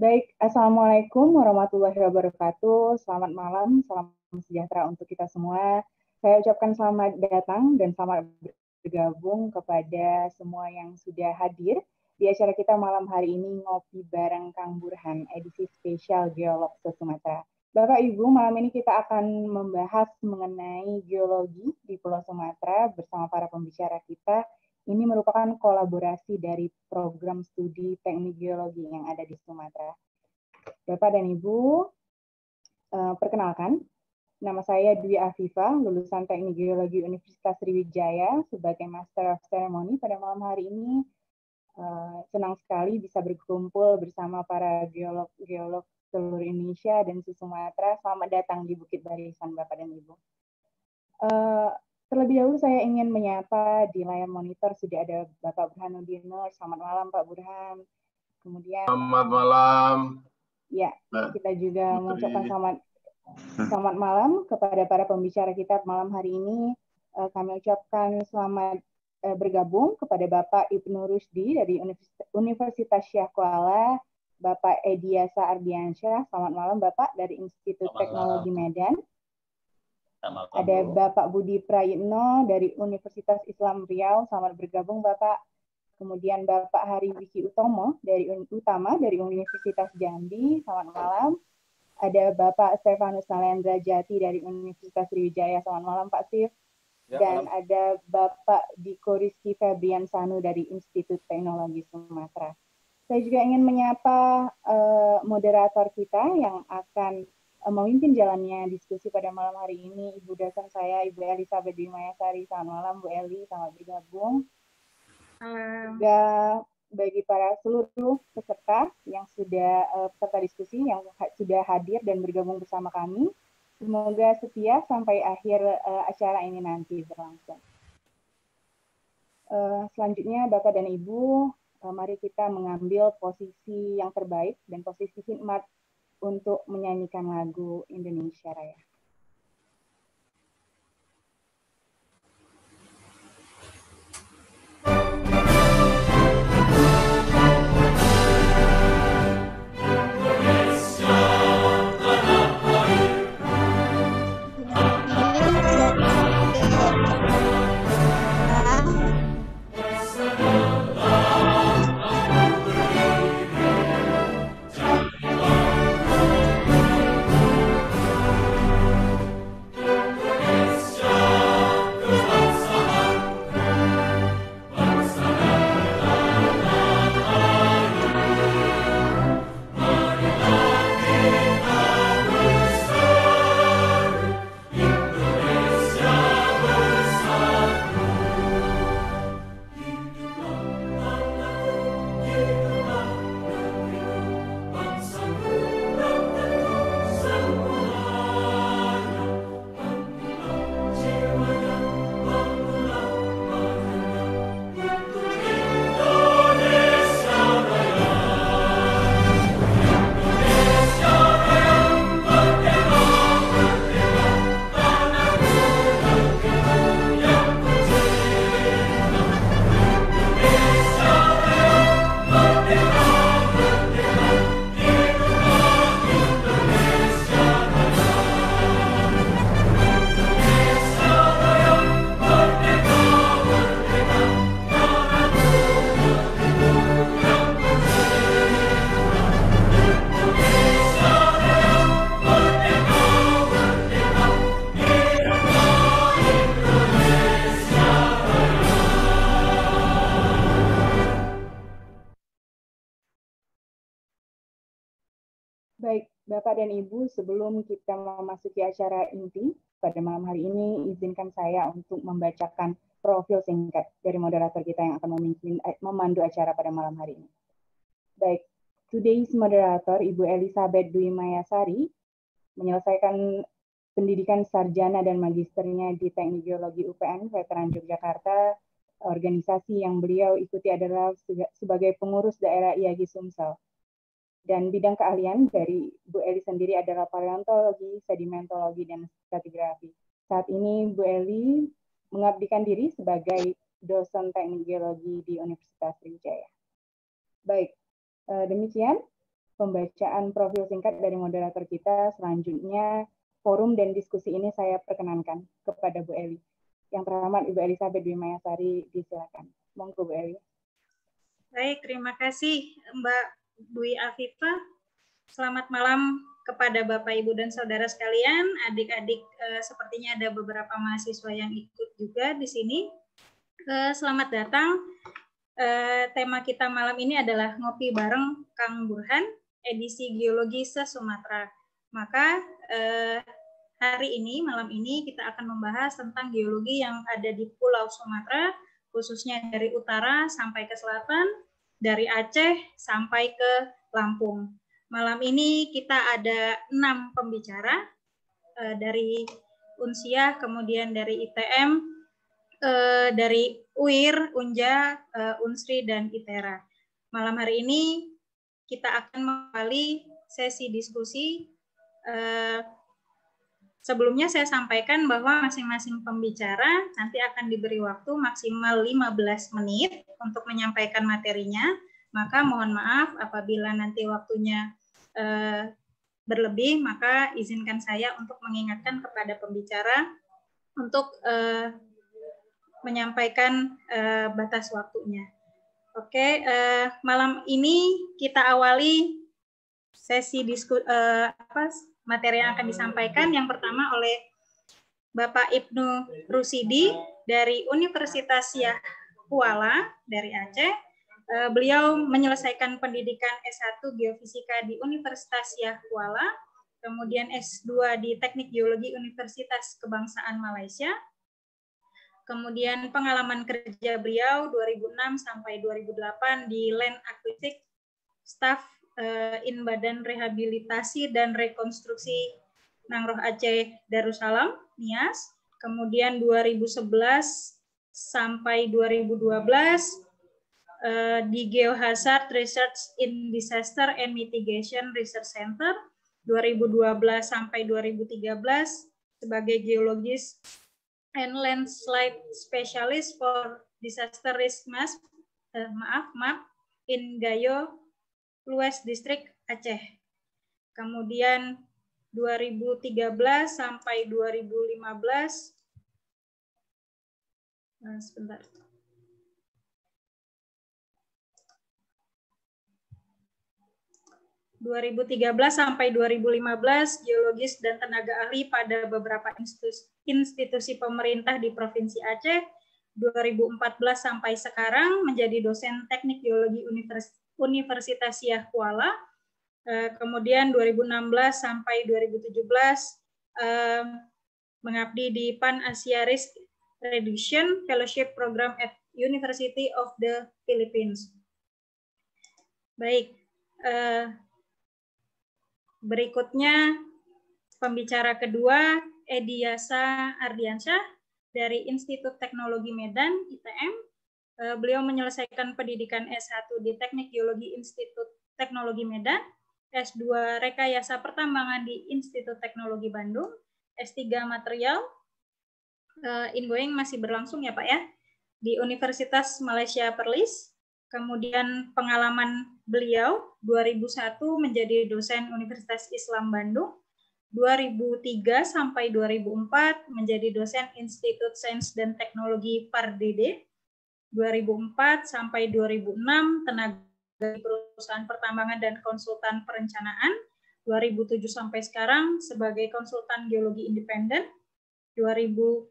Baik, Assalamualaikum warahmatullahi wabarakatuh. Selamat malam, salam sejahtera untuk kita semua. Saya ucapkan selamat datang dan selamat bergabung kepada semua yang sudah hadir di acara kita malam hari ini Ngopi Bareng Kang Burhan, edisi spesial Geolog Sumatera. Bapak Ibu, malam ini kita akan membahas mengenai geologi di Pulau Sumatera bersama para pembicara kita ini merupakan kolaborasi dari program studi teknik geologi yang ada di Sumatera. Bapak dan Ibu, eh, perkenalkan, nama saya Dwi Afifa, lulusan Teknik Geologi Universitas Sriwijaya sebagai Master of Ceremony pada malam hari ini. Eh, senang sekali bisa berkumpul bersama para geolog-geolog seluruh Indonesia dan Sumatera. Selamat datang di Bukit Barisan, Bapak dan Ibu. Eh, Terlebih dahulu saya ingin menyapa di layar monitor sudah ada Bapak Burhanuddin Nur. Selamat malam Pak Burhan. Kemudian Selamat malam. Ya, kita juga mengucapkan selamat selamat malam kepada para pembicara kita malam hari ini. Eh, kami ucapkan selamat eh, bergabung kepada Bapak Ibnu Rusdi dari Universitas Syiah Kuala, Bapak Ediasa Ardiansyah. Selamat malam Bapak dari Institut Teknologi Medan. Sama Ada Bapak Budi Prayitno dari Universitas Islam Riau. Selamat bergabung Bapak. Kemudian Bapak Hari Wiki Utomo dari Utama dari Universitas Jambi. Selamat malam. Ada Bapak Stefanus Nalendra Jati dari Universitas Sriwijaya. Selamat malam Pak Sif. Ya, Dan malam. ada Bapak Diko Rizky Febrian Sanu dari Institut Teknologi Sumatera. Saya juga ingin menyapa uh, moderator kita yang akan Eh, memimpin jalannya diskusi pada malam hari ini Ibu dasar saya Ibu Elizabeth Dimayasari Selamat malam Bu Eli, selamat bergabung. Juga bagi para seluruh peserta yang sudah eh, peserta diskusi yang sudah hadir dan bergabung bersama kami. Semoga setia sampai akhir eh, acara ini nanti berlangsung. selanjutnya Bapak dan Ibu, mari kita mengambil posisi yang terbaik dan posisi khidmat untuk menyanyikan lagu Indonesia Raya? Bapak dan Ibu, sebelum kita memasuki acara inti pada malam hari ini, izinkan saya untuk membacakan profil singkat dari moderator kita yang akan memimpin, eh, memandu acara pada malam hari ini. Baik, today's moderator, Ibu Elizabeth Dwi Mayasari, menyelesaikan pendidikan sarjana dan magisternya di Teknik Geologi UPN Veteran Yogyakarta. Organisasi yang beliau ikuti adalah sebagai pengurus daerah IAGI Sumsel dan bidang keahlian dari Bu Eli sendiri adalah paleontologi, sedimentologi, dan stratigrafi. Saat ini Bu Eli mengabdikan diri sebagai dosen teknik geologi di Universitas Sriwijaya. Baik, eh, demikian pembacaan profil singkat dari moderator kita. Selanjutnya, forum dan diskusi ini saya perkenankan kepada Bu Eli. Yang terhormat Ibu Elizabeth Dwi Mayasari, disilakan. Monggo Bu Eli. Baik, terima kasih Mbak Dwi Afifa. Selamat malam kepada Bapak, Ibu, dan Saudara sekalian. Adik-adik, eh, sepertinya ada beberapa mahasiswa yang ikut juga di sini. Eh, selamat datang. Eh, tema kita malam ini adalah Ngopi Bareng Kang Burhan, edisi Geologi Se-Sumatera. Maka eh, hari ini, malam ini, kita akan membahas tentang geologi yang ada di Pulau Sumatera, khususnya dari utara sampai ke selatan, dari Aceh sampai ke Lampung. Malam ini kita ada enam pembicara uh, dari Unsia, kemudian dari ITM, uh, eh, dari UIR, UNJA, uh, UNSRI, dan ITERA. Malam hari ini kita akan mengawali sesi diskusi uh, Sebelumnya saya sampaikan bahwa masing-masing pembicara nanti akan diberi waktu maksimal 15 menit untuk menyampaikan materinya. Maka mohon maaf apabila nanti waktunya eh, berlebih, maka izinkan saya untuk mengingatkan kepada pembicara untuk eh, menyampaikan eh, batas waktunya. Oke, eh, malam ini kita awali sesi diskusi. eh, materi yang akan disampaikan yang pertama oleh Bapak Ibnu Rusidi dari Universitas Kuala dari Aceh. Eh, beliau menyelesaikan pendidikan S1 Geofisika di Universitas Kuala, kemudian S2 di Teknik Geologi Universitas Kebangsaan Malaysia, kemudian pengalaman kerja beliau 2006 sampai 2008 di Land Aquatic Staff uh, in Badan Rehabilitasi dan Rekonstruksi Nangroh Aceh Darussalam, Nias. Kemudian 2011 sampai 2012 uh, eh, di Geohazard Research in Disaster and Mitigation Research Center 2012 sampai 2013 sebagai geologis and landslide specialist for disaster risk mass uh, eh, maaf map in Gayo Lues Distrik Aceh. Kemudian 2013 sampai 2015 nah, sebentar. ...2013 sampai 2015, geologis dan tenaga ahli pada beberapa institusi, institusi pemerintah di Provinsi Aceh, 2014 sampai sekarang menjadi dosen teknik geologi Universitas Universitas Yah Kuala. Eh, kemudian 2016 sampai 2017 eh, mengabdi di Pan Asia Risk Reduction Fellowship Program at University of the Philippines. Baik, eh, berikutnya pembicara kedua Ediasa Ardiansyah dari Institut Teknologi Medan ITM Eh, beliau menyelesaikan pendidikan S1 di Teknik Geologi Institut Teknologi Medan, S2 Rekayasa Pertambangan di Institut Teknologi Bandung, S3 Material, eh, ingoing masih berlangsung ya Pak ya, di Universitas Malaysia Perlis, kemudian pengalaman beliau 2001 menjadi dosen Universitas Islam Bandung, 2003 sampai 2004 menjadi dosen Institut Sains dan Teknologi Pardede, 2004 sampai 2006 tenaga di perusahaan pertambangan dan konsultan perencanaan 2007 sampai sekarang sebagai konsultan geologi independen 2011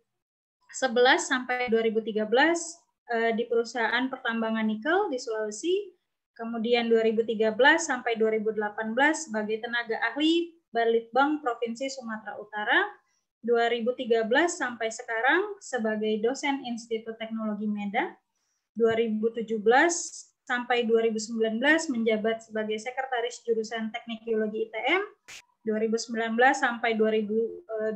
sampai 2013 eh, di perusahaan pertambangan nikel di Sulawesi kemudian 2013 sampai 2018 sebagai tenaga ahli Balitbang Provinsi Sumatera Utara 2013 sampai sekarang sebagai dosen Institut Teknologi Medan 2017 sampai 2019 menjabat sebagai sekretaris jurusan Teknik Geologi ITM 2019 sampai 2020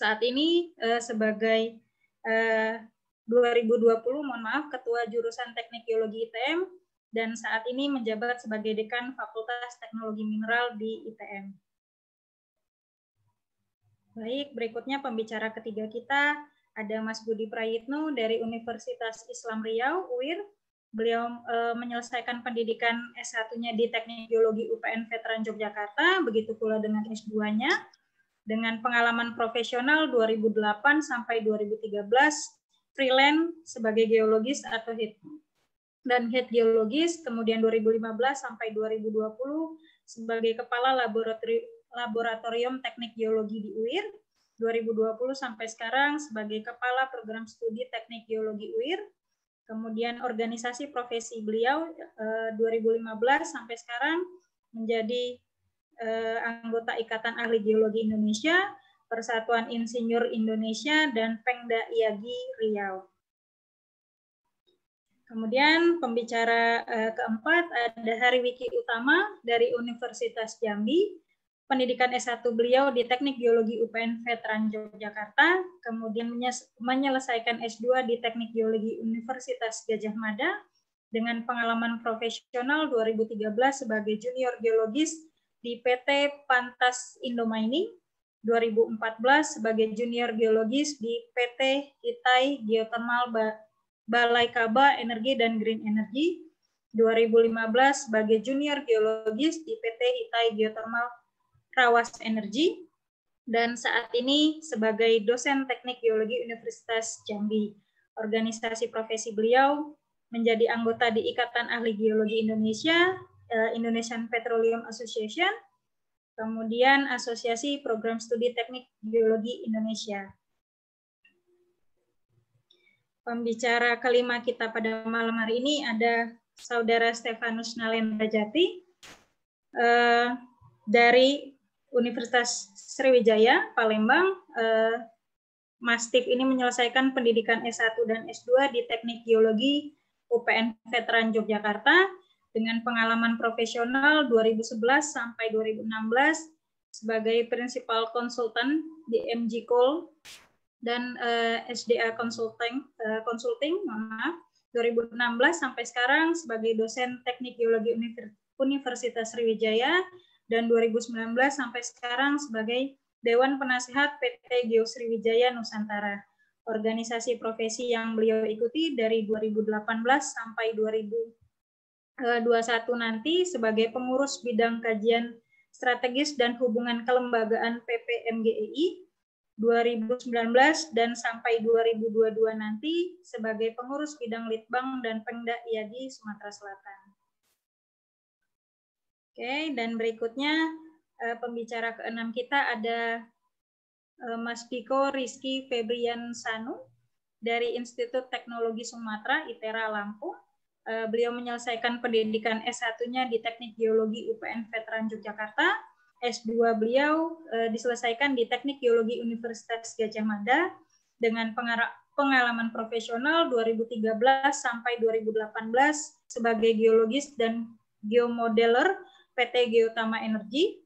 saat ini eh, sebagai 2020 eh, mohon maaf ketua jurusan Teknik Geologi ITM dan saat ini menjabat sebagai dekan Fakultas Teknologi Mineral di ITM. Baik, berikutnya pembicara ketiga kita ada Mas Budi Prayitno dari Universitas Islam Riau, UIR. Beliau e, menyelesaikan pendidikan S1-nya di Teknik Geologi UPN Veteran Yogyakarta, begitu pula dengan S2-nya. Dengan pengalaman profesional 2008 sampai 2013, freelance sebagai geologis atau head dan head geologis, kemudian 2015 sampai 2020 sebagai kepala laboratorium laboratorium teknik geologi di UIR, 2020 sampai sekarang sebagai Kepala Program Studi Teknik Geologi UIR. Kemudian organisasi profesi beliau 2015 eh, sampai sekarang menjadi eh, anggota Ikatan Ahli Geologi Indonesia, Persatuan Insinyur Indonesia, dan Pengda Iagi Riau. Kemudian pembicara eh, keempat ada Hari Wiki Utama dari Universitas Jambi pendidikan S1 beliau di Teknik Geologi UPN Veteran Yogyakarta, kemudian menyelesaikan S2 di Teknik Geologi Universitas Gajah Mada dengan pengalaman profesional 2013 sebagai junior geologis di PT Pantas Indomining, 2014 sebagai junior geologis di PT Itai Geothermal Balai Kaba Energi dan Green Energy, 2015 sebagai junior geologis di PT Itai Geothermal Rawas Energi dan saat ini sebagai dosen teknik geologi Universitas Jambi. Organisasi profesi beliau menjadi anggota di Ikatan Ahli Geologi Indonesia, eh, Indonesian Petroleum Association, kemudian Asosiasi Program Studi Teknik Geologi Indonesia. Pembicara kelima kita pada malam hari ini ada Saudara Stefanus Nalendra Jati, eh, dari Universitas Sriwijaya, Palembang, eh, Mas Steve ini menyelesaikan pendidikan S1 dan S2 di Teknik Geologi UPN Veteran Yogyakarta dengan pengalaman profesional 2011 sampai 2016 sebagai prinsipal konsultan di MG Coal dan eh, SDA Consulting, eh, Consulting maaf, 2016 sampai sekarang sebagai dosen Teknik Geologi Universitas Sriwijaya dan 2019 sampai sekarang sebagai Dewan Penasehat PT Geo Sriwijaya Nusantara. Organisasi profesi yang beliau ikuti dari 2018 sampai 2021 nanti sebagai pengurus bidang kajian strategis dan hubungan kelembagaan PPMGEI 2019 dan sampai 2022 nanti sebagai pengurus bidang Litbang dan Pengda IAGI Sumatera Selatan. Oke, dan berikutnya eh, pembicara keenam kita ada eh, Mas Piko Rizky Febrian Sanu dari Institut Teknologi Sumatera ITERA Lampung. Eh, beliau menyelesaikan pendidikan S1-nya di Teknik Geologi UPN Veteran Yogyakarta. S2 beliau diselesaikan di Teknik Geologi Universitas Gajah Mada dengan pengalaman profesional 2013 sampai 2018 sebagai geologis dan geomodeler PT Geotama Energi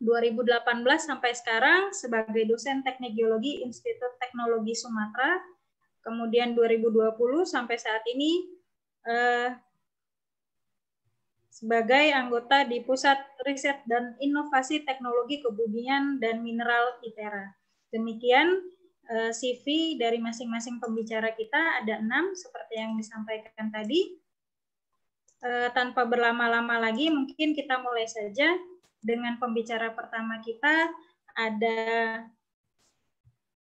2018 sampai sekarang sebagai dosen teknik geologi Institut Teknologi Sumatera. Kemudian 2020 sampai saat ini eh, sebagai anggota di Pusat Riset dan Inovasi Teknologi Kebumian dan Mineral ITERA. Demikian eh, CV dari masing-masing pembicara kita ada enam seperti yang disampaikan tadi. Eh, tanpa berlama-lama lagi mungkin kita mulai saja dengan pembicara pertama kita ada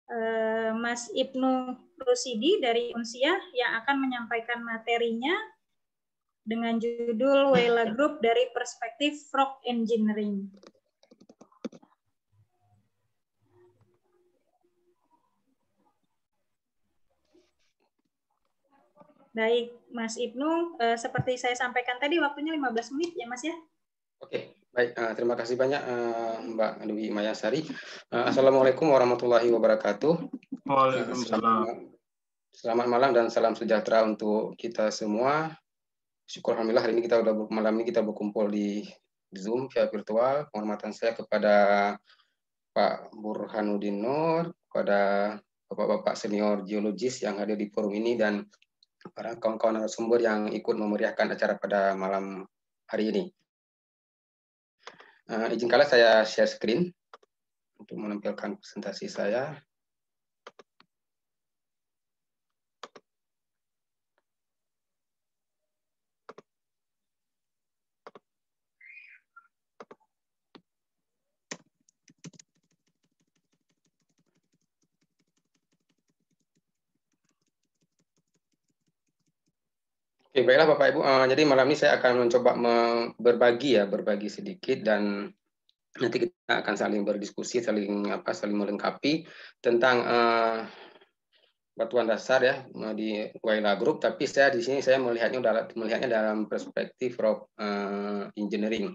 eh, Mas Ibnu Rusidi dari Unsia yang akan menyampaikan materinya dengan judul Wela Group dari perspektif Rock Engineering. Baik, Mas Ibnu, eh, seperti saya sampaikan tadi waktunya 15 menit ya Mas ya. Oke, baik. Eh, terima kasih banyak eh, Mbak Dwi Mayasari. Uh, Assalamualaikum warahmatullahi wabarakatuh. Waalaikumsalam. Selamat, malam dan salam sejahtera untuk kita semua. Syukur alhamdulillah hari ini kita sudah malam ini kita berkumpul di Zoom via virtual. Penghormatan saya kepada Pak Burhanuddin Nur, kepada bapak-bapak senior geologis yang hadir di forum ini dan para kawan-kawan narasumber yang ikut memeriahkan acara pada malam hari ini. Uh, izinkanlah saya share screen untuk menampilkan presentasi saya. Oke, baiklah Bapak Ibu. Uh, jadi malam ini saya akan mencoba berbagi ya, berbagi sedikit dan nanti kita akan saling berdiskusi, saling apa, saling melengkapi tentang uh, batuan dasar ya eh, di Waila Group. Tapi saya di sini saya melihatnya dalam melihatnya dalam perspektif rock uh, engineering.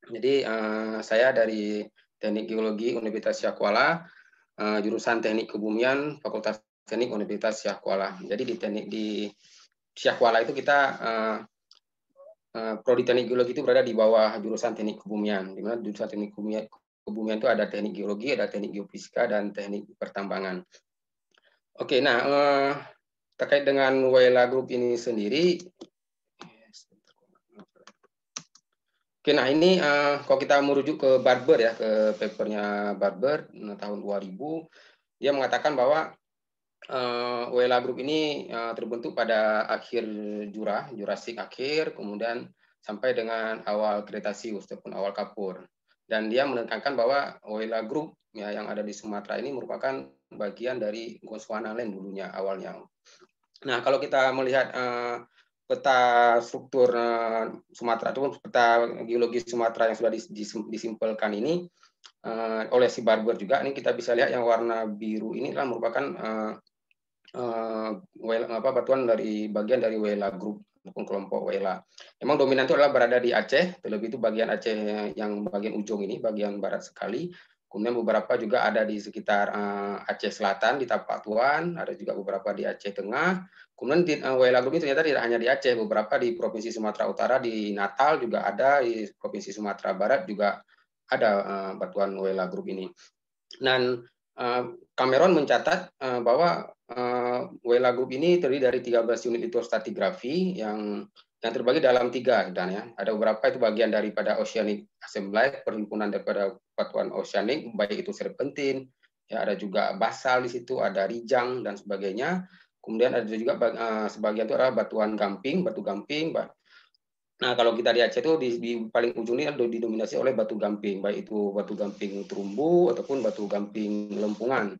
Jadi uh, saya dari Teknik Geologi Universitas Syakwala, uh, jurusan Teknik Kebumian Fakultas Teknik Universitas Syah Kuala. Jadi di teknik di Syahwala itu kita uh, eh, uh, eh, prodi teknik geologi itu berada di bawah jurusan teknik kebumian, di mana jurusan teknik kebumian, kebumian itu ada teknik geologi, ada teknik geofisika, dan teknik pertambangan. Oke, nah uh, terkait dengan Wela Group ini sendiri, Oke, nah ini uh, kalau kita merujuk ke Barber ya, ke papernya Barber nah, tahun 2000, dia mengatakan bahwa uh, eh, WLA Group ini uh, terbentuk pada akhir Jura, Jurasik akhir, kemudian sampai dengan awal Kretasius ataupun awal Kapur. Dan dia menekankan bahwa WLA Group ya, yang ada di Sumatera ini merupakan bagian dari Goswana Land dulunya awalnya. Nah, kalau kita melihat uh, peta struktur Sumatera ataupun peta geologi Sumatera yang sudah disimpulkan ini uh, oleh si Barber juga ini kita bisa lihat yang warna biru ini adalah merupakan uh, apa batuan dari bagian dari Wela Group maupun kelompok Wela. Memang dominan itu adalah berada di Aceh, terlebih itu bagian Aceh yang bagian ujung ini, bagian barat sekali. Kemudian beberapa juga ada di sekitar uh, Aceh Selatan di Tapak Tuan, ada juga beberapa di Aceh Tengah. Kemudian di, uh, Wela Group ini ternyata tidak hanya di Aceh, beberapa di Provinsi Sumatera Utara, di Natal juga ada, di Provinsi Sumatera Barat juga ada uh, batuan Wela Group ini. Dan Cameron mencatat bahwa uh, eh, Wela Group ini terdiri dari 13 unit hidrostatigrafi yang yang terbagi dalam tiga dan ya ada beberapa itu bagian daripada Oceanic Assembly perhimpunan daripada batuan Oceanic baik itu serpentin ya ada juga basal di situ ada rijang dan sebagainya kemudian ada juga uh, sebagian itu adalah batuan gamping batu gamping nah kalau kita di Aceh itu di, di paling ujung ini didominasi oleh batu gamping baik itu batu gamping terumbu ataupun batu gamping lempungan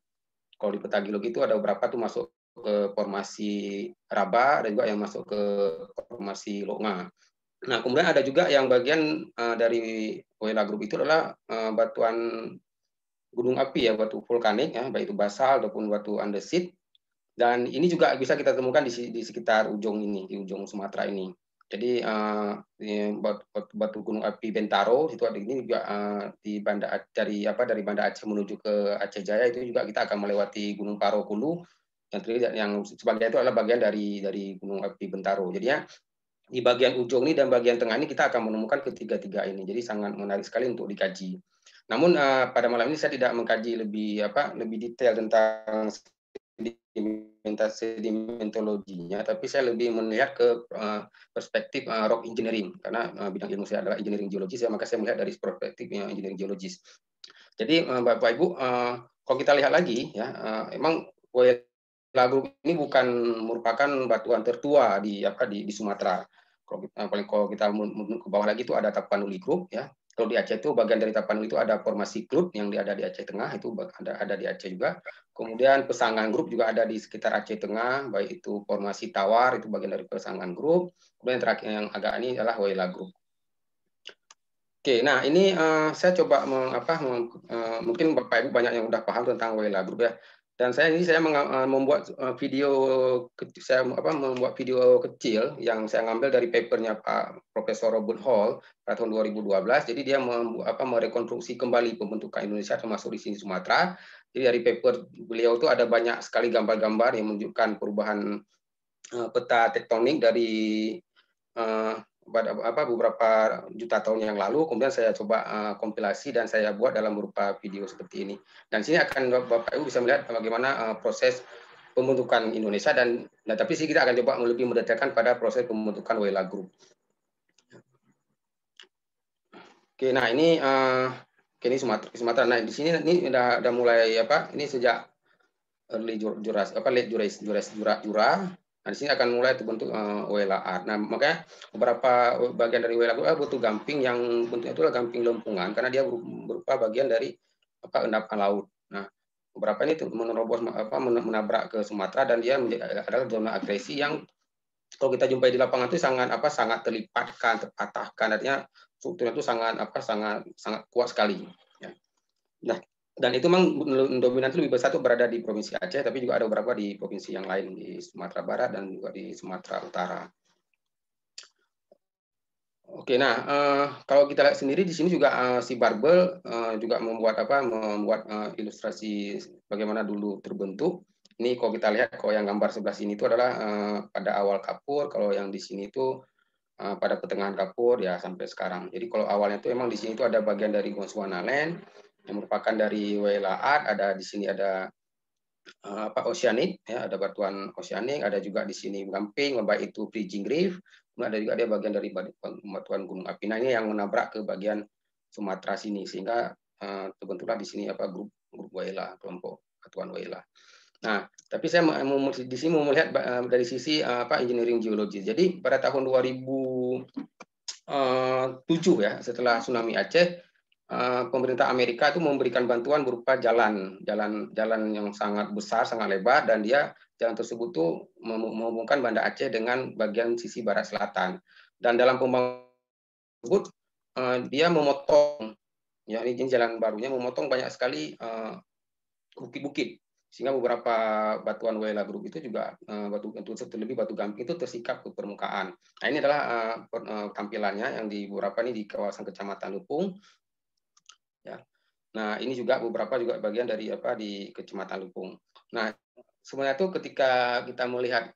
kalau di peta geologi itu ada beberapa tuh masuk ke formasi Raba, ada juga yang masuk ke formasi Lokma. Nah, kemudian ada juga yang bagian uh, dari Wela Group itu adalah uh, batuan gunung api ya, batu vulkanik ya, baik itu basal ataupun batu andesit. Dan ini juga bisa kita temukan di, di sekitar ujung ini, di ujung Sumatera ini. Jadi uh, eh, batu, batu gunung api Bentaro itu ada ini juga uh, di Banda dari apa dari Banda Aceh menuju ke Aceh Jaya itu juga kita akan melewati Gunung Parokulu yang terlihat yang sebagian itu adalah bagian dari dari Gunung Api Bentaro. Jadinya di bagian ujung ini dan bagian tengah ini kita akan menemukan ketiga-tiga ini. Jadi sangat menarik sekali untuk dikaji. Namun uh, pada malam ini saya tidak mengkaji lebih apa lebih detail tentang implementasi sedimentologinya, tapi saya lebih melihat ke eh, perspektif eh, rock engineering karena eh, bidang ilmu saya adalah engineering geologis, ya, maka saya melihat dari perspektif engineering geologis. Jadi Bapak Ibu, kalau kita lihat lagi, ya, emang emang lagu ini bukan merupakan batuan tertua di apa di, di Sumatera. Kalau kita, paling kalau kita ke bawah lagi itu ada Tapanuli Group ya. Kalau di Aceh itu bagian dari Tapanuli itu ada formasi grup yang ada di Aceh Tengah itu ada ada di Aceh juga. Kemudian pesanggan grup juga ada di sekitar Aceh Tengah, baik itu formasi tawar itu bagian dari pesanggan grup. Kemudian yang terakhir yang agak ini adalah Waila Group. Oke, nah ini uh, saya coba mengapa meng, uh, mungkin Bapak Ibu banyak yang udah paham tentang Waila Group ya dan saya ini saya eh, membuat eh, video saya apa membuat video kecil yang saya ambil dari papernya Pak Profesor Robert Hall pada tahun 2012 jadi dia mem, apa merekonstruksi kembali pembentukan Indonesia termasuk di sini Sumatera jadi dari paper beliau itu ada banyak sekali gambar-gambar yang menunjukkan perubahan eh, peta tektonik dari pada apa beberapa juta tahun yang lalu kemudian saya coba uh, kompilasi dan saya buat dalam berupa video seperti ini dan sini akan bapak ibu bisa melihat bagaimana uh, proses pembentukan Indonesia dan nah, tapi sih kita akan coba lebih mendetailkan pada proses pembentukan Wela Group. Oke, nah ini uh, ini Sumatera, Sumatera. Nah di sini ini udah, mulai apa? Ini sejak early Juras apa late Juras Juras Jura Jura Nah, di sini akan mulai terbentuk uh, eh, WLAR. Nah, makanya beberapa bagian dari WLAR butuh gamping yang bentuknya itu gamping lempungan karena dia berupa bagian dari apa endapan laut. Nah, beberapa ini menerobos apa menabrak ke Sumatera dan dia adalah zona agresi yang kalau kita jumpai di lapangan itu sangat apa sangat terlipatkan, terpatahkan artinya strukturnya itu sangat apa sangat sangat kuat sekali. Ya. Nah, dan itu memang dominan lebih besar itu berada di provinsi Aceh, tapi juga ada beberapa di provinsi yang lain di Sumatera Barat dan juga di Sumatera Utara. Oke, nah uh, kalau kita lihat sendiri di sini juga uh, si Barbel uh, juga membuat apa? Membuat uh, ilustrasi bagaimana dulu terbentuk. Ini kalau kita lihat kalau yang gambar sebelah sini itu adalah uh, pada awal kapur, kalau yang di sini itu uh, pada pertengahan kapur ya sampai sekarang. Jadi kalau awalnya itu emang di sini itu ada bagian dari Gondwana Land yang merupakan dari Wailaat ada di sini ada eh, apa oceanic ya ada batuan oceanic ada juga di sini Gamping baik itu Bridging Reef kemudian ada juga dia bagian dari batuan gunung api nah ini yang menabrak ke bagian Sumatera sini sehingga uh, terbentuklah di sini apa grup grup Waila kelompok batuan Waila nah tapi saya mau di sini mau melihat eh, dari sisi apa engineering geologi jadi pada tahun 2007 ya setelah tsunami Aceh Eh, pemerintah Amerika itu memberikan bantuan berupa jalan, jalan jalan yang sangat besar, sangat lebar dan dia jalan tersebut tuh menghubungkan Banda Aceh dengan bagian sisi barat selatan. Dan dalam pembangunan tersebut eh, dia memotong ya ini jalan barunya memotong banyak sekali eh, bukit-bukit sehingga beberapa batuan Wela Group itu juga batu terlebih batu gamping itu tersikap ke permukaan. Nah ini adalah tampilannya yang di beberapa ini di kawasan kecamatan Lupung Nah, ini juga beberapa juga bagian dari apa di Kecamatan Lupung. Nah, sebenarnya itu ketika kita melihat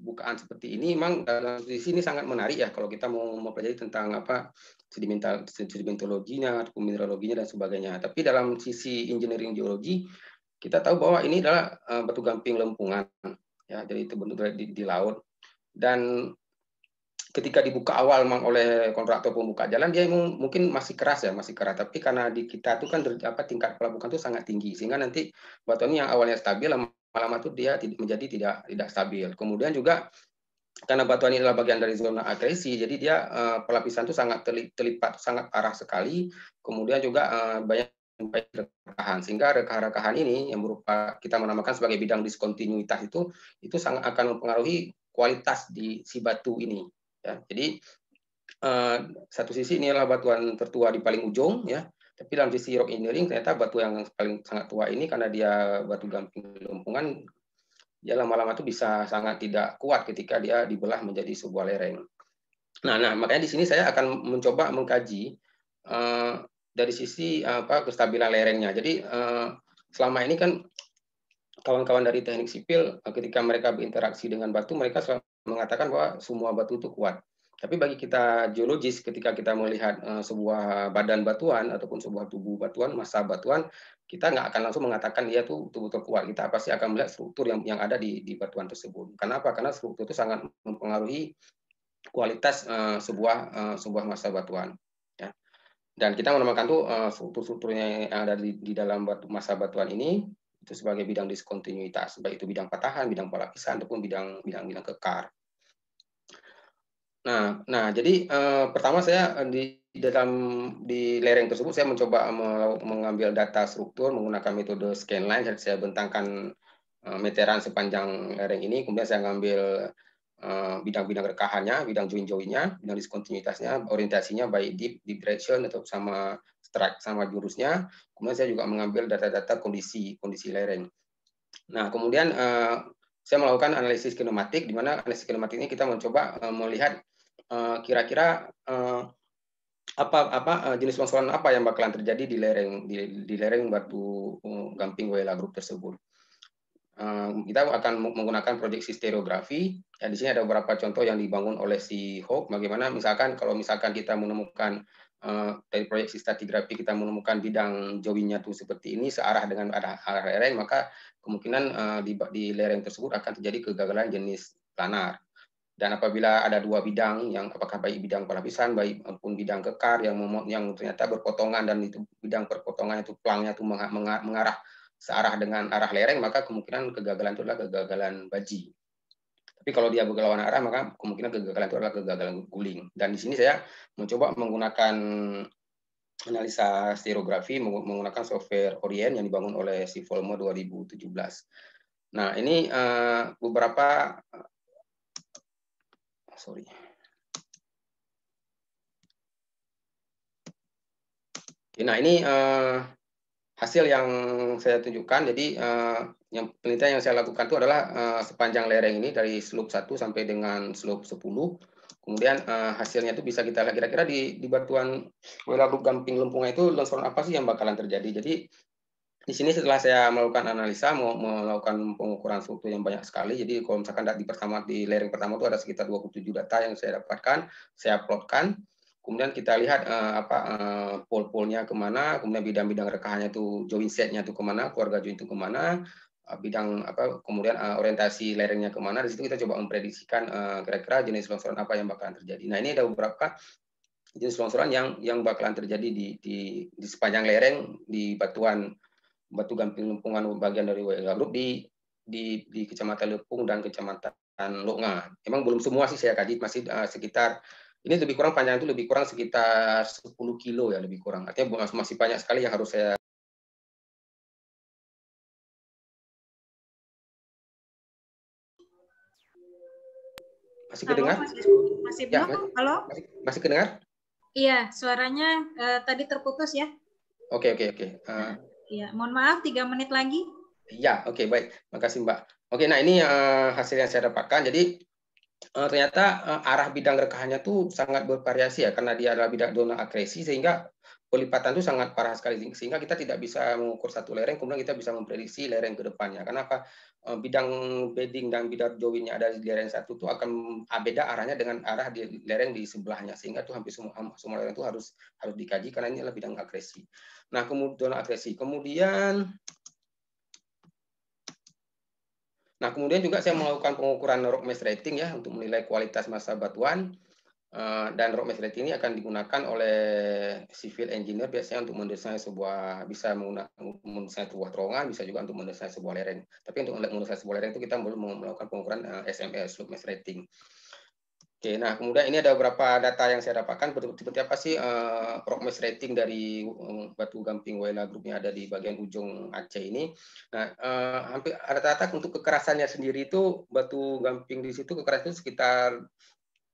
bukaan seperti ini memang dalam di sini sangat menarik ya kalau kita mau mempelajari tentang apa sedimental sedimentologinya, mineraloginya dan sebagainya. Tapi dalam sisi engineering geologi kita tahu bahwa ini adalah eh, batu gamping lempungan ya jadi itu bentuk di, di laut dan ketika dibuka awal memang oleh kontraktor pembuka jalan dia mungkin masih keras ya masih keras tapi karena di kita itu kan apa tingkat pelabuhan itu sangat tinggi sehingga nanti ini yang awalnya stabil lama-lama itu dia menjadi tidak tidak stabil kemudian juga karena batuan ini adalah bagian dari zona agresi jadi dia eh, pelapisan itu sangat terlipat sangat parah sekali kemudian juga uh, banyak rekahan sehingga rekahan-rekahan ini yang berupa kita menamakan sebagai bidang diskontinuitas itu itu sangat akan mempengaruhi kualitas di si batu ini Ya, jadi uh, satu sisi inilah batuan tertua di paling ujung ya, tapi dalam sisi rock engineering ternyata batu yang paling sangat tua ini karena dia batu gamping lumpungan ya lama-lama itu bisa sangat tidak kuat ketika dia dibelah menjadi sebuah lereng. Nah, nah makanya di sini saya akan mencoba mengkaji uh, dari sisi eh, apa kestabilan lerengnya. Jadi uh, selama ini kan kawan-kawan dari teknik sipil ketika mereka berinteraksi dengan batu mereka selalu mengatakan bahwa semua batu itu kuat. Tapi bagi kita geologis, ketika kita melihat uh, sebuah badan batuan ataupun sebuah tubuh batuan, massa batuan, kita nggak akan langsung mengatakan dia tuh tubuh terkuat. Kita pasti akan melihat struktur yang yang ada di, di batuan tersebut. Kenapa? Karena struktur itu sangat mempengaruhi kualitas uh, sebuah uh, sebuah massa batuan. Ya. Dan kita menemukan tuh struktur-strukturnya yang ada di, di dalam batu, massa batuan ini itu sebagai bidang diskontinuitas, baik itu bidang patahan, bidang pola pisah, ataupun bidang bidang bidang kekar. Nah, nah jadi eh, pertama saya eh, di dalam di lereng tersebut saya mencoba mengambil data struktur menggunakan metode scanline dan saya bentangkan eh, meteran sepanjang lereng ini. Kemudian saya mengambil eh, bidang-bidang rekahannya, bidang join-joinnya, bidang diskontinuitasnya, orientasinya baik deep, deep direction atau sama strike sama jurusnya. Kemudian saya juga mengambil data-data kondisi kondisi lereng. Nah, kemudian eh, saya melakukan analisis kinematik di mana analisis kinematik ini kita mencoba eh, melihat eh, kira-kira apa apa jenis longsoran apa yang bakalan terjadi di lereng di, di lereng batu gamping Wela Group tersebut. Kita akan menggunakan proyeksi stereografi. Ya, di sini ada beberapa contoh yang dibangun oleh si Hope. Bagaimana misalkan kalau misalkan kita menemukan Eh, dari proyeksi stratigrafi kita menemukan bidang jauhnya tuh seperti ini searah dengan arah, lereng maka kemungkinan eh, di, di lereng tersebut akan terjadi kegagalan jenis planar dan apabila ada dua bidang yang apakah baik bidang pelapisan baik maupun bidang kekar yang yang ternyata berpotongan dan itu bidang perpotongan itu pelangnya itu mengarah searah dengan arah lereng maka kemungkinan kegagalan itu adalah kegagalan baji tapi kalau dia berlawan arah maka kemungkinan kegagalan itu adalah kegagalan guling. Dan di sini saya mencoba menggunakan analisa stereografi menggunakan software Orient yang dibangun oleh si Volmo 2017. Nah, ini eh, beberapa eh, sorry. nah ini uh, hasil yang saya tunjukkan. Jadi uh, yang penelitian yang saya lakukan itu adalah uh, sepanjang lereng ini dari slope 1 sampai dengan slope 10. Kemudian uh, hasilnya itu bisa kita lihat kira-kira di, di batuan Welaru Gamping lempungnya itu longsoran apa sih yang bakalan terjadi. Jadi di sini setelah saya melakukan analisa, mau melakukan pengukuran struktur yang banyak sekali. Jadi kalau misalkan di pertama di lereng pertama itu ada sekitar 27 data yang saya dapatkan, saya plotkan kemudian kita lihat uh, apa uh, pol-polnya kemana, kemudian bidang-bidang rekahannya itu joint setnya itu kemana, keluarga join itu kemana, Eh, bidang apa kemudian uh, orientasi lerengnya kemana di situ kita coba memprediksikan kira eh, kira-kira jenis longsoran apa yang bakalan terjadi nah ini ada beberapa jenis longsoran yang yang bakalan terjadi di di, di sepanjang lereng di batuan batu gamping lempungan bagian dari wilayah Group di di di kecamatan Lepung dan kecamatan Lunga emang belum semua sih saya kaji masih uh, sekitar ini lebih kurang panjang itu lebih kurang sekitar 10 kilo ya lebih kurang artinya masih banyak sekali yang harus saya Masih Halo, kedengar? Masih, masih ya, belum? Masih, Halo? Masih, masih kedengar? Iya, suaranya uh, tadi terputus ya. Oke, oke, oke. Eh, iya, mohon maaf tiga menit lagi. Iya, oke, okay, baik. Makasih, Mbak. Oke, nah ini uh, hasil yang saya dapatkan. Jadi uh, ternyata uh, arah bidang rekahannya tuh sangat bervariasi ya karena dia adalah bidang dona akresi sehingga pelipatan itu sangat parah sekali sehingga kita tidak bisa mengukur satu lereng kemudian kita bisa memprediksi lereng ke depannya karena apa eh, bidang bedding dan bidang jowinya ada di lereng satu itu akan ah, beda arahnya dengan arah di lereng di sebelahnya sehingga itu hampir semua semua lereng itu harus harus dikaji karena ini adalah bidang agresi. Nah, kemudian agresi. Kemudian Nah, kemudian juga saya melakukan pengukuran rock mass rating ya untuk menilai kualitas massa batuan. Eh, dan rock mesh rating ini akan digunakan oleh civil engineer biasanya untuk mendesain sebuah bisa mendesain sebuah terowongan bisa juga untuk mendesain sebuah lereng tapi untuk mendesain sebuah lereng itu kita belum melakukan pengukuran SMS eh, slope mass rating Oke, nah kemudian ini ada beberapa data yang saya dapatkan seperti apa sih uh, eh, rock mass rating dari Batu Gamping Wela Group yang ada di bagian ujung Aceh ini. Nah, uh, hampir rata-rata untuk kekerasannya sendiri itu Batu Gamping di situ kekerasan sekitar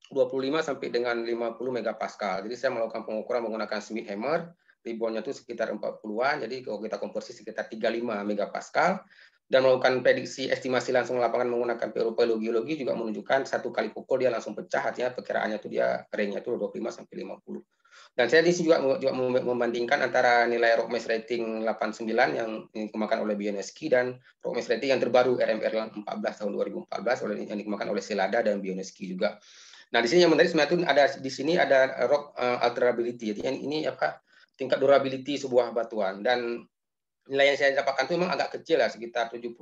25 sampai dengan 50 megapascal. Jadi saya melakukan pengukuran menggunakan Smith hammer, ribbonnya itu sekitar 40-an, jadi kalau kita konversi sekitar 35 megapascal dan melakukan prediksi estimasi langsung lapangan menggunakan peluru geologi juga menunjukkan satu kali pukul dia langsung pecah artinya perkiraannya itu dia range-nya itu 25 sampai 50. Dan saya di sini juga, juga membandingkan antara nilai rock mass rating 89 yang dikembangkan oleh Bioneski dan rock mass rating yang terbaru RMR 14 tahun 2014 oleh yang dikembangkan oleh Selada dan Bioneski juga. Nah, di sini yang menarik sebenarnya itu ada di sini ada eh, rock eh, alterability. Jadi ini apa tingkat durability sebuah batuan dan nilai yang saya dapatkan itu memang agak kecil ya sekitar 76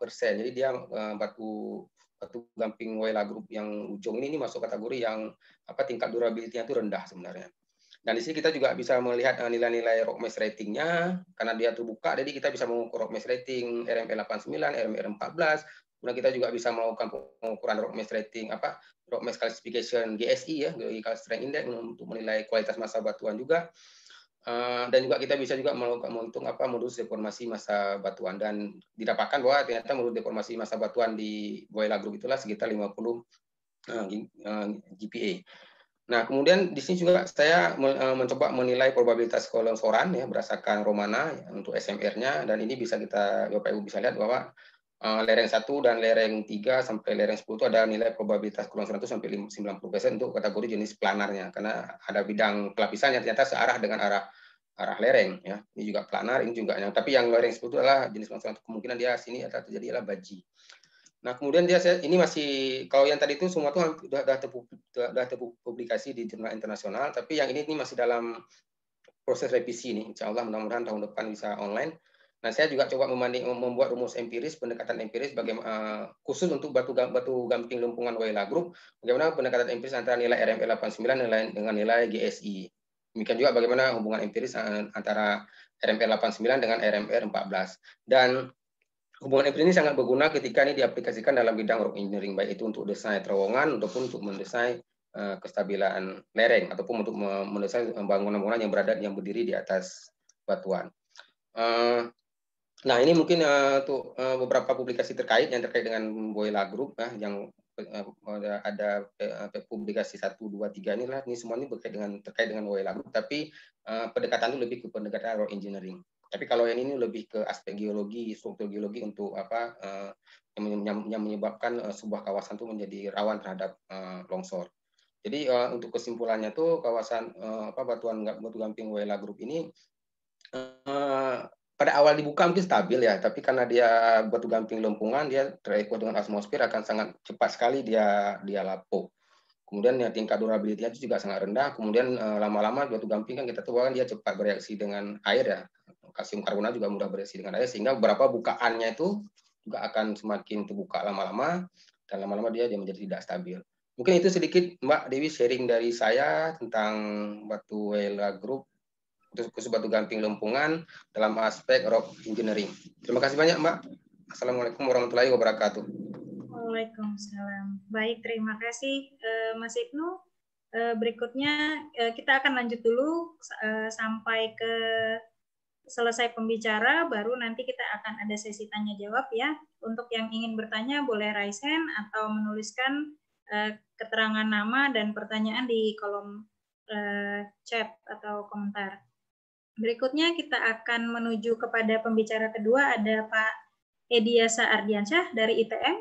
persen. Jadi dia eh, batu batu gamping wela Group yang ujung ini, ini masuk kategori yang apa tingkat durability-nya itu rendah sebenarnya. Dan di sini kita juga bisa melihat nilai-nilai rock mesh ratingnya karena dia terbuka, jadi kita bisa mengukur rock mass rating RMP 89, RMP 14, Kemudian kita juga bisa melakukan pengukuran rock mass rating apa rock mass classification GSI ya geological strength index untuk menilai kualitas masa batuan juga. Uh, dan juga kita bisa juga melakukan menghitung apa modus deformasi masa batuan dan didapatkan bahwa ternyata modus deformasi masa batuan di Boyla Group itulah sekitar 50 uh, GPA. Nah, kemudian di sini juga saya eh, mencoba menilai probabilitas kolom soran ya berdasarkan Romana ya, untuk SMR-nya dan ini bisa kita Bapak Ibu bisa lihat bahwa Eh, lereng 1 dan lereng 3 sampai lereng 10 itu ada nilai probabilitas kurang 100 sampai 90% untuk kategori jenis planarnya karena ada bidang pelapisannya ternyata searah dengan arah arah lereng ya. Ini juga planar, ini juga yang tapi yang lereng 10 itu adalah jenis kurang 100 kemungkinan dia sini atau terjadi adalah baji. Nah, kemudian dia ini masih kalau yang tadi itu semua itu sudah sudah terpublikasi di jurnal internasional, tapi yang ini ini masih dalam proses revisi nih. insyaallah mudah-mudahan tahun depan bisa online Nah, saya juga coba memanding, membuat rumus empiris, pendekatan empiris bagaimana uh, eh, khusus untuk batu batu gamping lumpungan Waila Group, bagaimana pendekatan empiris antara nilai RMP 89 nilai, dengan nilai GSI. Demikian juga bagaimana hubungan empiris eh, antara RMP 89 dengan RMP 14. Dan hubungan empiris ini sangat berguna ketika ini diaplikasikan dalam bidang rock engineering, baik itu untuk desain terowongan ataupun untuk mendesain uh, kestabilan lereng ataupun untuk mendesain bangunan-bangunan yang berada yang berdiri di atas batuan. Uh, Nah, ini mungkin uh, uh, beberapa publikasi terkait yang terkait dengan Boyla Group uh, yang uh, ada uh, publikasi satu dua tiga ini lah ini semua ini berkait dengan terkait dengan Boyla Group tapi uh, pendekatan itu lebih ke pendekatan rock engineering. Tapi kalau yang ini lebih ke aspek geologi, struktur geologi untuk apa uh, yang, menyebabkan uh, sebuah kawasan itu menjadi rawan terhadap uh, longsor. Jadi uh, untuk kesimpulannya tuh kawasan uh, apa batuan batu gamping Boyla Group ini uh, pada awal dibuka mungkin stabil ya, tapi karena dia batu gamping lempungan, dia terikut dengan atmosfer akan sangat cepat sekali dia dia lapuk. Kemudian ya, tingkat durabilitasnya juga sangat rendah. Kemudian eh, lama-lama batu gamping kan kita tahu kan dia cepat bereaksi dengan air ya. Kalsium karbonat juga mudah bereaksi dengan air sehingga beberapa bukaannya itu juga akan semakin terbuka lama-lama dan lama-lama dia, dia menjadi tidak stabil. Mungkin itu sedikit Mbak Dewi sharing dari saya tentang batu wela group Batu Gamping lempungan dalam aspek rock engineering. Terima kasih banyak Mbak. Assalamualaikum warahmatullahi wabarakatuh. Waalaikumsalam. Baik, terima kasih eh, Mas Ibnu. Eh, berikutnya eh, kita akan lanjut dulu sampai ke selesai pembicara, baru nanti kita akan ada sesi tanya jawab ya. Untuk yang ingin bertanya boleh raise hand atau menuliskan keterangan nama dan pertanyaan di kolom chat atau komentar. Berikutnya kita akan menuju kepada pembicara kedua ada Pak Ediasa Ardiansyah dari ITM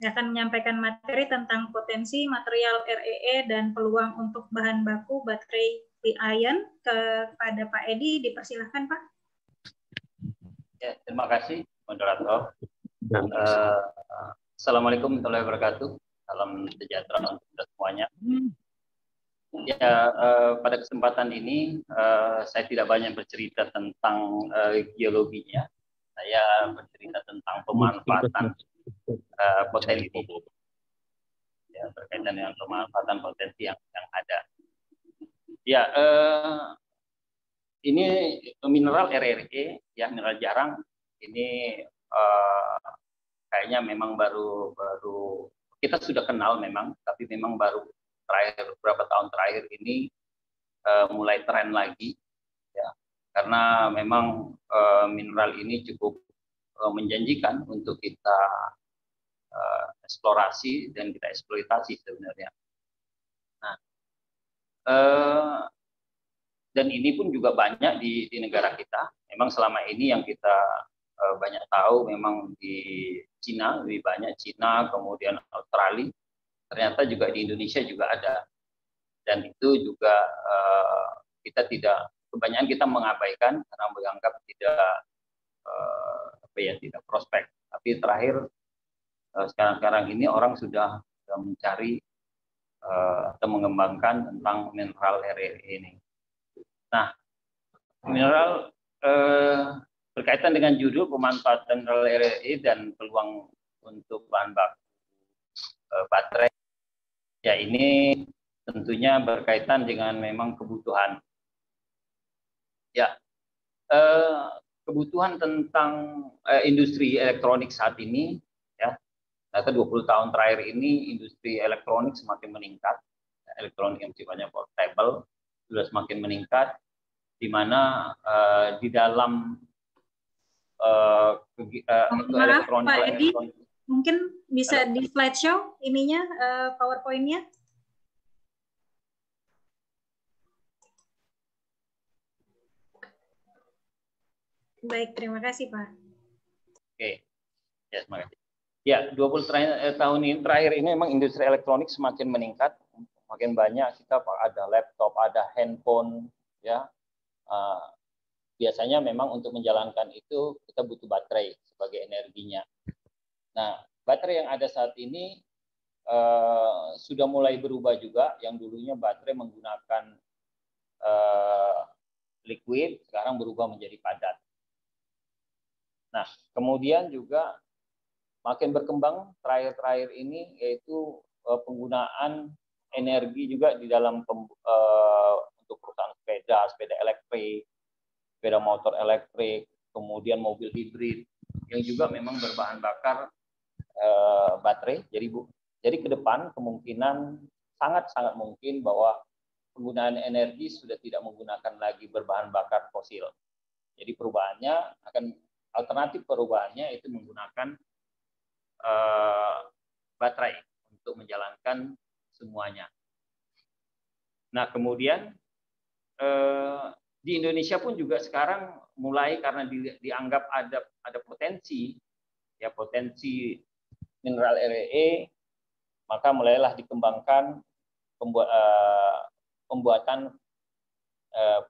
yang akan menyampaikan materi tentang potensi material REE e dan peluang untuk bahan baku baterai ion kepada Pak Edi dipersilahkan Pak. Ya, terima kasih moderator. Uh, Assalamualaikum warahmatullahi wabarakatuh. Salam sejahtera untuk kita semuanya. Hmm. Ya, uh, pada kesempatan ini uh, saya tidak banyak bercerita tentang uh, geologinya. Saya bercerita tentang pemanfaatan uh, potensi ya, berkaitan dengan pemanfaatan potensi yang yang ada. Ya, uh, ini mineral RRE ya mineral jarang ini uh, kayaknya memang baru baru kita sudah kenal memang, tapi memang baru terakhir beberapa tahun terakhir ini uh, mulai tren lagi ya karena memang uh, mineral ini cukup uh, menjanjikan untuk kita uh, eksplorasi dan kita eksploitasi sebenarnya. Nah, uh, dan ini pun juga banyak di, di negara kita. Memang selama ini yang kita banyak tahu memang di Cina lebih banyak Cina, kemudian Australia, ternyata juga di Indonesia juga ada dan itu juga eh, kita tidak kebanyakan kita mengabaikan karena menganggap tidak eh, apa ya tidak prospek tapi terakhir eh, sekarang-sekarang ini orang sudah, mencari uh, atau mengembangkan tentang mineral RE ini nah mineral berkaitan dengan judul pemanfaatan mineral RE dan peluang untuk bahan baku baterai Ya ini tentunya berkaitan dengan memang kebutuhan. Ya, eh, kebutuhan tentang eh, industri elektronik saat ini, ya, data 20 tahun terakhir ini industri elektronik semakin meningkat, elektronik yang sifatnya portable sudah semakin meningkat, di mana eh, di dalam eh, ke, eh, Maaf, elektronik, Pak Edi, elektronik Mungkin bisa di slideshow ininya, uh, PowerPoint-nya. Baik, terima kasih Pak. Oke, Okay. Ya, terima kasih. Ya, dua puluh eh, tahun ini terakhir ini memang industri elektronik semakin meningkat, makin banyak kita ada laptop, ada handphone, ya. Uh, biasanya memang untuk menjalankan itu kita butuh baterai sebagai energinya. Nah, baterai yang ada saat ini uh, sudah mulai berubah juga. Yang dulunya baterai menggunakan uh, liquid, sekarang berubah menjadi padat. Nah, kemudian juga makin berkembang terakhir-terakhir ini yaitu uh, penggunaan energi juga di dalam uh, untuk perusahaan sepeda, sepeda elektrik, sepeda motor elektrik, kemudian mobil hibrid yang juga memang berbahan bakar Eh, baterai. Jadi bu, jadi ke depan kemungkinan sangat-sangat mungkin bahwa penggunaan energi sudah tidak menggunakan lagi berbahan bakar fosil. Jadi perubahannya akan alternatif perubahannya itu menggunakan uh, baterai untuk menjalankan semuanya. Nah kemudian uh, di Indonesia pun juga sekarang mulai karena dianggap ada ada potensi ya potensi mineral REE, e, maka mulailah dikembangkan eh, pembuatan eh,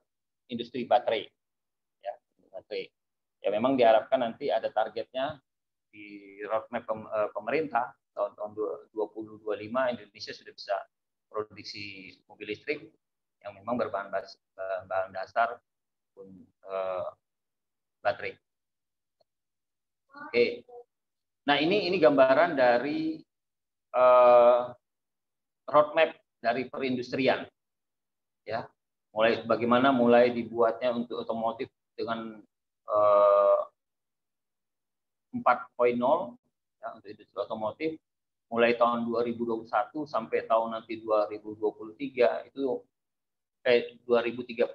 industri baterai. Ya, baterai. Ya memang diharapkan nanti ada targetnya di roadmap eh, pemerintah tahun-tahun 2025 Indonesia sudah bisa produksi mobil listrik yang memang berbahan bas, bahan dasar pun, baterai. Oke. Nah ini ini gambaran dari uh, roadmap dari perindustrian, ya mulai bagaimana mulai dibuatnya untuk otomotif dengan uh, eh, 4.0 ya, untuk industri otomotif mulai tahun 2021 sampai tahun nanti 2023 itu eh 2030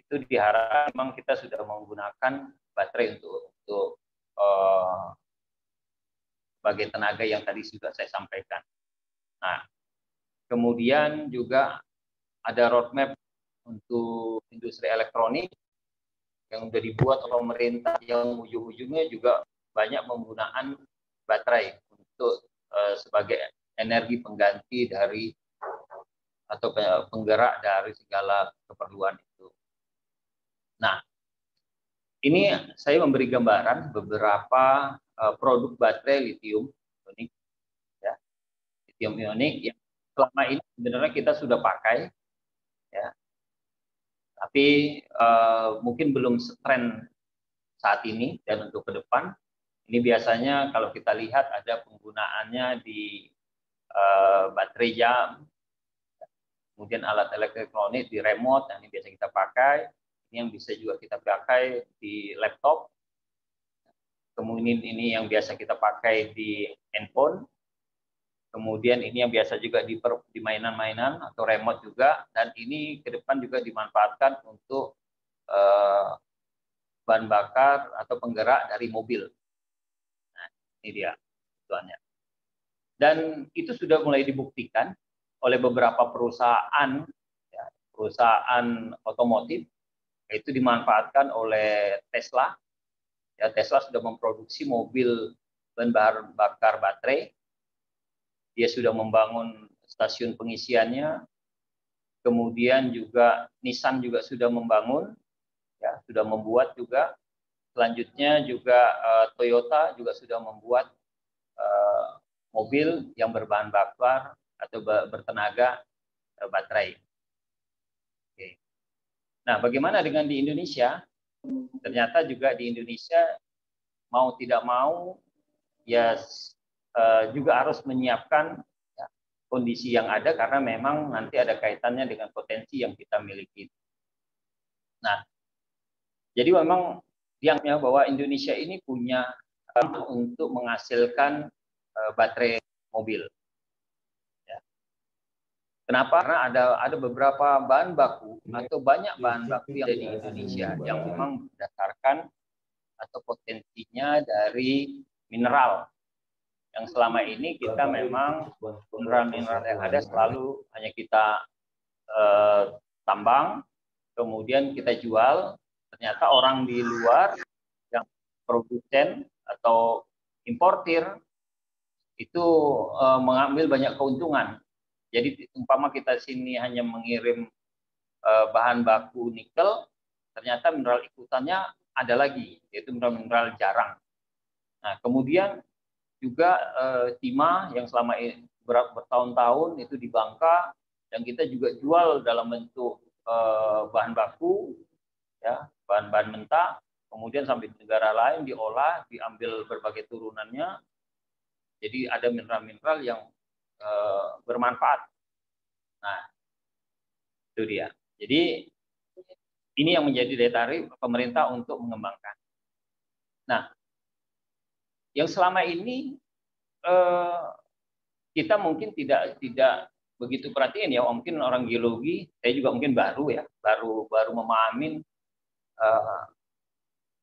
itu diharap memang kita sudah menggunakan baterai untuk untuk uh, sebagai tenaga yang tadi sudah saya sampaikan. Nah, kemudian juga ada roadmap untuk industri elektronik yang sudah dibuat oleh pemerintah yang ujung-ujungnya juga banyak penggunaan baterai untuk eh, sebagai energi pengganti dari atau penggerak dari segala keperluan itu. Nah, ini saya memberi gambaran beberapa Eh, produk baterai lithium ionik ya lithium ionik yang selama ini sebenarnya kita sudah pakai ya tapi uh, mungkin belum tren saat ini dan untuk ke depan ini biasanya kalau kita lihat ada penggunaannya di uh, baterai jam ya. kemudian alat elektronik di remote yang ini biasa kita pakai ini yang bisa juga kita pakai di laptop kemudian ini yang biasa kita pakai di handphone, kemudian ini yang biasa juga di, di mainan-mainan atau remote juga, dan ini ke depan juga dimanfaatkan untuk eh, bahan bakar atau penggerak dari mobil. Nah, ini dia tuannya. Dan itu sudah mulai dibuktikan oleh beberapa perusahaan, ya, perusahaan otomotif, itu dimanfaatkan oleh Tesla Ya, Tesla sudah memproduksi mobil bahan bakar baterai. Dia sudah membangun stasiun pengisiannya. Kemudian juga Nissan juga sudah membangun, ya, sudah membuat juga. Selanjutnya juga uh, Toyota juga sudah membuat uh, mobil yang berbahan bakar atau bertenaga eh, baterai. Oke. Nah, bagaimana dengan di Indonesia? ternyata juga di Indonesia mau tidak mau ya eh, juga harus menyiapkan ya, kondisi yang ada karena memang nanti ada kaitannya dengan potensi yang kita miliki. Nah, jadi memang yangnya bahwa Indonesia ini punya eh, untuk menghasilkan eh, baterai mobil. Kenapa? Karena ada ada beberapa bahan baku iya. atau banyak bahan iya, baku iya, yang ada di Indonesia yang memang berdasarkan atau potensinya dari mineral yang selama ini kita memang mineral-mineral yang ada selalu hanya kita eh, tambang, kemudian kita jual. Ternyata orang di luar yang produsen atau importir itu eh, mengambil banyak keuntungan jadi umpama kita sini hanya mengirim uh, bahan baku nikel, ternyata mineral ikutannya ada lagi, yaitu mineral-mineral jarang. Nah, kemudian juga eh, timah yang selama bertahun-tahun itu di Bangka dan kita juga jual dalam bentuk eh, bahan baku, ya bahan-bahan mentah, kemudian sampai di negara lain diolah, diambil berbagai turunannya. Jadi ada mineral-mineral yang e, bermanfaat. Nah, itu dia. Jadi ini yang menjadi daya tarik pemerintah untuk mengembangkan. Nah, yang selama ini e, kita mungkin tidak tidak begitu perhatiin ya, mungkin orang geologi, saya juga mungkin baru ya, baru baru memahami e,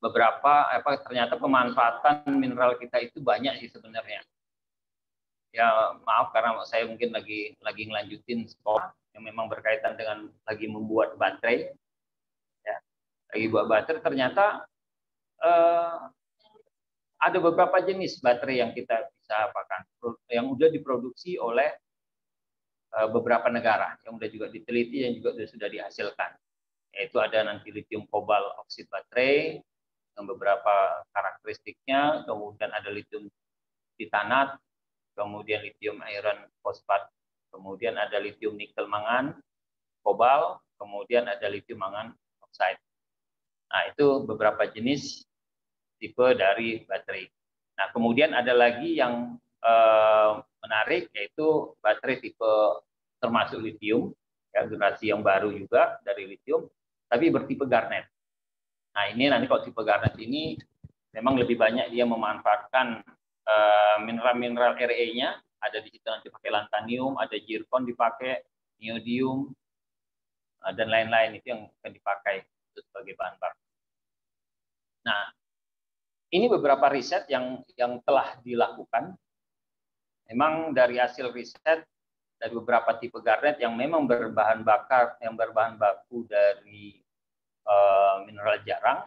beberapa apa ternyata pemanfaatan mineral kita itu banyak sih sebenarnya ya maaf karena saya mungkin lagi lagi ngelanjutin sekolah yang memang berkaitan dengan lagi membuat baterai ya lagi buat baterai ternyata eh, ada beberapa jenis baterai yang kita bisa apakan yang sudah diproduksi oleh eh, beberapa negara yang sudah juga diteliti yang juga sudah dihasilkan yaitu ada nanti lithium kobal oksid baterai dengan beberapa karakteristiknya kemudian ada lithium titanat kemudian lithium iron fosfat, kemudian ada lithium nikel mangan, kobal, kemudian ada lithium mangan oxide. Nah, itu beberapa jenis tipe dari baterai. Nah, kemudian ada lagi yang eh, menarik yaitu baterai tipe termasuk lithium, ya, generasi yang baru juga dari lithium, tapi bertipe garnet. Nah, ini nanti kalau tipe garnet ini memang lebih banyak dia memanfaatkan Eh, mineral-mineral RE-nya ada di situ nanti pakai lantanium, ada zirkon dipakai, neodium eh, dan lain-lain itu yang akan dipakai itu sebagai bahan baku. Nah, ini beberapa riset yang yang telah dilakukan. Memang dari hasil riset dari beberapa tipe garnet yang memang berbahan bakar yang berbahan baku dari uh, mineral jarang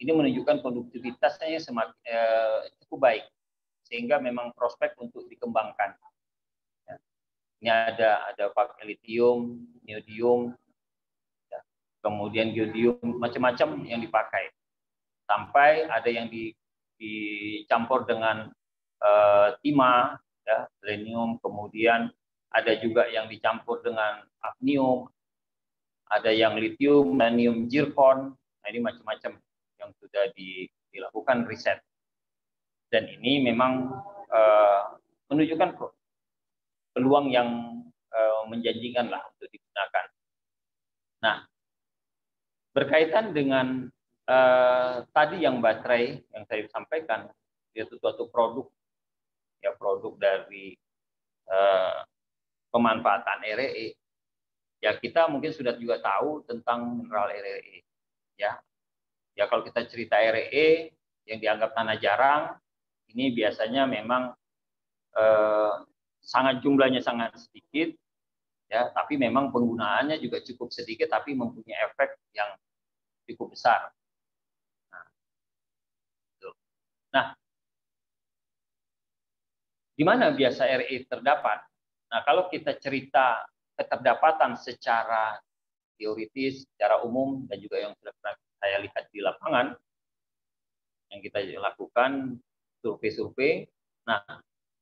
ini menunjukkan produktivitasnya semakin uh, cukup baik sehingga memang prospek untuk dikembangkan. Ya. Ini ada ada pakai litium, neodium, ya. kemudian geodium, macam-macam yang dipakai. Sampai ada yang di, dicampur dengan eh, timah, ya, selenium, kemudian ada juga yang dicampur dengan afnium, ada yang litium, manium, zircon. nah, ini macam-macam yang sudah di, dilakukan riset dan ini memang uh, menunjukkan peluang yang uh, eh, menjanjikan lah untuk digunakan. Nah, berkaitan dengan uh, tadi yang baterai yang saya sampaikan yaitu suatu produk ya produk dari uh, pemanfaatan REE e. ya kita mungkin sudah juga tahu tentang mineral REE e, ya ya kalau kita cerita REE e yang dianggap tanah jarang ini biasanya memang eh, sangat jumlahnya sangat sedikit ya tapi memang penggunaannya juga cukup sedikit tapi mempunyai efek yang cukup besar nah, nah di mana biasa RE terdapat nah kalau kita cerita keterdapatan secara teoritis secara umum dan juga yang sudah saya lihat di lapangan yang kita lakukan survei-survei. Nah,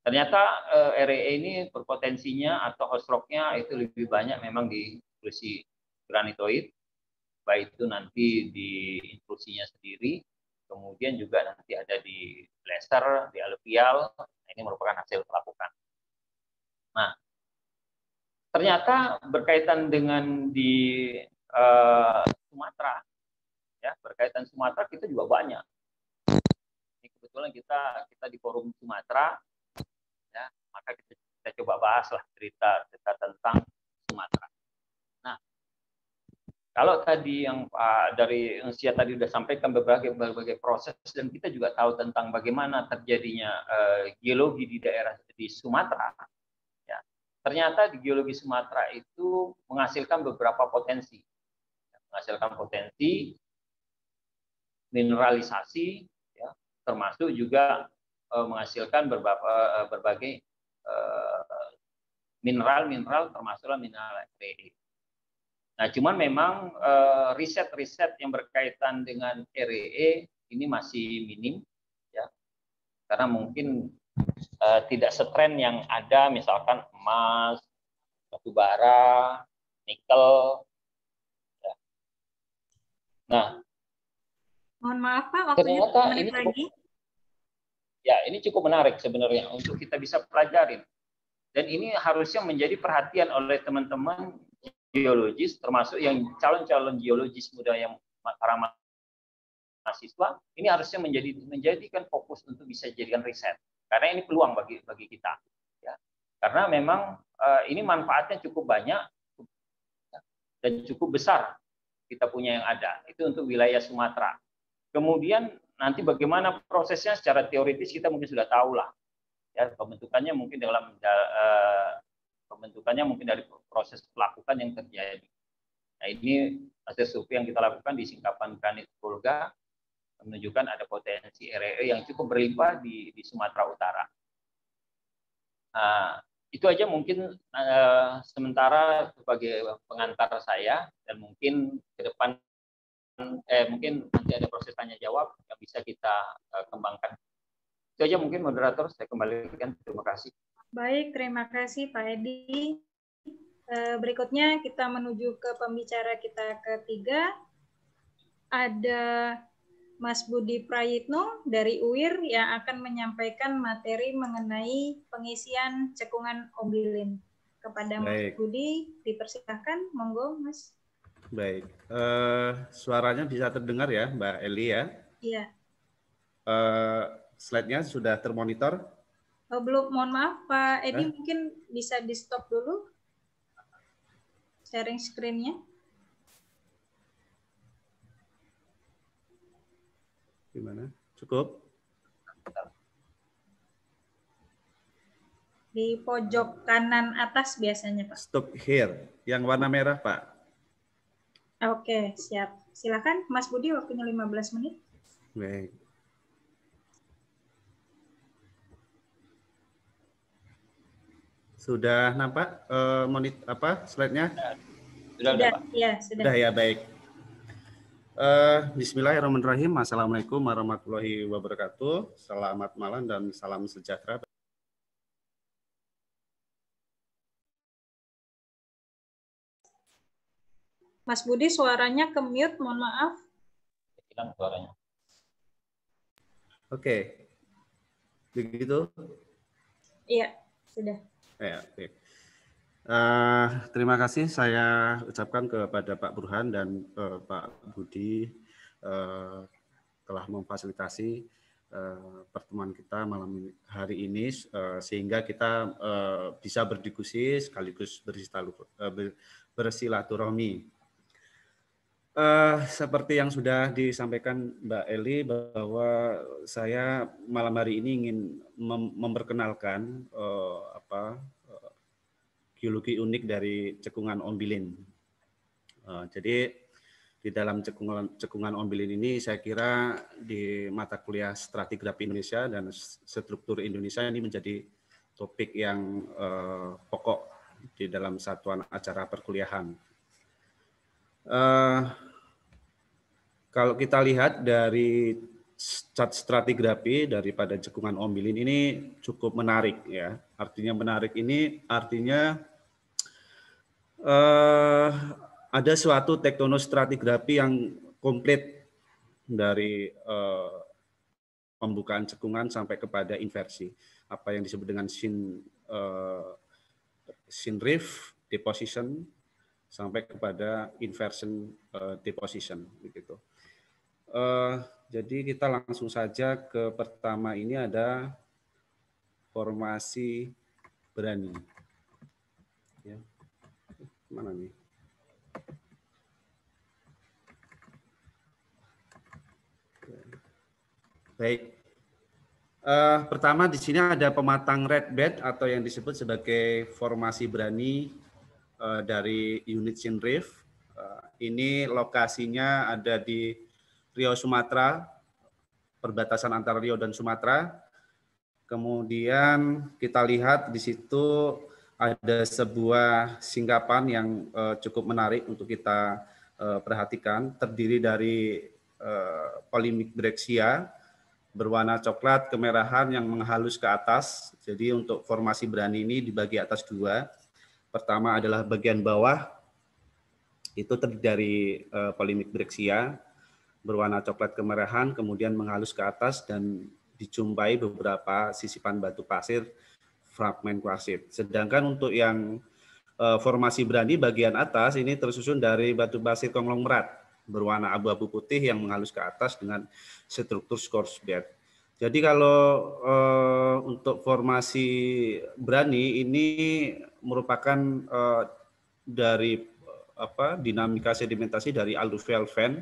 ternyata uh, eh, REE e ini berpotensinya atau host rocknya itu lebih banyak memang di inklusi granitoid, baik itu nanti di inklusinya sendiri, kemudian juga nanti ada di blaster, di aluvial, nah, ini merupakan hasil pelapukan. Nah, ternyata berkaitan dengan di uh, Sumatera, ya berkaitan Sumatera kita juga banyak kebetulan kita kita di forum Sumatera ya maka kita, kita coba bahaslah cerita cerita tentang Sumatera nah kalau tadi yang uh, dari yang Sia tadi sudah sampaikan berbagai berbagai proses dan kita juga tahu tentang bagaimana terjadinya uh, geologi di daerah di Sumatera ya ternyata di geologi Sumatera itu menghasilkan beberapa potensi menghasilkan potensi mineralisasi termasuk juga e, menghasilkan e, e, berbagai, berbagai mineral-mineral termasuklah mineral RE. Nah, cuman memang riset-riset yang berkaitan dengan REE ini masih minim ya. Karena mungkin tidak setren yang ada misalkan emas, batu bara, nikel. Ya. Nah, Mohon maaf Pak, waktunya Ternyata menit ini lagi. Ya, ini cukup menarik sebenarnya untuk kita bisa pelajarin. Dan ini harusnya menjadi perhatian oleh teman-teman geologis, termasuk yang calon-calon geologis muda yang para mahasiswa, ini harusnya menjadi menjadikan fokus untuk bisa jadikan riset. Karena ini peluang bagi bagi kita. Ya. Karena memang uh, ini manfaatnya cukup banyak dan cukup besar kita punya yang ada. Itu untuk wilayah Sumatera. Kemudian nanti bagaimana prosesnya secara teoritis kita mungkin sudah tahu lah. Ya, pembentukannya mungkin dalam uh, pembentukannya mungkin dari proses pelakukan yang terjadi. Nah, ini hasil survei yang kita lakukan di Singkapan Granit Volga menunjukkan ada potensi REE e yang cukup berlimpah di, di Sumatera Utara. Nah, itu aja mungkin uh, sementara sebagai pengantar saya dan mungkin ke depan eh, mungkin nanti ada proses tanya jawab yang bisa kita eh, kembangkan. Itu aja mungkin moderator saya kembalikan. Terima kasih. Baik, terima kasih Pak Edi. Eh, berikutnya kita menuju ke pembicara kita ketiga. Ada Mas Budi Prayitno dari UIR yang akan menyampaikan materi mengenai pengisian cekungan obilin. Kepada Baik. Mas Budi, dipersilahkan. Monggo, Mas. Baik, uh, suaranya bisa terdengar ya Mbak Eli ya? Iya. Uh, Slide-nya sudah termonitor? Oh, belum, mohon maaf Pak Edi eh? mungkin bisa di stop dulu sharing screen-nya. Gimana? Cukup? Di pojok kanan atas biasanya Pak. Stop here, yang warna merah Pak. Oke, siap. Silakan Mas Budi waktunya 15 menit. Baik. Sudah nampak uh, eh, monit apa slide-nya? Sudah, sudah, sudah, Ya, sudah. Sudah ya, baik. Uh, Bismillahirrahmanirrahim. Assalamualaikum warahmatullahi wabarakatuh. Selamat malam dan salam sejahtera. Mas Budi suaranya ke mute, mohon maaf. Hilang suaranya. Oke. Okay. Begitu? Iya, sudah. Ya, oke. Okay. Uh, eh, terima kasih saya ucapkan kepada Pak Burhan dan uh, Pak Budi uh, telah memfasilitasi uh, pertemuan kita malam hari ini uh, sehingga kita uh, bisa berdiskusi sekaligus bersilaturahmi Uh, seperti yang sudah disampaikan Mbak Eli bahwa saya malam hari ini ingin mem memperkenalkan uh, apa uh, geologi unik dari cekungan ombilin. Uh, jadi di dalam cekungan cekungan ombilin ini saya kira di mata kuliah stratigrafi Indonesia dan struktur Indonesia ini menjadi topik yang uh, pokok di dalam satuan acara perkuliahan Eh, kalau kita lihat dari cat stratigrafi daripada cekungan ombilin ini cukup menarik ya. Artinya menarik ini artinya eh, ada suatu tektonostratigrafi yang komplit dari eh, pembukaan cekungan sampai kepada inversi. Apa yang disebut dengan sin eh, sin rift deposition sampai kepada inversion uh, deposition begitu. Uh, jadi kita langsung saja ke pertama ini ada formasi berani. Ya. Mana nih? Baik. Uh, pertama di sini ada pematang red bed atau yang disebut sebagai formasi berani Eh, dari unit Sinrif. Eh, ini lokasinya ada di Riau Sumatera, perbatasan antara Riau dan Sumatera. Kemudian kita lihat di situ ada sebuah singgapan yang eh, cukup menarik untuk kita perhatikan, terdiri dari polimik breksia berwarna coklat kemerahan yang menghalus ke atas. Jadi untuk formasi berani ini dibagi atas dua Pertama adalah bagian bawah itu terdiri dari uh, polimik breksia berwarna coklat kemerahan, kemudian menghalus ke atas dan dijumpai beberapa sisipan batu pasir fragmen kuarsit. Sedangkan untuk yang uh, formasi berani bagian atas ini tersusun dari batu pasir konglomerat berwarna abu-abu putih yang menghalus ke atas dengan struktur scourge bed. Jadi kalau uh, untuk formasi berani ini merupakan uh, dari apa dinamika sedimentasi dari alluvial fan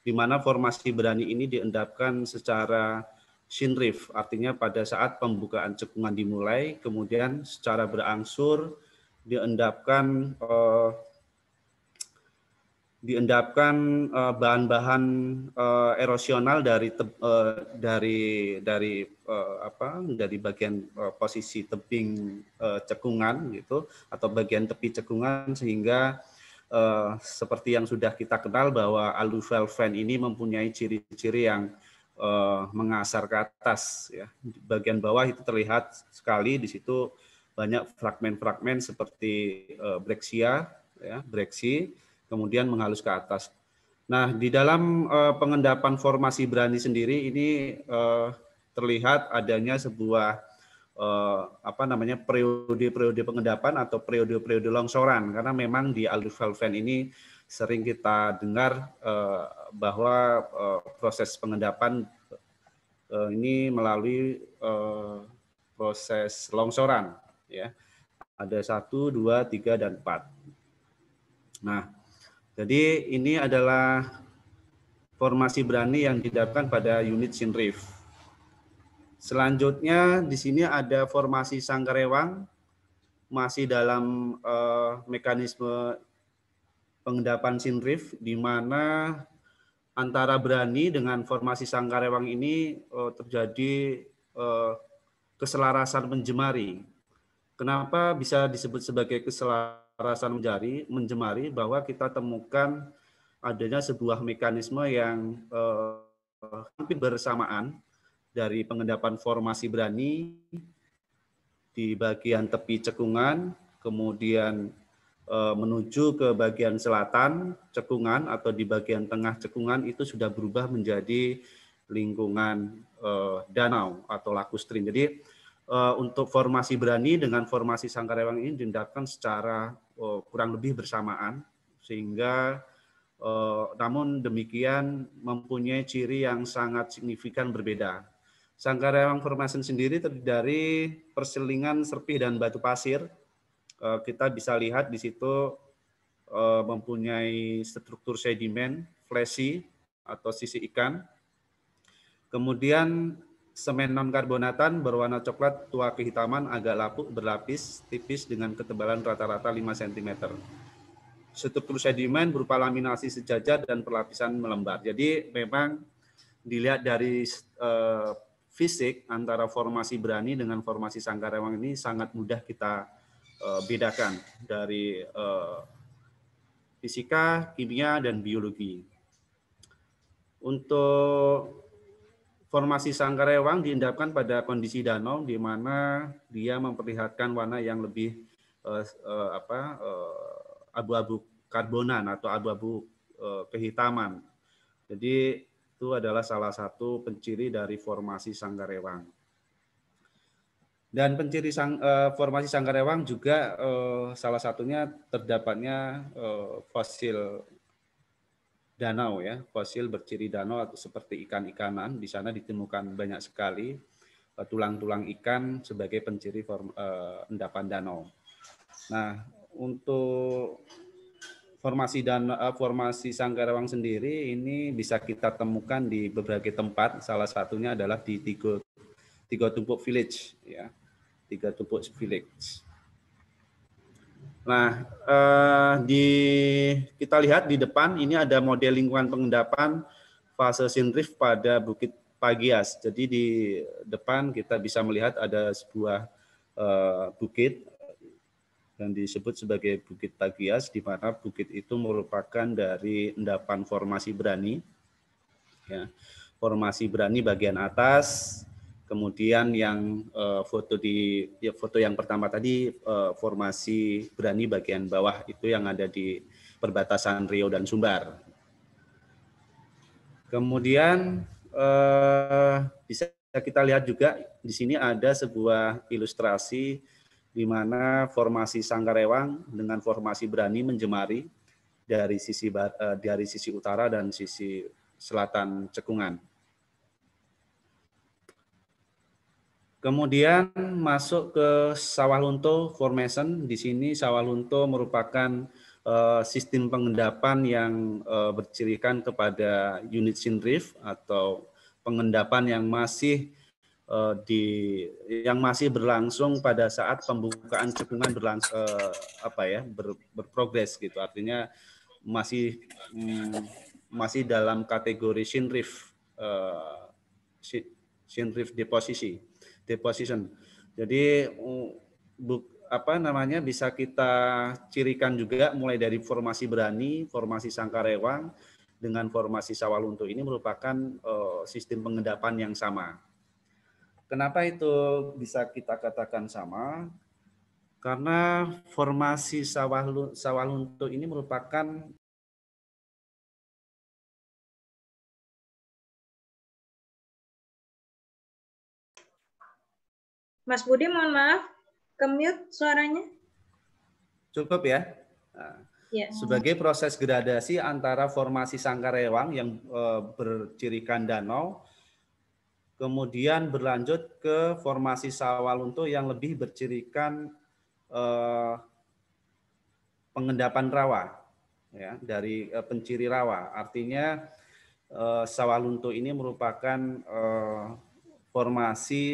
di mana formasi berani ini diendapkan secara sinrif artinya pada saat pembukaan cekungan dimulai kemudian secara berangsur diendapkan uh, diendapkan eh, bahan-bahan uh, erosional dari te, uh, dari dari apa dari bagian posisi tebing cekungan gitu atau bagian tepi cekungan sehingga seperti yang sudah kita kenal bahwa alluvial fan ini mempunyai ciri-ciri yang mengasar ke atas ya bagian bawah itu terlihat sekali di situ banyak fragmen-fragmen seperti breksia ya breksi kemudian menghalus ke atas. Nah, di dalam uh, pengendapan formasi berani sendiri ini uh, terlihat adanya sebuah uh, apa namanya periode-periode pengendapan atau periode-periode longsoran karena memang di Alduvalven ini sering kita dengar uh, bahwa uh, proses pengendapan uh, ini melalui uh, proses longsoran ya ada satu dua tiga dan empat nah jadi ini adalah formasi berani yang didapatkan pada unit Sinrif. Selanjutnya di sini ada formasi Sangkarewang masih dalam uh, mekanisme pengendapan Sinrif di mana antara berani dengan formasi Sangkarewang ini uh, terjadi uh, keselarasan menjemari. Kenapa bisa disebut sebagai keselarasan perasaan menjari, menjemari bahwa kita temukan adanya sebuah mekanisme yang eh, hampir bersamaan dari pengendapan formasi berani di bagian tepi cekungan, kemudian eh, menuju ke bagian selatan cekungan atau di bagian tengah cekungan itu sudah berubah menjadi lingkungan eh, danau atau lakustrin. Jadi Eh, untuk formasi berani dengan formasi Sangkarewang ini dindakan secara uh, kurang lebih bersamaan sehingga uh, namun demikian mempunyai ciri yang sangat signifikan berbeda. Sangkarewang formasi sendiri terdiri dari perselingan serpih dan batu pasir. Uh, kita bisa lihat di situ uh, mempunyai struktur sedimen, flesi atau sisi ikan. Kemudian Semen non-karbonatan berwarna coklat tua kehitaman agak lapuk berlapis tipis dengan ketebalan rata-rata 5 cm. Struktur sedimen berupa laminasi sejajar dan perlapisan melembar. Jadi memang dilihat dari uh, fisik antara formasi berani dengan formasi sangkarewang ini sangat mudah kita uh, bedakan dari uh, fisika, kimia, dan biologi. Untuk Formasi Sangkarewang diendapkan pada kondisi danau di mana dia memperlihatkan warna yang lebih eh, eh apa uh, abu-abu karbonan atau abu-abu uh, kehitaman. Jadi itu adalah salah satu penciri dari formasi Sangkarewang. Dan penciri sang, uh, formasi Sangkarewang juga uh, salah satunya terdapatnya uh, fosil danau ya, fosil berciri danau atau seperti ikan-ikanan. Di sana ditemukan banyak sekali eh, tulang-tulang ikan sebagai penciri form, eh, endapan danau. Nah, untuk formasi dan eh, formasi Sanggarawang sendiri ini bisa kita temukan di berbagai tempat. Salah satunya adalah di tiga Tiga Tumpuk Village ya. Tiga Tumpuk Village. Nah, eh, di kita lihat di depan ini ada model lingkungan pengendapan fase sintrif pada Bukit Pagias. Jadi di depan kita bisa melihat ada sebuah eh, bukit yang disebut sebagai Bukit Pagias, di mana bukit itu merupakan dari endapan formasi berani. Ya, formasi berani bagian atas, Kemudian yang uh, foto di ya, foto yang pertama tadi uh, formasi berani bagian bawah itu yang ada di perbatasan Rio dan Sumbar. Kemudian uh, bisa kita lihat juga di sini ada sebuah ilustrasi di mana formasi Sanggarewang dengan formasi berani menjemari dari sisi dari sisi utara dan sisi selatan cekungan. Kemudian masuk ke Sawalunto Formation. Di sini Sawalunto merupakan eh, sistem pengendapan yang eh, bercirikan kepada unit sinrif atau pengendapan yang masih eh, di yang masih berlangsung pada saat pembukaan cekungan berlangsung uh, apa ya ber, berprogres gitu. Artinya masih mm, masih dalam kategori sinrif uh, sinrif deposisi deposition. Jadi apa namanya bisa kita cirikan juga mulai dari formasi berani, formasi sangkarewang dengan formasi Sawalunto ini merupakan eh, sistem pengendapan yang sama. Kenapa itu bisa kita katakan sama? Karena formasi sawah Sawalunto ini merupakan Mas Budi, mohon maaf, kemute suaranya. Cukup ya. Nah, ya. Sebagai proses gradasi antara formasi sangkarewang yang eh, bercirikan danau, kemudian berlanjut ke formasi sawalunto yang lebih bercirikan eh, pengendapan rawa, ya dari eh, penciri rawa. Artinya eh, sawalunto ini merupakan eh, formasi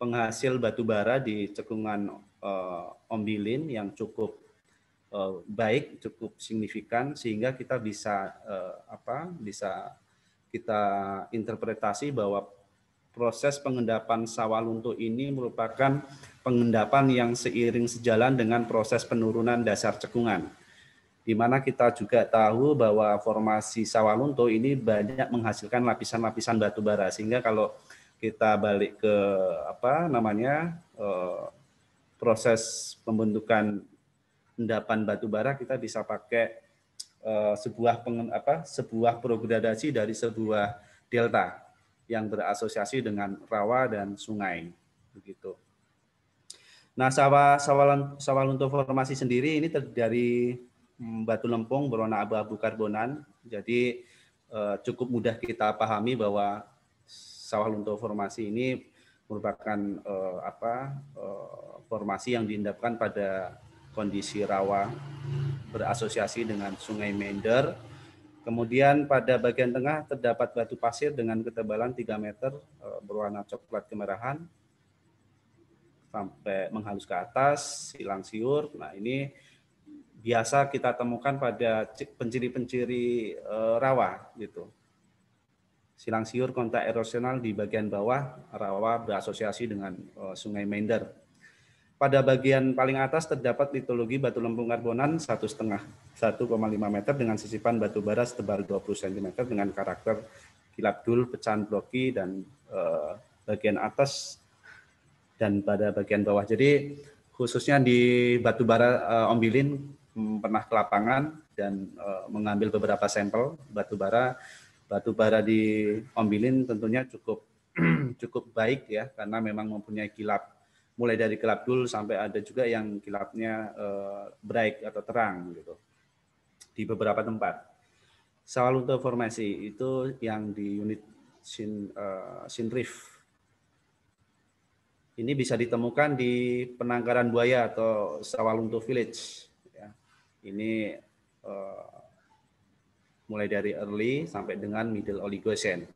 penghasil batu bara di cekungan uh, eh, Ombilin yang cukup uh, baik, cukup signifikan sehingga kita bisa uh, apa? bisa kita interpretasi bahwa proses pengendapan sawah lunto ini merupakan pengendapan yang seiring sejalan dengan proses penurunan dasar cekungan. Di mana kita juga tahu bahwa formasi sawah lunto ini banyak menghasilkan lapisan-lapisan batu bara sehingga kalau kita balik ke apa namanya eh, proses pembentukan endapan batu bara kita bisa pakai eh, sebuah pengen, apa sebuah progradasi dari sebuah delta yang berasosiasi dengan rawa dan sungai begitu. Nah, sawah sawah sawah formasi sendiri ini terdiri dari hmm, batu lempung berwarna abu-abu karbonan. Jadi eh, cukup mudah kita pahami bahwa sawah lunto formasi ini merupakan eh, apa eh, formasi yang diendapkan pada kondisi rawa berasosiasi dengan Sungai Mender. Kemudian pada bagian tengah terdapat batu pasir dengan ketebalan 3 meter eh, berwarna coklat kemerahan sampai menghalus ke atas, silang siur. Nah, ini biasa kita temukan pada penciri-penciri eh, rawa gitu silang siur kontak erosional di bagian bawah rawa berasosiasi dengan eh, Sungai Mender. Pada bagian paling atas terdapat litologi batu lempung karbonan 1,5 meter dengan sisipan batu bara setebal 20 cm dengan karakter kilat dul, pecahan bloki dan eh, bagian atas dan pada bagian bawah. Jadi khususnya di batu bara eh, Ombilin mm, pernah ke lapangan dan mengambil beberapa sampel batu bara batu bara di Ombilin tentunya cukup cukup baik ya karena memang mempunyai kilap mulai dari kilap dul sampai ada juga yang kilapnya uh, eh, bright atau terang gitu di beberapa tempat. untuk formasi itu yang di unit sin uh, eh, Ini bisa ditemukan di penangkaran buaya atau Sawalunto Village. Ya. Ini eh, mulai dari early sampai dengan middle Oligosen.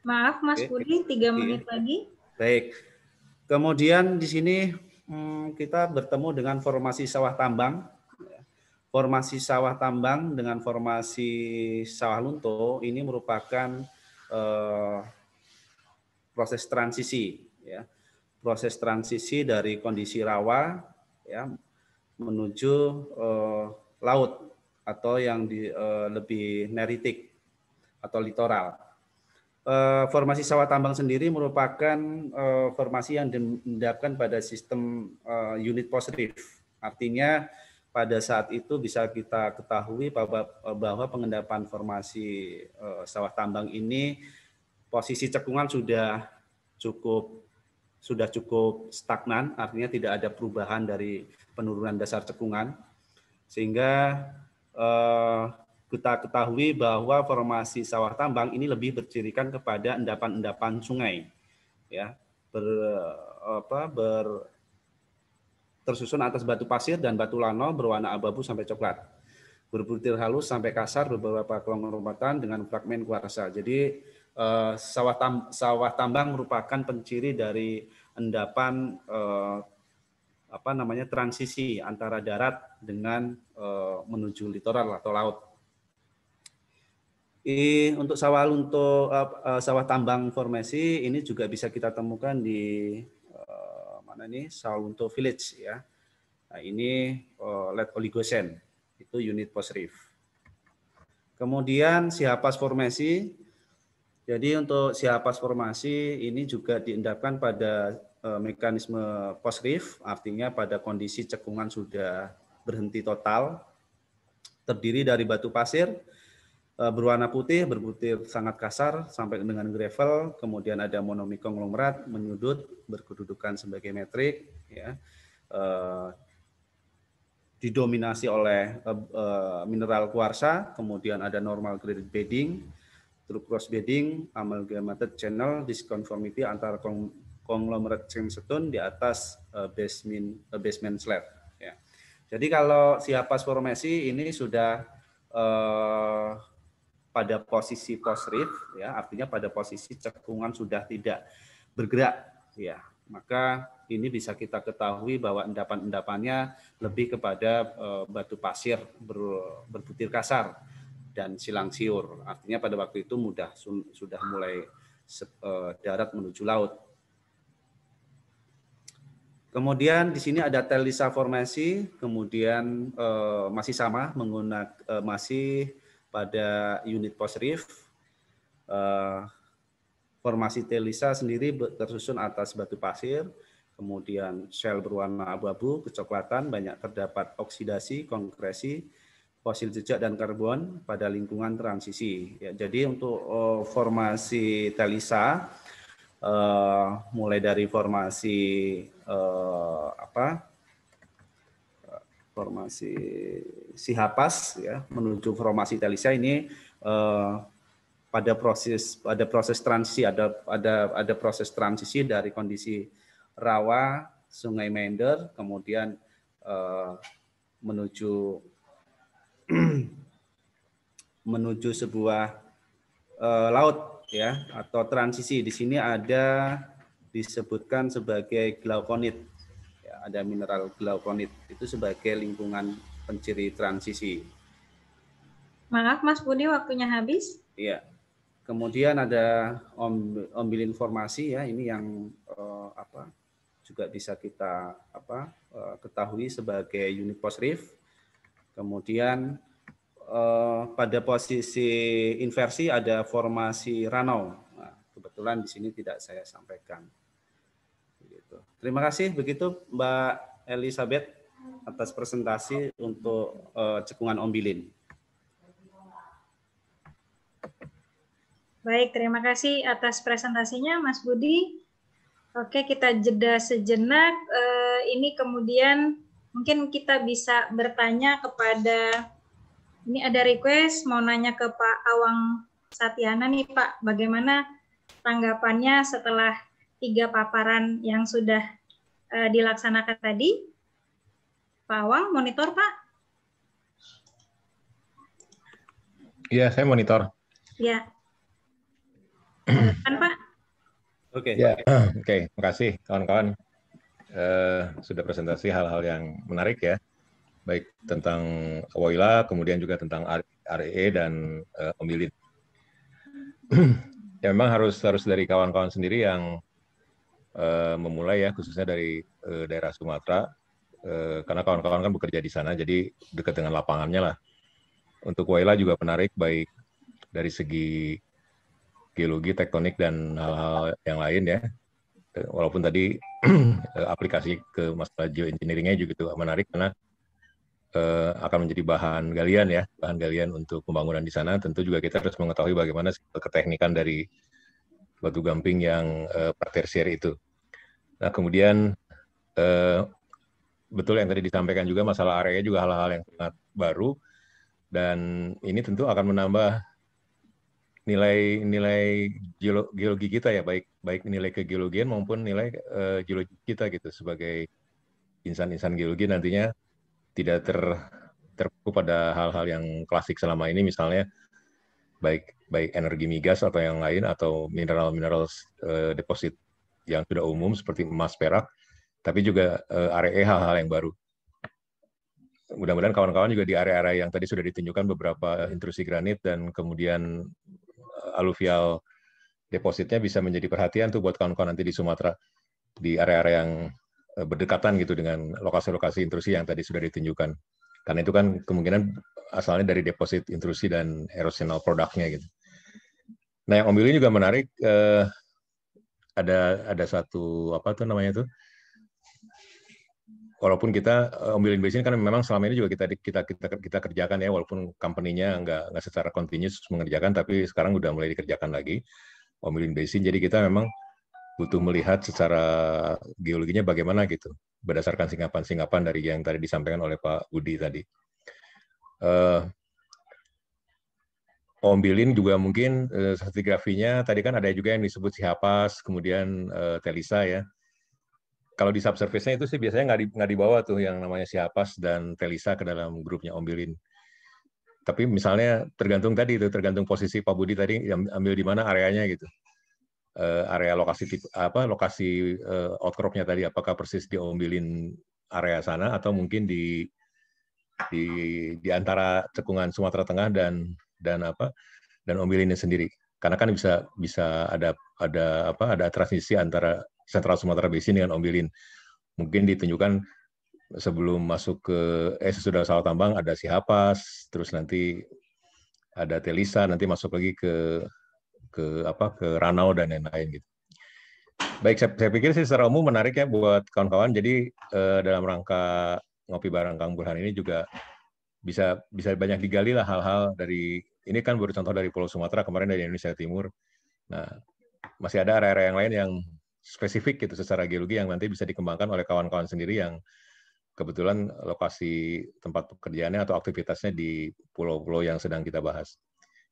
Maaf Mas Oke. Budi, tiga menit lagi. Baik. Kemudian di sini hmm, kita bertemu dengan formasi sawah tambang. Formasi sawah tambang dengan formasi sawah lunto ini merupakan eh, proses transisi, ya, proses transisi dari kondisi rawa ya menuju eh, laut atau yang di, eh, lebih neritik atau litoral. Eh, formasi sawah tambang sendiri merupakan eh, formasi yang diendapkan pada sistem eh, unit post reef. Artinya pada saat itu bisa kita ketahui bahwa, eh, bahwa pengendapan formasi eh, sawah tambang ini posisi cekungan sudah cukup sudah cukup stagnan, artinya tidak ada perubahan dari penurunan dasar cekungan. Sehingga eh, kita ketahui bahwa formasi sawah tambang ini lebih bercirikan kepada endapan-endapan sungai ya ber apa ber tersusun atas batu pasir dan batu lano berwarna abu-abu sampai coklat berbutir halus sampai kasar beberapa kelompok rombatan dengan fragmen kuarsa jadi Eh, sawah, tam, sawah tambang merupakan penciri dari endapan uh, apa namanya transisi antara darat dengan uh, menuju litoral atau laut. I, untuk sawah untuk uh, sawah tambang formasi ini juga bisa kita temukan di uh, mana nih Salunto Village ya. Nah, ini uh, oligosen itu unit post reef. Kemudian Sihapas formasi jadi untuk siapa formasi ini juga diendapkan pada e, mekanisme post rif artinya pada kondisi cekungan sudah berhenti total, terdiri dari batu pasir e, berwarna putih, berbutir sangat kasar sampai dengan gravel, kemudian ada monomikonglomerat menyudut berkedudukan sebagai metrik, ya, e, didominasi oleh mineral kuarsa, kemudian ada normal grade bedding, through cross-bidding, amalgamated channel disconformity antara konglomerat sandstone di atas uh, basement, uh, basement slab. Ya. Jadi kalau siapa formasi ini sudah uh, pada posisi post rift, ya, artinya pada posisi cekungan sudah tidak bergerak. Ya, maka ini bisa kita ketahui bahwa endapan-endapannya lebih kepada uh, batu pasir ber, berbutir kasar dan silang siur. Artinya pada waktu itu mudah sudah mulai eh, darat menuju laut. Kemudian di sini ada telisa formasi, kemudian eh, masih sama menggunakan eh, masih pada unit posrif. Eh, formasi telisa sendiri tersusun atas batu pasir, kemudian shell berwarna abu-abu, kecoklatan, banyak terdapat oksidasi, kongresi, fosil jejak dan karbon pada lingkungan transisi. Ya, jadi untuk uh, formasi Telisa uh, eh, mulai dari formasi uh, apa? formasi Sihapas ya menuju formasi Telisa ini uh, pada proses pada proses transisi ada ada ada proses transisi dari kondisi rawa Sungai Mender kemudian uh, menuju menuju sebuah eh, laut ya atau transisi. Di sini ada disebutkan sebagai glaukonit. Ya, ada mineral glaukonit itu sebagai lingkungan penciri transisi. Maaf Mas Budi waktunya habis. Iya. Kemudian ada om, ombil informasi ya ini yang eh, apa juga bisa kita apa eh, ketahui sebagai unit post reef Kemudian eh, pada posisi inversi ada formasi ranau. Nah, kebetulan di sini tidak saya sampaikan. Begitu. Terima kasih begitu Mbak Elizabeth atas presentasi untuk eh, cekungan ombilin. Baik, terima kasih atas presentasinya Mas Budi. Oke, kita jeda sejenak. Eh, ini kemudian Mungkin kita bisa bertanya kepada ini ada request mau nanya ke Pak Awang Satiana nih Pak, bagaimana tanggapannya setelah tiga paparan yang sudah uh, dilaksanakan tadi? Pak Awang, monitor Pak? Iya, saya monitor. Iya. Kan Pak? Oke. Okay. Ya. Oke, okay, kasih kawan-kawan uh, sudah presentasi hal-hal yang menarik ya, baik tentang Woyla, kemudian juga tentang REE e dan uh, pemilih. ya memang harus harus dari kawan-kawan sendiri yang uh, memulai ya, khususnya dari uh, daerah Sumatera, uh, karena kawan-kawan kan bekerja di sana, jadi dekat dengan lapangannya lah. Untuk Woyla juga menarik, baik dari segi geologi, tektonik, dan hal-hal yang lain ya. Walaupun tadi Eh, aplikasi ke masalah geoengineering-nya juga itu menarik karena uh, akan menjadi bahan galian ya, bahan galian untuk pembangunan di sana. Tentu juga kita harus mengetahui bagaimana keteknikan dari batu gamping yang uh, pratersier itu. Nah kemudian uh, betul yang tadi disampaikan juga masalah area juga hal-hal yang sangat baru dan ini tentu akan menambah nilai nilai geologi kita ya baik baik nilai kegeologian maupun nilai uh, geologi kita gitu sebagai insan-insan geologi nantinya tidak ter terpaku pada hal-hal yang klasik selama ini misalnya baik baik energi migas atau yang lain atau mineral-mineral uh, deposit yang sudah umum seperti emas perak tapi juga uh, area hal-hal yang baru mudah-mudahan kawan-kawan juga di area-area yang tadi sudah ditunjukkan beberapa intrusi granit dan kemudian aluvial depositnya bisa menjadi perhatian tuh buat kawan-kawan nanti di Sumatera di area-area yang eh, berdekatan gitu dengan lokasi-lokasi intrusi yang tadi sudah ditunjukkan. Karena itu kan kemungkinan asalnya dari deposit intrusi dan erosional produknya gitu. Nah, yang Om Billy juga menarik eh, ada ada satu apa tuh namanya tuh walaupun kita eh, ambil investasi kan memang selama ini juga kita kita kita kita kerjakan ya walaupun company-nya nggak nggak secara continuous mengerjakan tapi sekarang sudah mulai dikerjakan lagi ambil investasi jadi kita memang butuh melihat secara geologinya bagaimana gitu berdasarkan singapan-singapan dari yang tadi disampaikan oleh Pak Udi tadi. Uh, eh, Ombilin juga mungkin uh, stratigrafinya tadi kan ada juga yang disebut Sihapas, kemudian uh, Telisa ya kalau di subservice-nya itu sih biasanya nggak di, dibawa tuh yang namanya siapas dan Telisa ke dalam grupnya Om Bilin. Tapi misalnya tergantung tadi itu tergantung posisi Pak Budi tadi ambil di mana areanya gitu. Uh, area lokasi tipe, apa lokasi uh, outcropnya tadi apakah persis di Om Bilin area sana atau mungkin di di di antara cekungan Sumatera Tengah dan dan apa dan Om Bilin sendiri. Karena kan bisa bisa ada ada apa ada transisi antara Sentral Sumatera Basin dengan Om Bilin. Mungkin ditunjukkan sebelum masuk ke eh sudah sawah tambang ada si Hapas, terus nanti ada Telisa, nanti masuk lagi ke ke apa ke Ranau dan lain-lain gitu. Baik, saya, saya pikir sih secara umum menarik ya buat kawan-kawan. Jadi eh, dalam rangka ngopi bareng Kang Burhan ini juga bisa bisa banyak digali lah hal-hal dari ini kan baru contoh dari Pulau Sumatera kemarin dari Indonesia Timur. Nah, masih ada area-area yang lain yang spesifik gitu secara geologi yang nanti bisa dikembangkan oleh kawan-kawan sendiri yang kebetulan lokasi tempat pekerjaannya atau aktivitasnya di pulau-pulau yang sedang kita bahas.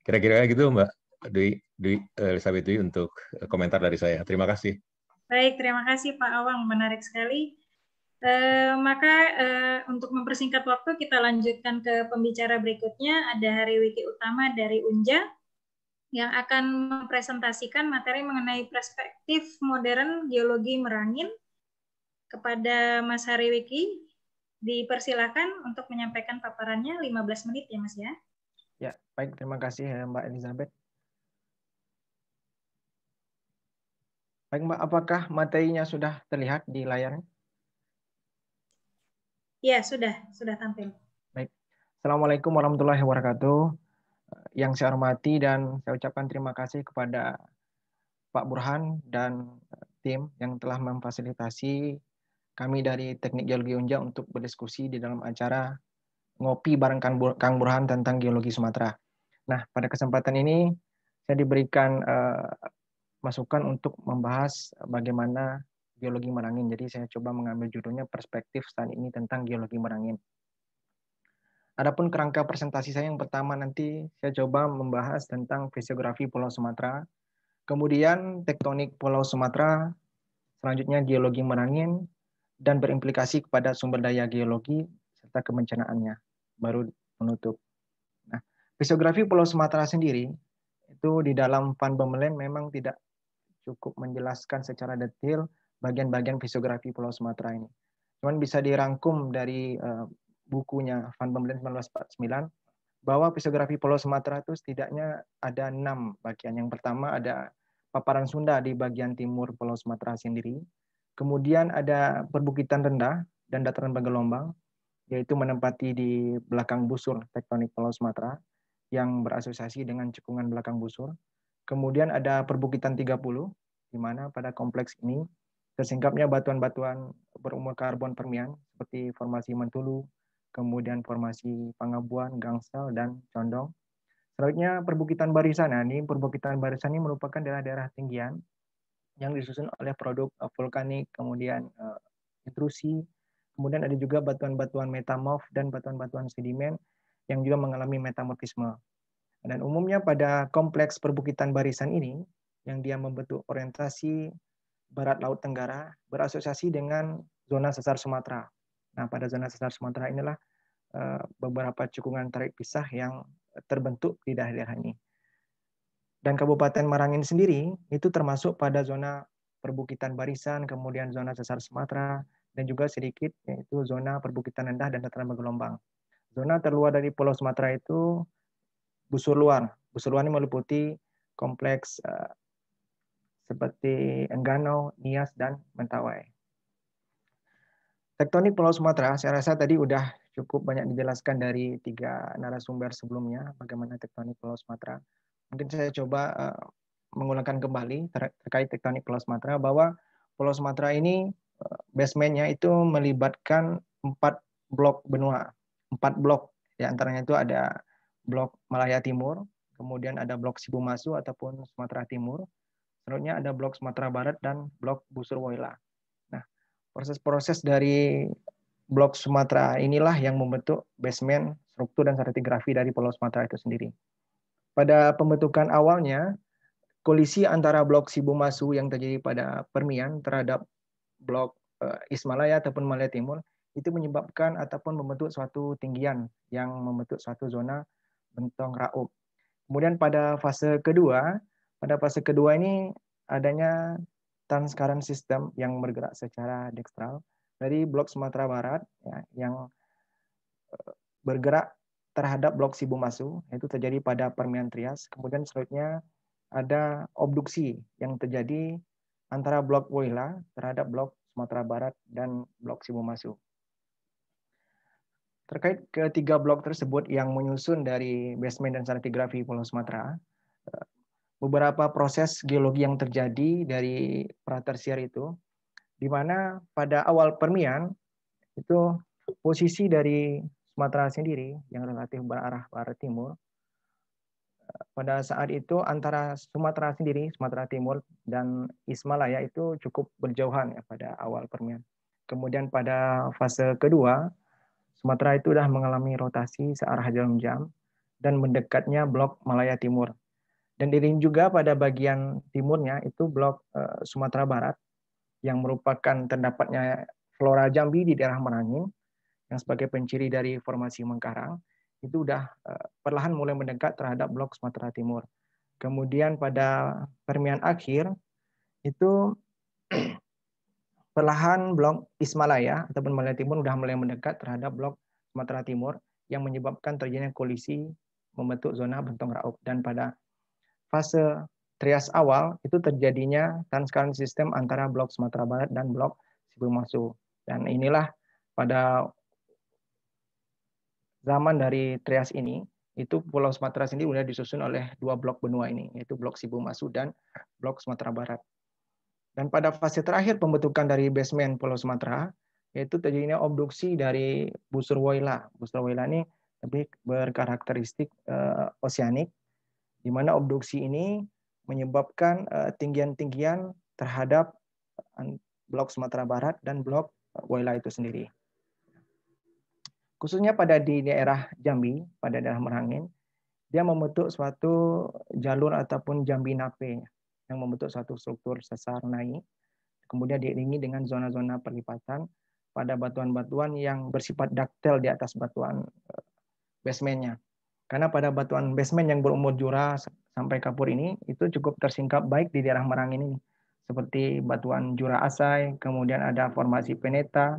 Kira-kira gitu Mbak Dwi, Dwi Elizabeth Dwi untuk komentar dari saya. Terima kasih. Baik, terima kasih Pak Awang, menarik sekali. E, maka e, untuk mempersingkat waktu kita lanjutkan ke pembicara berikutnya ada Hari Wiki Utama dari Unja yang akan mempresentasikan materi mengenai perspektif modern geologi Merangin kepada Mas Hariwiki. Dipersilakan untuk menyampaikan paparannya 15 menit ya Mas ya. Ya, baik terima kasih eh, Mbak Elizabeth. Baik Mbak, apakah materinya sudah terlihat di layar? Ya, sudah, sudah tampil. Baik. Assalamualaikum warahmatullahi wabarakatuh yang saya hormati dan saya ucapkan terima kasih kepada Pak Burhan dan tim yang telah memfasilitasi kami dari Teknik Geologi Unja untuk berdiskusi di dalam acara ngopi bareng Kang Burhan tentang geologi Sumatera. Nah, pada kesempatan ini saya diberikan uh, masukan untuk membahas bagaimana geologi merangin. Jadi saya coba mengambil judulnya perspektif saat ini tentang geologi merangin. Adapun kerangka presentasi saya yang pertama nanti saya coba membahas tentang fisiografi Pulau Sumatera, kemudian tektonik Pulau Sumatera, selanjutnya geologi merangin dan berimplikasi kepada sumber daya geologi serta kebencanaannya. Baru menutup. Nah, fisiografi Pulau Sumatera sendiri itu di dalam Van Bemelen memang tidak cukup menjelaskan secara detail bagian-bagian fisiografi Pulau Sumatera ini. Cuman bisa dirangkum dari eh, bukunya Van Bemelen 1949 bahwa fisiografi Pulau Sumatera itu setidaknya ada enam bagian. Yang pertama ada paparan Sunda di bagian timur Pulau Sumatera sendiri. Kemudian ada perbukitan rendah dan dataran bergelombang, yaitu menempati di belakang busur tektonik Pulau Sumatera yang berasosiasi dengan cekungan belakang busur. Kemudian ada perbukitan 30, di mana pada kompleks ini tersingkapnya batuan-batuan berumur karbon permian seperti formasi Mentulu, kemudian formasi Pangabuan, Gangsel, dan Condong. Selanjutnya perbukitan barisan. Nah, ini perbukitan barisan ini merupakan daerah-daerah tinggian yang disusun oleh produk eh, vulkanik, kemudian uh, intrusi, kemudian ada juga batuan-batuan metamorf dan batuan-batuan sedimen yang juga mengalami metamorfisme. Dan umumnya pada kompleks perbukitan barisan ini, yang dia membentuk orientasi barat laut tenggara berasosiasi dengan zona sesar Sumatera. Nah, pada zona sesar Sumatera inilah Eh, beberapa cekungan tarik pisah yang terbentuk di daerah ini. Dan Kabupaten Marangin sendiri itu termasuk pada zona perbukitan barisan, kemudian zona sesar Sumatera, dan juga sedikit yaitu zona perbukitan rendah dan dataran bergelombang. Zona terluar dari Pulau Sumatera itu busur luar. Busur luar ini meliputi kompleks eh, seperti Enggano, Nias, dan Mentawai. Tektonik Pulau Sumatera, saya rasa tadi udah cukup banyak dijelaskan dari tiga narasumber sebelumnya bagaimana tektonik Pulau Sumatera. Mungkin saya coba uh, mengulangkan kembali ter terkait tektonik Pulau Sumatera bahwa Pulau Sumatera ini uh, basementnya itu melibatkan empat blok benua, empat blok ya, antaranya itu ada blok Malaya Timur, kemudian ada blok Sibumasu ataupun Sumatera Timur, selanjutnya ada blok Sumatera Barat dan blok Busur Woyla. Nah, proses-proses dari blok Sumatera inilah yang membentuk basement, struktur, dan stratigrafi dari Pulau Sumatera itu sendiri. Pada pembentukan awalnya, kolisi antara blok Sibumasu yang terjadi pada Permian terhadap blok eh, Ismalaya ataupun Malaya Timur itu menyebabkan ataupun membentuk suatu tinggian yang membentuk suatu zona bentong raup. Kemudian pada fase kedua, pada fase kedua ini adanya transkaran sistem yang bergerak secara dekstral dari Blok Sumatera Barat ya, yang eh, bergerak terhadap Blok Sibumasu, itu terjadi pada Permian Trias. Kemudian selanjutnya ada obduksi yang terjadi antara Blok Woyla terhadap Blok Sumatera Barat dan Blok Sibumasu. Terkait ketiga blok tersebut yang menyusun dari basement dan stratigrafi Pulau Sumatera, eh, beberapa proses geologi yang terjadi dari pratersier itu di mana pada awal Permian itu posisi dari Sumatera sendiri yang relatif berarah barat timur eh, pada saat itu antara Sumatera sendiri, Sumatera Timur dan Ismalaya itu cukup berjauhan ya pada awal Permian. Kemudian pada fase kedua, Sumatera itu sudah mengalami rotasi searah jarum jam dan mendekatnya blok Malaya Timur. Dan diring juga pada bagian timurnya itu blok eh, Sumatera Barat yang merupakan terdapatnya flora Jambi di daerah Merangin yang sebagai penciri dari formasi Mengkarang itu sudah eh, perlahan mulai mendekat terhadap blok Sumatera Timur. Kemudian pada Permian akhir itu perlahan blok Ismalaya ataupun Malaya Timur sudah mulai mendekat terhadap blok Sumatera Timur yang menyebabkan terjadinya kolisi membentuk zona bentong raup dan pada fase trias awal itu terjadinya transkurrent sistem antara blok Sumatera Barat dan blok Sibumasu. Dan inilah pada zaman dari trias ini, itu Pulau Sumatera sendiri sudah disusun oleh dua blok benua ini, yaitu blok Sibumasu dan blok Sumatera Barat. Dan pada fase terakhir pembentukan dari basement Pulau Sumatera, yaitu terjadinya obduksi dari busur woila. Busur woila ini lebih berkarakteristik uh, oseanik, di mana obduksi ini menyebabkan eh, tinggian-tinggian terhadap blok Sumatera Barat dan blok Waila eh, itu sendiri. Khususnya pada di daerah Jambi, pada daerah Merangin, dia membentuk suatu jalur ataupun jambi nape yang membentuk suatu struktur sesar naik, kemudian diiringi dengan zona-zona perlipatan pada batuan-batuan yang bersifat daktel di atas batuan eh, basementnya. Karena pada batuan basement yang berumur jura sampai kapur ini itu cukup tersingkap baik di daerah merang ini seperti batuan Jura Asai, kemudian ada formasi Peneta,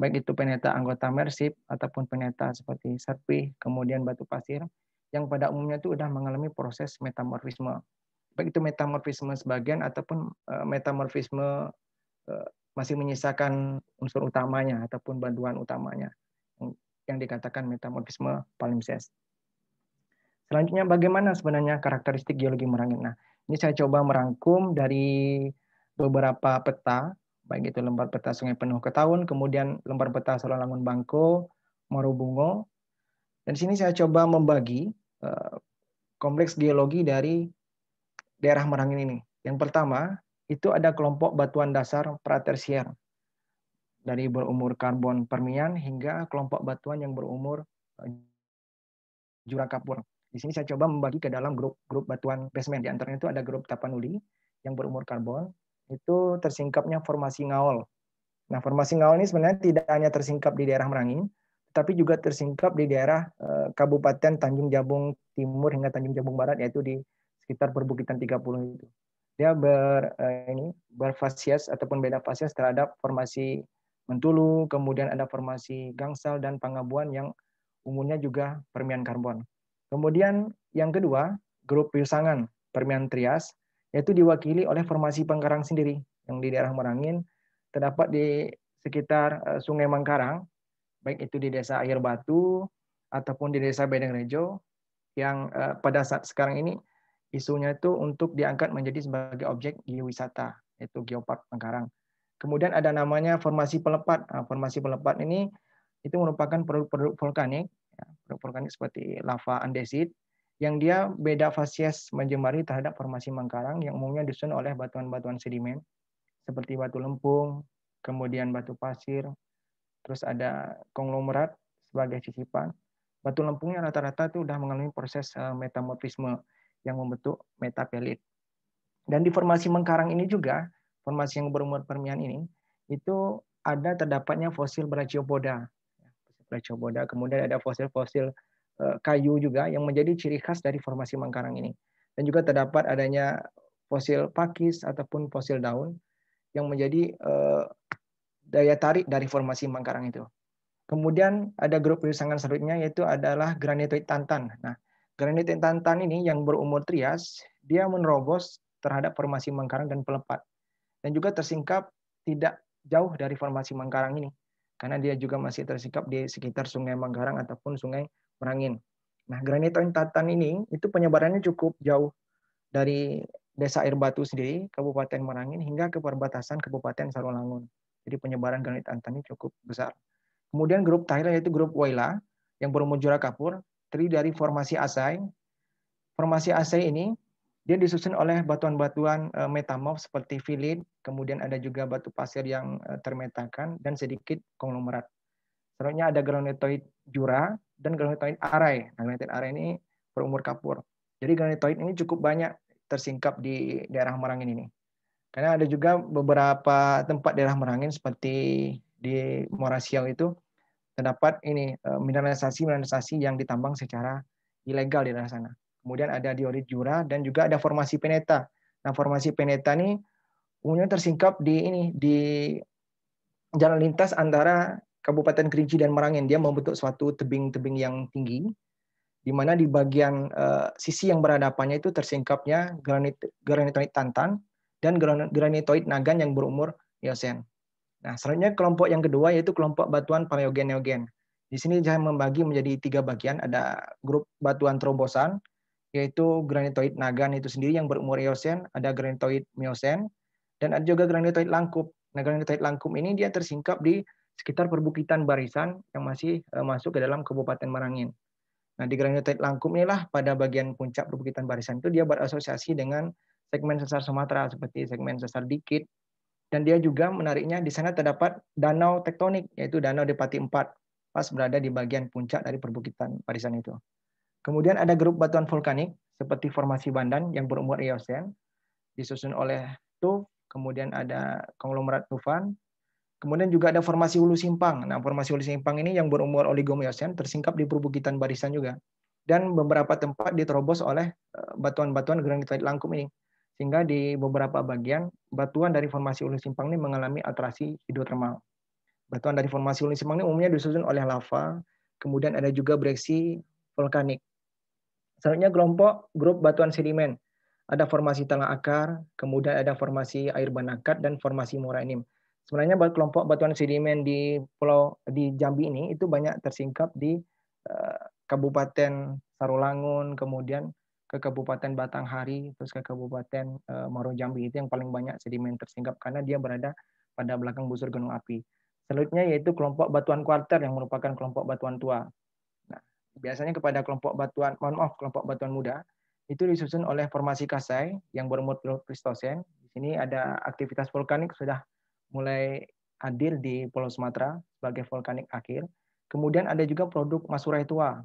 baik itu Peneta anggota Mersip ataupun Peneta seperti Sarpi, kemudian batu pasir yang pada umumnya itu sudah mengalami proses metamorfisme. Baik itu metamorfisme sebagian ataupun eh, metamorfisme eh, masih menyisakan unsur utamanya ataupun bantuan utamanya yang dikatakan metamorfisme palimpsest. Selanjutnya bagaimana sebenarnya karakteristik geologi merangin? Nah, ini saya coba merangkum dari beberapa peta, baik itu lembar peta Sungai Penuh Ketahun, kemudian lembar peta Solalangun Bangko, Morobungo. Dan di sini saya coba membagi eh, kompleks geologi dari daerah Merangin ini. Yang pertama, itu ada kelompok batuan dasar pratersier dari berumur karbon permian hingga kelompok batuan yang berumur eh, jura kapur. Di sini saya coba membagi ke dalam grup-grup batuan basement. Di antaranya itu ada grup Tapanuli yang berumur karbon. Itu tersingkapnya formasi ngaol. Nah, formasi ngaol ini sebenarnya tidak hanya tersingkap di daerah Merangin, tapi juga tersingkap di daerah eh, Kabupaten Tanjung Jabung Timur hingga Tanjung Jabung Barat, yaitu di sekitar perbukitan 30 itu. Dia ber, eh, ini, berfasias ataupun beda fasias terhadap formasi Mentulu, kemudian ada formasi Gangsal dan Pangabuan yang umumnya juga permian karbon. Kemudian yang kedua, grup Wilsangan Permian Trias, yaitu diwakili oleh formasi Pengkarang sendiri yang di daerah Merangin terdapat di sekitar eh, Sungai Mangkarang, baik itu di Desa Air Batu ataupun di Desa Bedeng Rejo yang eh, pada saat sekarang ini isunya itu untuk diangkat menjadi sebagai objek geowisata yaitu Geopark mangkarang. Kemudian ada namanya formasi pelepat. Nah, formasi pelepat ini itu merupakan produk-produk vulkanik produk ya, vulkanik seperti lava andesit yang dia beda fasies menjemari terhadap formasi mangkarang yang umumnya disusun oleh batuan-batuan sedimen seperti batu lempung, kemudian batu pasir, terus ada konglomerat sebagai sisipan. Batu lempungnya rata-rata itu sudah mengalami proses eh, metamorfisme yang membentuk metapelit. Dan di formasi mengkarang ini juga, formasi yang berumur Permian ini, itu ada terdapatnya fosil brachiopoda plecopoda, kemudian ada fosil-fosil eh, kayu juga yang menjadi ciri khas dari formasi Mangkarang ini. Dan juga terdapat adanya fosil pakis ataupun fosil daun yang menjadi eh, daya tarik dari formasi Mangkarang itu. Kemudian ada grup pisangan selanjutnya yaitu adalah granitoid tantan. Nah, granitoid tantan ini yang berumur trias, dia menerobos terhadap formasi Mangkarang dan pelepat. Dan juga tersingkap tidak jauh dari formasi Mangkarang ini karena dia juga masih tersikap di sekitar Sungai Manggarang ataupun Sungai Merangin. Nah, granit tatan ini itu penyebarannya cukup jauh dari Desa Air Batu sendiri, Kabupaten Merangin hingga ke perbatasan Kabupaten Sarolangun. Jadi penyebaran granit tatan ini cukup besar. Kemudian grup Thailand yaitu grup Waila yang bermujura kapur terdiri dari formasi Asai. Formasi Asai ini dia disusun oleh batuan-batuan eh, metamorf seperti filin, kemudian ada juga batu pasir yang eh, termetakan, dan sedikit konglomerat. Selanjutnya ada granitoid jura dan granitoid arai. Nah, granitoid arai ini berumur kapur. Jadi granitoid ini cukup banyak tersingkap di daerah Merangin ini. Karena ada juga beberapa tempat daerah Merangin seperti di Morasiau itu terdapat ini eh, mineralisasi-mineralisasi yang ditambang secara ilegal di daerah sana kemudian ada diorit Jura dan juga ada formasi Peneta. Nah, formasi Peneta ini umumnya tersingkap di ini di jalan lintas antara Kabupaten Kerinci dan Merangin. Dia membentuk suatu tebing-tebing yang tinggi di mana di bagian uh, sisi yang berhadapannya itu tersingkapnya granit granitoid tantan dan granitoid nagan yang berumur Eosen. Nah, selanjutnya kelompok yang kedua yaitu kelompok batuan paleogen-neogen. Di sini saya membagi menjadi tiga bagian, ada grup batuan terobosan, yaitu granitoid nagan itu sendiri yang berumur Eosen, ada granitoid Miosen, dan ada juga granitoid langkup. Nah, granitoid langkup ini dia tersingkap di sekitar perbukitan barisan yang masih eh, masuk ke dalam Kabupaten Marangin. Nah, di granitoid langkup inilah pada bagian puncak perbukitan barisan itu dia berasosiasi dengan segmen sesar Sumatera seperti segmen sesar Dikit. Dan dia juga menariknya di sana terdapat danau tektonik yaitu Danau Depati 4 pas berada di bagian puncak dari perbukitan barisan itu. Kemudian ada grup batuan vulkanik seperti formasi Bandan yang berumur Eosen, disusun oleh Tuf, kemudian ada konglomerat Tufan, kemudian juga ada formasi hulu simpang. Nah, formasi hulu simpang ini yang berumur oligomiosen tersingkap di perbukitan barisan juga dan beberapa tempat diterobos oleh eh, batuan-batuan granitoid langkum ini sehingga di beberapa bagian batuan dari formasi ulu simpang ini mengalami atraksi hidrotermal. Batuan dari formasi ulu simpang ini umumnya disusun oleh lava, kemudian ada juga breksi vulkanik. Selanjutnya kelompok grup batuan sedimen. Ada formasi tanah akar, kemudian ada formasi air banakat dan formasi moranim. Sebenarnya kelompok batuan sedimen di Pulau di Jambi ini itu banyak tersingkap di eh, Kabupaten Sarolangun, kemudian ke Kabupaten Batanghari, terus ke Kabupaten uh, Moro Jambi itu yang paling banyak sedimen tersingkap karena dia berada pada belakang busur gunung api. Selanjutnya yaitu kelompok batuan kuarter yang merupakan kelompok batuan tua biasanya kepada kelompok batuan, mohon maaf, kelompok batuan muda, itu disusun oleh formasi Kasai yang berumur Pleistosen. Di sini ada aktivitas vulkanik sudah mulai hadir di Pulau Sumatera sebagai vulkanik akhir. Kemudian ada juga produk masurai tua.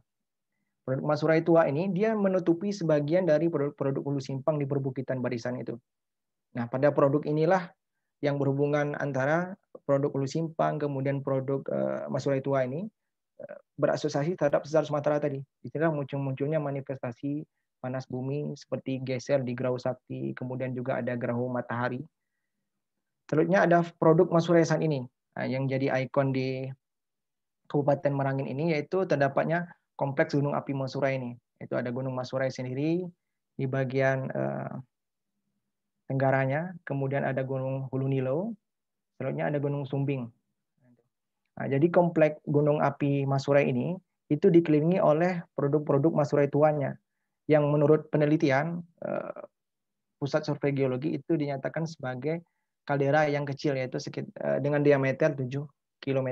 Produk masurai tua ini dia menutupi sebagian dari produk-produk hulu simpang di perbukitan barisan itu. Nah, pada produk inilah yang berhubungan antara produk hulu simpang kemudian produk eh, masurai tua ini berasosiasi terhadap sesar Sumatera tadi. di Itulah muncul-munculnya manifestasi panas bumi seperti geser di Grau Sakti, kemudian juga ada Grau Matahari. Selanjutnya ada produk Masuresan ini nah, yang jadi ikon di Kabupaten Merangin ini yaitu terdapatnya kompleks Gunung Api Masura ini. Itu ada Gunung Masura sendiri di bagian eh, tenggaranya, kemudian ada Gunung Hulu Nilo, selanjutnya ada Gunung Sumbing Nah, jadi komplek Gunung Api Masurai ini itu dikelilingi oleh produk-produk Masurai tuanya, yang menurut penelitian eh, pusat survei geologi itu dinyatakan sebagai kaldera yang kecil yaitu eh, dengan diameter 7 km.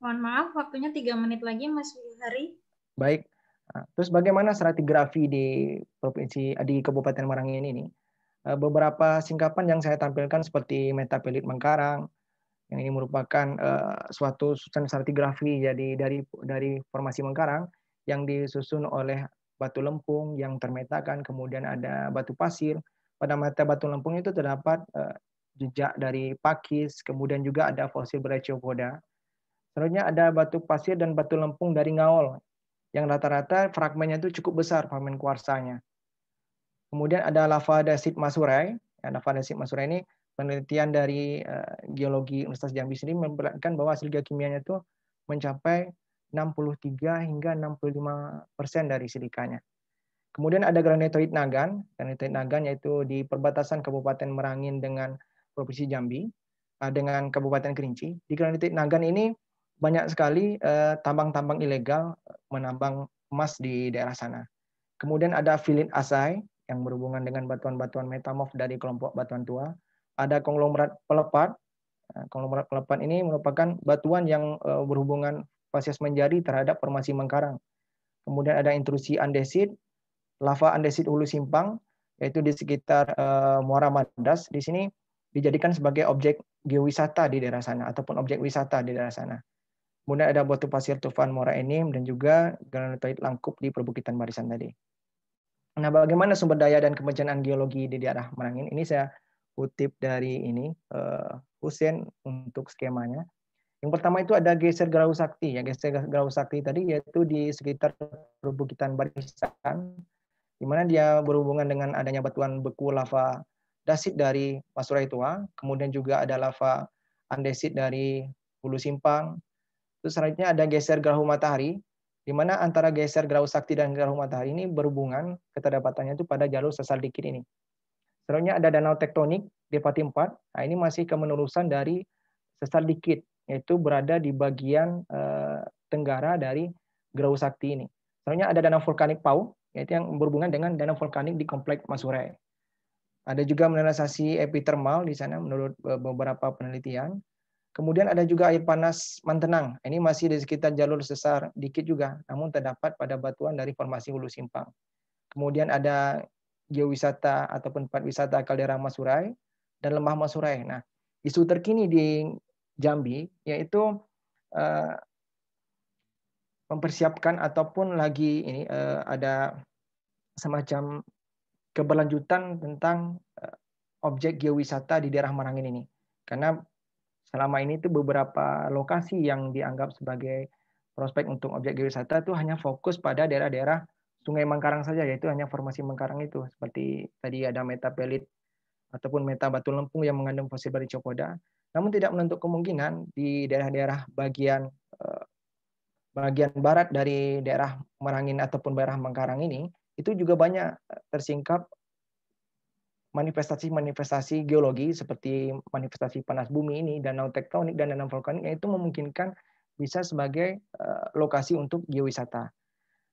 Mohon maaf, waktunya tiga menit lagi, Mas Hari. Baik. Nah, terus bagaimana stratigrafi di provinsi eh, di Kabupaten Marangin ini? Beberapa singkapan yang saya tampilkan seperti metapelit Mengkarang, yang ini merupakan uh, suatu susunan stratigrafi jadi dari dari formasi Mengkarang yang disusun oleh batu lempung yang termetakan kemudian ada batu pasir pada mata batu lempung itu terdapat uh, jejak dari pakis kemudian juga ada fosil brachiopoda selanjutnya ada batu pasir dan batu lempung dari ngaol yang rata-rata fragmennya itu cukup besar fragmen kuarsanya kemudian ada lava dasit masurai ya, lava dasit masurai ini penelitian dari eh, geologi Universitas Jambi sendiri memperlihatkan bahwa hasil geokimianya itu mencapai 63 hingga 65 persen dari silikanya. Kemudian ada granitoid Nagan. Granitoid Nagan yaitu di perbatasan Kabupaten Merangin dengan Provinsi Jambi, eh, dengan Kabupaten Kerinci. Di granitoid Nagan ini banyak sekali eh, tambang-tambang ilegal menambang emas di daerah sana. Kemudian ada filin asai yang berhubungan dengan batuan-batuan metamorf dari kelompok batuan tua ada konglomerat pelepat. Nah, konglomerat pelepat ini merupakan batuan yang eh, berhubungan fasias menjadi terhadap formasi mengkarang. Kemudian ada intrusi andesit, lava andesit hulu simpang, yaitu di sekitar eh, Muara Madas. Di sini dijadikan sebagai objek geowisata di daerah sana ataupun objek wisata di daerah sana. Kemudian ada batu pasir tufan Muara Enim dan juga granitoid langkup di perbukitan barisan tadi. Nah, bagaimana sumber daya dan kebencanaan geologi di daerah Merangin? Ini saya kutip dari ini uh, eh, Husen untuk skemanya. Yang pertama itu ada geser gerau sakti ya geser gerau sakti tadi yaitu di sekitar perbukitan Barisan di mana dia berhubungan dengan adanya batuan beku lava dasit dari Pasurai Tua, kemudian juga ada lava andesit dari Hulu Simpang. Terus selanjutnya ada geser gerau matahari di mana antara geser gerau sakti dan gerau matahari ini berhubungan keterdapatannya itu pada jalur sesar dikit ini Selanjutnya ada danau tektonik di Pati 4. Nah, ini masih kemenurusan dari sesar dikit, yaitu berada di bagian eh, tenggara dari Grau Sakti ini. Selanjutnya ada danau vulkanik Pau, yaitu yang berhubungan dengan danau vulkanik di Komplek Masurai. Ada juga mineralisasi epitermal di sana menurut eh, beberapa penelitian. Kemudian ada juga air panas Mantenang. Ini masih di sekitar jalur sesar dikit juga, namun terdapat pada batuan dari formasi Hulu Simpang. Kemudian ada geowisata ataupun tempat wisata Kaldera Masurai dan Lembah Masurai. Nah, isu terkini di Jambi yaitu eh, mempersiapkan ataupun lagi ini eh, ada semacam keberlanjutan tentang eh, objek geowisata di daerah Marangin ini. Karena selama ini itu beberapa lokasi yang dianggap sebagai prospek untuk objek geowisata itu hanya fokus pada daerah-daerah Sungai Mangkarang saja, yaitu hanya formasi Mangkarang itu. Seperti tadi ada meta ataupun meta batu lempung yang mengandung fosil dari Namun tidak menentu kemungkinan di daerah-daerah bagian eh, bagian barat dari daerah Merangin ataupun daerah Mangkarang ini, itu juga banyak eh, tersingkap manifestasi-manifestasi geologi seperti manifestasi panas bumi ini, danau tektonik dan danau vulkanik yang itu memungkinkan bisa sebagai eh, lokasi untuk geowisata.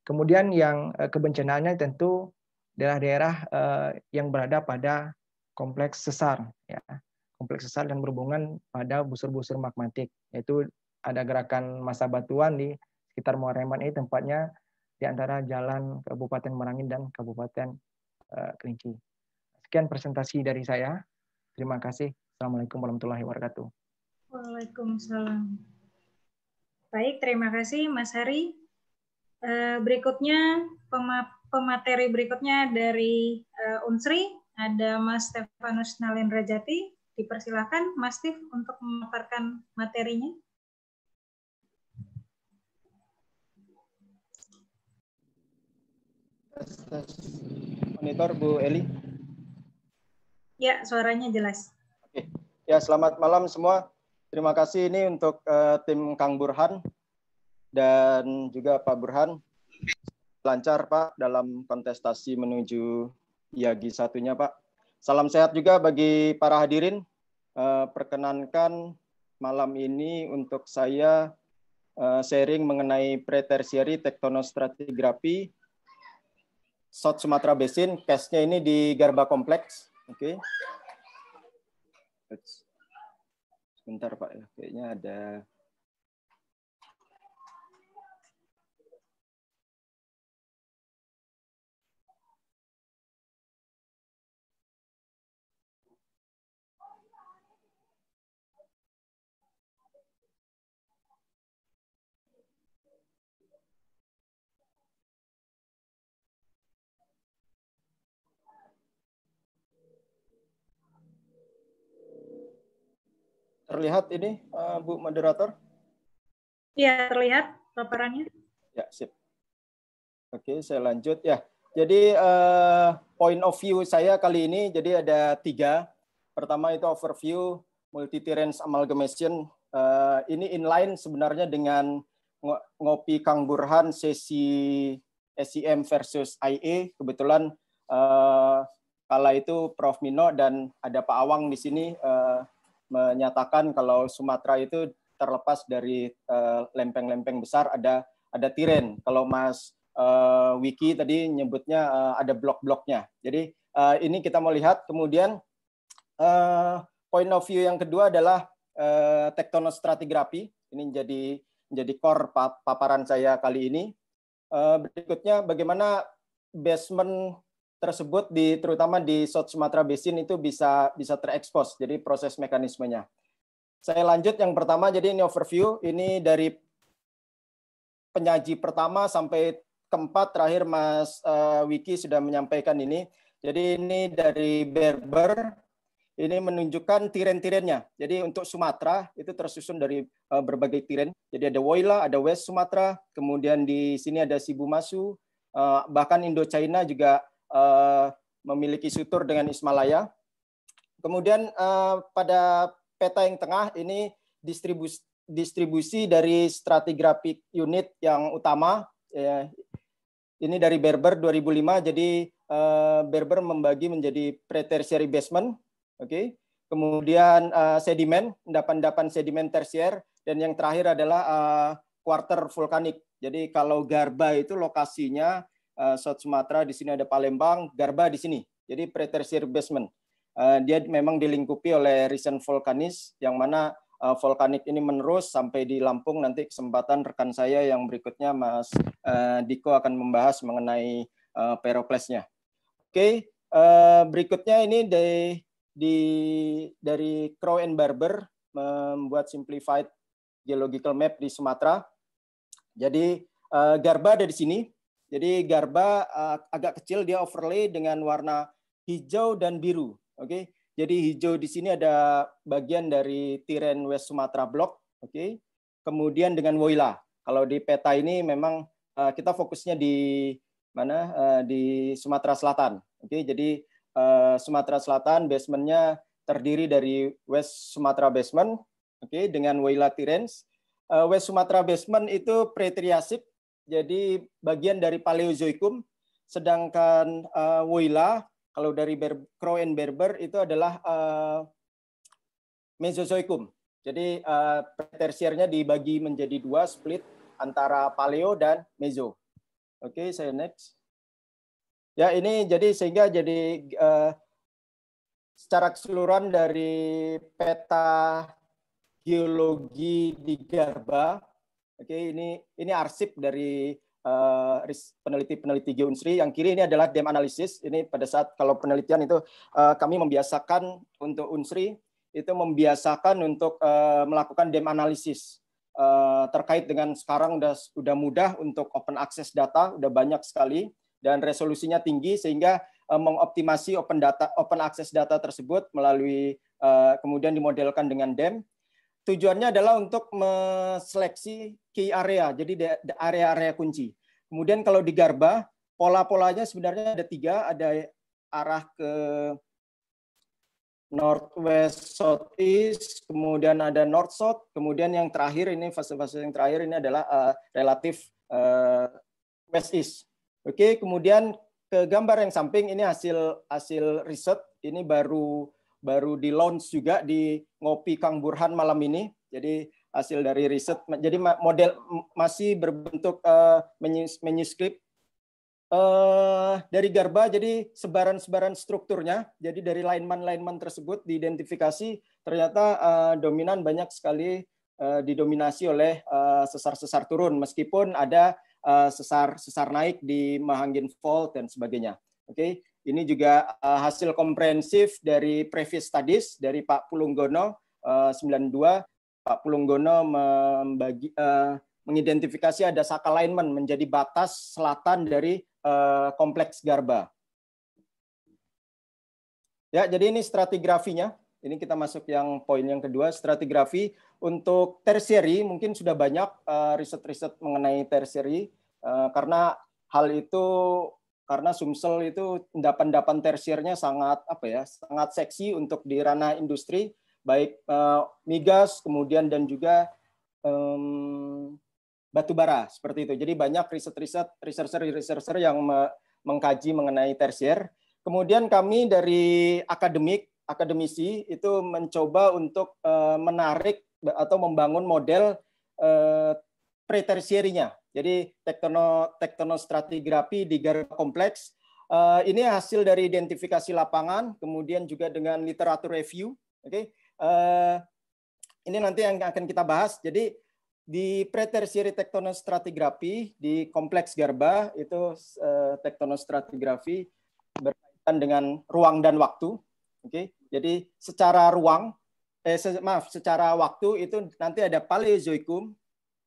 Kemudian yang eh, kebencanaannya tentu daerah-daerah eh, yang berada pada kompleks sesar, ya. kompleks sesar dan berhubungan pada busur-busur magmatik, yaitu ada gerakan masa batuan di sekitar Muara Eman ini tempatnya di antara jalan Kabupaten Merangin dan Kabupaten eh, Kerinci. Sekian presentasi dari saya. Terima kasih. Assalamualaikum warahmatullahi wabarakatuh. Waalaikumsalam. Baik, terima kasih Mas Hari. Eh, berikutnya pemateri berikutnya dari eh, Unsri ada Mas Stefanus Nalendrajati. Dipersilakan Mas Steve untuk memaparkan materinya. Monitor Bu Eli. Ya, suaranya jelas. Oke. Ya, selamat malam semua. Terima kasih ini untuk uh, tim Kang Burhan dan juga Pak Burhan. Lancar Pak dalam kontestasi menuju Yagi satunya Pak. Salam sehat juga bagi para hadirin. Eh, perkenankan malam ini untuk saya eh, sharing mengenai pretersieri tektonostratigrafi South Sumatera Basin. Case-nya ini di Garba Kompleks. Oke. Okay. Sebentar Pak, kayaknya ada terlihat ini uh, Bu moderator? Iya, terlihat paparannya. Ya, sip. Oke, saya lanjut ya. Jadi uh, point of view saya kali ini jadi ada tiga. Pertama itu overview multi-terrains amalgamation. Uh, ini inline sebenarnya dengan ngopi Kang Burhan sesi SEM versus IE. Kebetulan uh, kala itu Prof Mino dan ada Pak Awang di sini uh, menyatakan kalau Sumatera itu terlepas dari eh, lempeng-lempeng besar ada ada tiren. Kalau Mas uh, Wiki tadi nyebutnya uh, ada blok-bloknya. Jadi uh, ini kita mau lihat. Kemudian uh, point of view yang kedua adalah uh, tektonostratigrafi. Ini jadi menjadi core paparan saya kali ini. Uh, berikutnya bagaimana basement tersebut di terutama di South Sumatra Basin itu bisa bisa terekspos jadi proses mekanismenya. Saya lanjut yang pertama jadi ini overview ini dari penyaji pertama sampai keempat terakhir Mas uh, Wiki sudah menyampaikan ini. Jadi ini dari Berber ini menunjukkan tiren-tirennya. Jadi untuk Sumatera itu tersusun dari uh, berbagai tiren. Jadi ada Woyla, ada West Sumatra kemudian di sini ada Sibumasu, uh, bahkan China juga Eh, memiliki sutur dengan Ismalaya. Kemudian eh, pada peta yang tengah ini distribusi, distribusi dari stratigrafik unit yang utama. Ya, ini dari Berber 2005, jadi eh, Berber membagi menjadi pretertiary basement. Oke. kemudian sedimen, endapan-endapan sedimen tersier, dan yang terakhir adalah quarter vulkanik. Jadi kalau Garba itu lokasinya Eh, South Sumatera, di sini ada Palembang, Garba di sini. Jadi pretersir basement. Eh, dia memang dilingkupi oleh recent vulkanis yang mana eh, vulkanik ini menerus sampai di Lampung nanti kesempatan rekan saya yang berikutnya Mas Diko akan membahas mengenai peroplesnya. Oke, berikutnya ini dari di dari Crow and Barber membuat simplified geological map di Sumatera. Jadi Garba ada di sini, jadi Garba uh, agak kecil dia overlay dengan warna hijau dan biru. Oke. Okay? Jadi hijau di sini ada bagian dari Tiren West Sumatra Block. oke. Okay? Kemudian dengan Woila. Kalau di peta ini memang uh, kita fokusnya di mana? Uh, di Sumatera Selatan, oke. Okay? Jadi uh, Sumatera Selatan basementnya terdiri dari West Sumatra Basement, oke, okay? dengan Woila Tirens. Uh, West Sumatra Basement itu pretriasik jadi bagian dari Paleozoikum, sedangkan uh, eh, Woyla, kalau dari Ber Crow and Berber itu adalah uh, Mesozoikum. Jadi uh, eh, tersiernya dibagi menjadi dua split antara Paleo dan mezo. Oke, okay, saya next. Ya ini jadi sehingga jadi uh, secara keseluruhan dari peta geologi di Garba Oke, ini ini arsip dari peneliti-peneliti eh, uh, Geunsri. Yang kiri ini adalah dem analisis. Ini pada saat kalau penelitian itu uh, kami membiasakan untuk Unsri itu membiasakan untuk uh, melakukan dem analisis uh, terkait dengan sekarang udah udah mudah untuk open access data, udah banyak sekali dan resolusinya tinggi sehingga uh, mengoptimasi open data open access data tersebut melalui uh, kemudian dimodelkan dengan dem Tujuannya adalah untuk seleksi key area, jadi area-area kunci. Kemudian kalau di Garba, pola-polanya sebenarnya ada tiga, ada arah ke northwest, southeast, kemudian ada north south, kemudian yang terakhir ini fase-fase yang terakhir ini adalah uh, relatif uh, eh, west east. Oke, okay, kemudian ke gambar yang samping ini hasil hasil riset ini baru baru di launch juga di ngopi Kang Burhan malam ini. Jadi hasil dari riset. Jadi model masih berbentuk uh, dari Garba. Jadi sebaran-sebaran strukturnya. Jadi dari lineman-lineman tersebut diidentifikasi ternyata eh, dominan banyak sekali didominasi oleh sesar-sesar turun. Meskipun ada sesar-sesar naik di Mahangin Fault dan sebagainya. Oke, okay? Ini juga uh, hasil komprehensif dari previous studies dari Pak Pulunggono uh, eh, 92. Pak Pulunggono membagi, uh, mengidentifikasi ada alignment menjadi batas selatan dari uh, kompleks Garba. Ya, jadi ini stratigrafinya. Ini kita masuk yang poin yang kedua, stratigrafi. Untuk tersieri mungkin sudah banyak riset-riset uh, mengenai tersieri uh, karena hal itu karena Sumsel itu endapan-endapan tersiernya sangat apa ya sangat seksi untuk di ranah industri baik uh, migas kemudian dan juga um, batu bara seperti itu. Jadi banyak riset-riset researcher-researcher yang me mengkaji mengenai tersier. Kemudian kami dari akademik akademisi itu mencoba untuk uh, menarik atau membangun model uh, eh, tersiernya. Jadi tektono tektonostratigrafi di Garuda Kompleks uh, ini hasil dari identifikasi lapangan, kemudian juga dengan literatur review. Oke, okay? uh, eh, ini nanti yang akan kita bahas. Jadi di pretertiary tektonostratigrafi di kompleks Garba itu uh, tektonostratigrafi berkaitan dengan ruang dan waktu. Oke, okay? jadi secara ruang eh se maaf, secara waktu itu nanti ada Paleozoikum,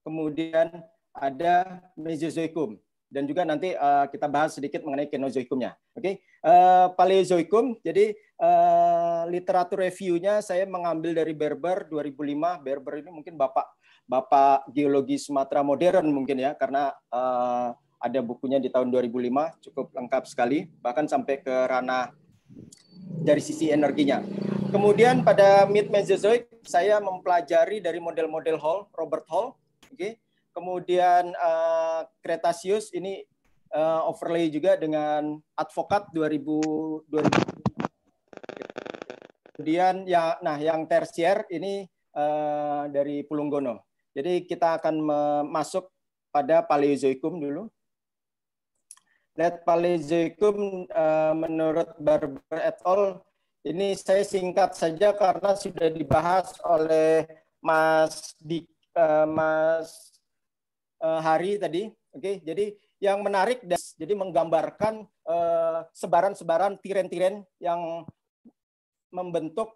kemudian ada Mesozoikum dan juga nanti uh, kita bahas sedikit mengenai Kenozoikumnya. Oke, okay? uh, eh, Paleozoikum. Jadi uh, literatur reviewnya saya mengambil dari Berber 2005. Berber ini mungkin bapak bapak geologi Sumatera modern mungkin ya, karena uh, ada bukunya di tahun 2005 cukup lengkap sekali, bahkan sampai ke ranah dari sisi energinya. Kemudian pada mid Mesozoik saya mempelajari dari model-model Hall, Robert Hall, oke. Okay? Kemudian uh, ini uh, overlay juga dengan Advokat 2000, 2000. Kemudian ya, nah yang tersier ini uh, dari Pulunggono. Jadi kita akan masuk pada Paleozoikum dulu. Lihat Paleozoikum uh, menurut Barber et al. Ini saya singkat saja karena sudah dibahas oleh Mas Dik, uh, Mas Eh, hari tadi. Oke, okay? jadi yang menarik dan jadi menggambarkan eh, sebaran-sebaran tiren-tiren yang membentuk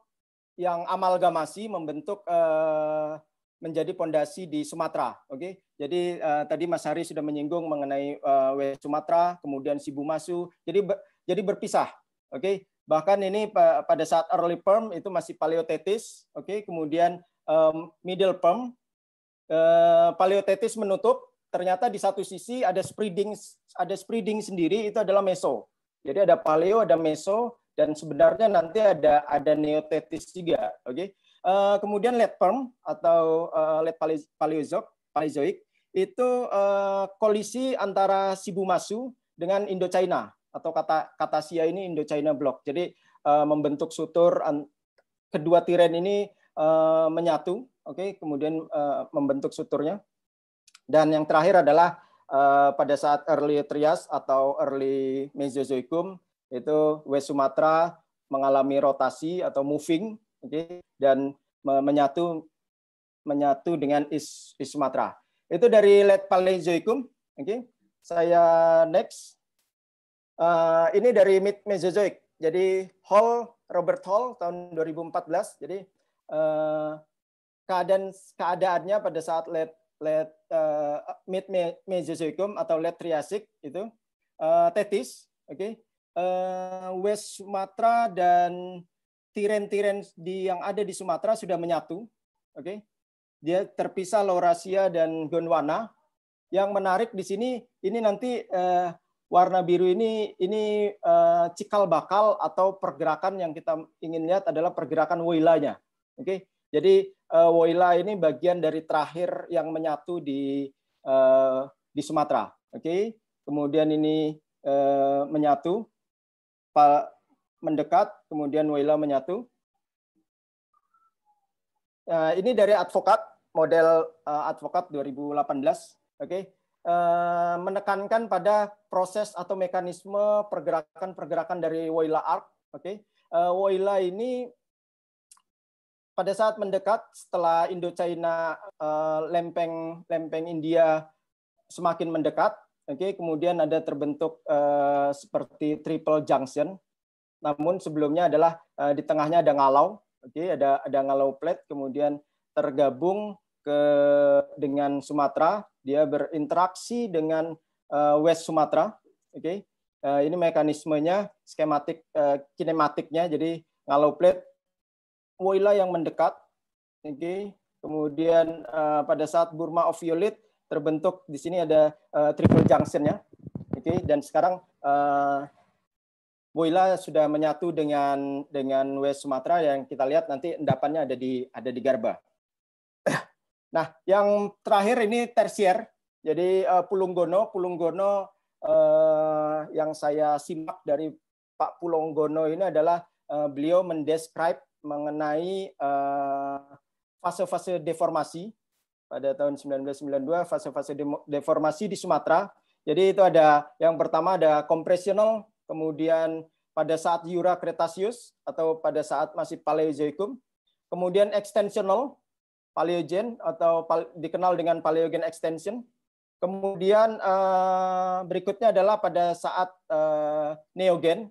yang amalgamasi membentuk eh, menjadi pondasi di Sumatera. Oke, okay? jadi tadi Mas Hari sudah menyinggung mengenai uh, West Sumatera, kemudian Sibu Masu. Jadi jadi berpisah. Oke, okay? bahkan ini pada saat early perm itu masih paleotetis. Oke, okay? kemudian um, middle perm Eh, paleotetis menutup, ternyata di satu sisi ada spreading ada spreading sendiri itu adalah meso. Jadi ada paleo, ada meso, dan sebenarnya nanti ada ada neotetis juga, oke? Okay? Uh, eh, kemudian late perm atau uh, eh, late paleozoik, paleozoik itu uh, kolisi antara Sibumasu dengan Indochina atau kata kata Sia ini Indochina Block. Jadi uh, membentuk sutur kedua tiren ini uh, menyatu oke okay? kemudian uh, membentuk suturnya dan yang terakhir adalah uh, pada saat early Trias atau early Mesozoikum itu West Sumatra mengalami rotasi atau moving oke okay? dan menyatu menyatu dengan East, East Sumatera itu dari late Paleozoikum oke okay? saya next uh, ini dari mid mesozoik jadi Hall Robert Hall tahun 2014 jadi uh, keadaan keadaannya pada saat late late uh, mid mesozoikum atau late triasik itu uh, tetis oke okay? uh, eh, West Sumatra dan tiren-tiren di yang ada di Sumatra sudah menyatu oke okay? dia terpisah Laurasia dan Gondwana yang menarik di sini ini nanti uh, warna biru ini ini uh, cikal bakal atau pergerakan yang kita ingin lihat adalah pergerakan wilayahnya oke okay? Jadi uh, Woila ini bagian dari terakhir yang menyatu di uh, di Sumatera. Oke, okay? kemudian ini uh, menyatu, mendekat, kemudian Woila menyatu. Uh, ini dari advokat model uh, advokat 2018. Oke, okay? menekankan pada proses atau mekanisme pergerakan-pergerakan dari Woila Arc. Oke, okay? uh, ini pada saat mendekat setelah Indochina eh, lempeng lempeng India semakin mendekat, oke okay, kemudian ada terbentuk eh, seperti triple junction. Namun sebelumnya adalah eh, di tengahnya ada ngalau, oke okay, ada ada ngalau plate kemudian tergabung ke dengan Sumatera, dia berinteraksi dengan West Sumatera, oke. Okay. ini mekanismenya skematik kinematiknya jadi ngalau plate Woyla yang mendekat. Okay. Kemudian uh, pada saat Burma of Violet terbentuk di sini ada uh, triple junction ya. Oke, okay. dan sekarang uh, eh, Woyla sudah menyatu dengan dengan West Sumatera yang kita lihat nanti endapannya ada di ada di Garba. Nah, yang terakhir ini tersier. Jadi uh, Pulunggono, Pulunggono uh, yang saya simak dari Pak Pulunggono ini adalah uh, beliau mendescribe mengenai eh, fase-fase deformasi pada tahun 1992 fase-fase deformasi di Sumatera. Jadi itu ada yang pertama ada kompresional, kemudian pada saat Yura Kretasius atau pada saat masih Paleozoikum, kemudian extensional Paleogen atau pal dikenal dengan Paleogen extension. Kemudian uh, berikutnya adalah pada saat uh, Neogen,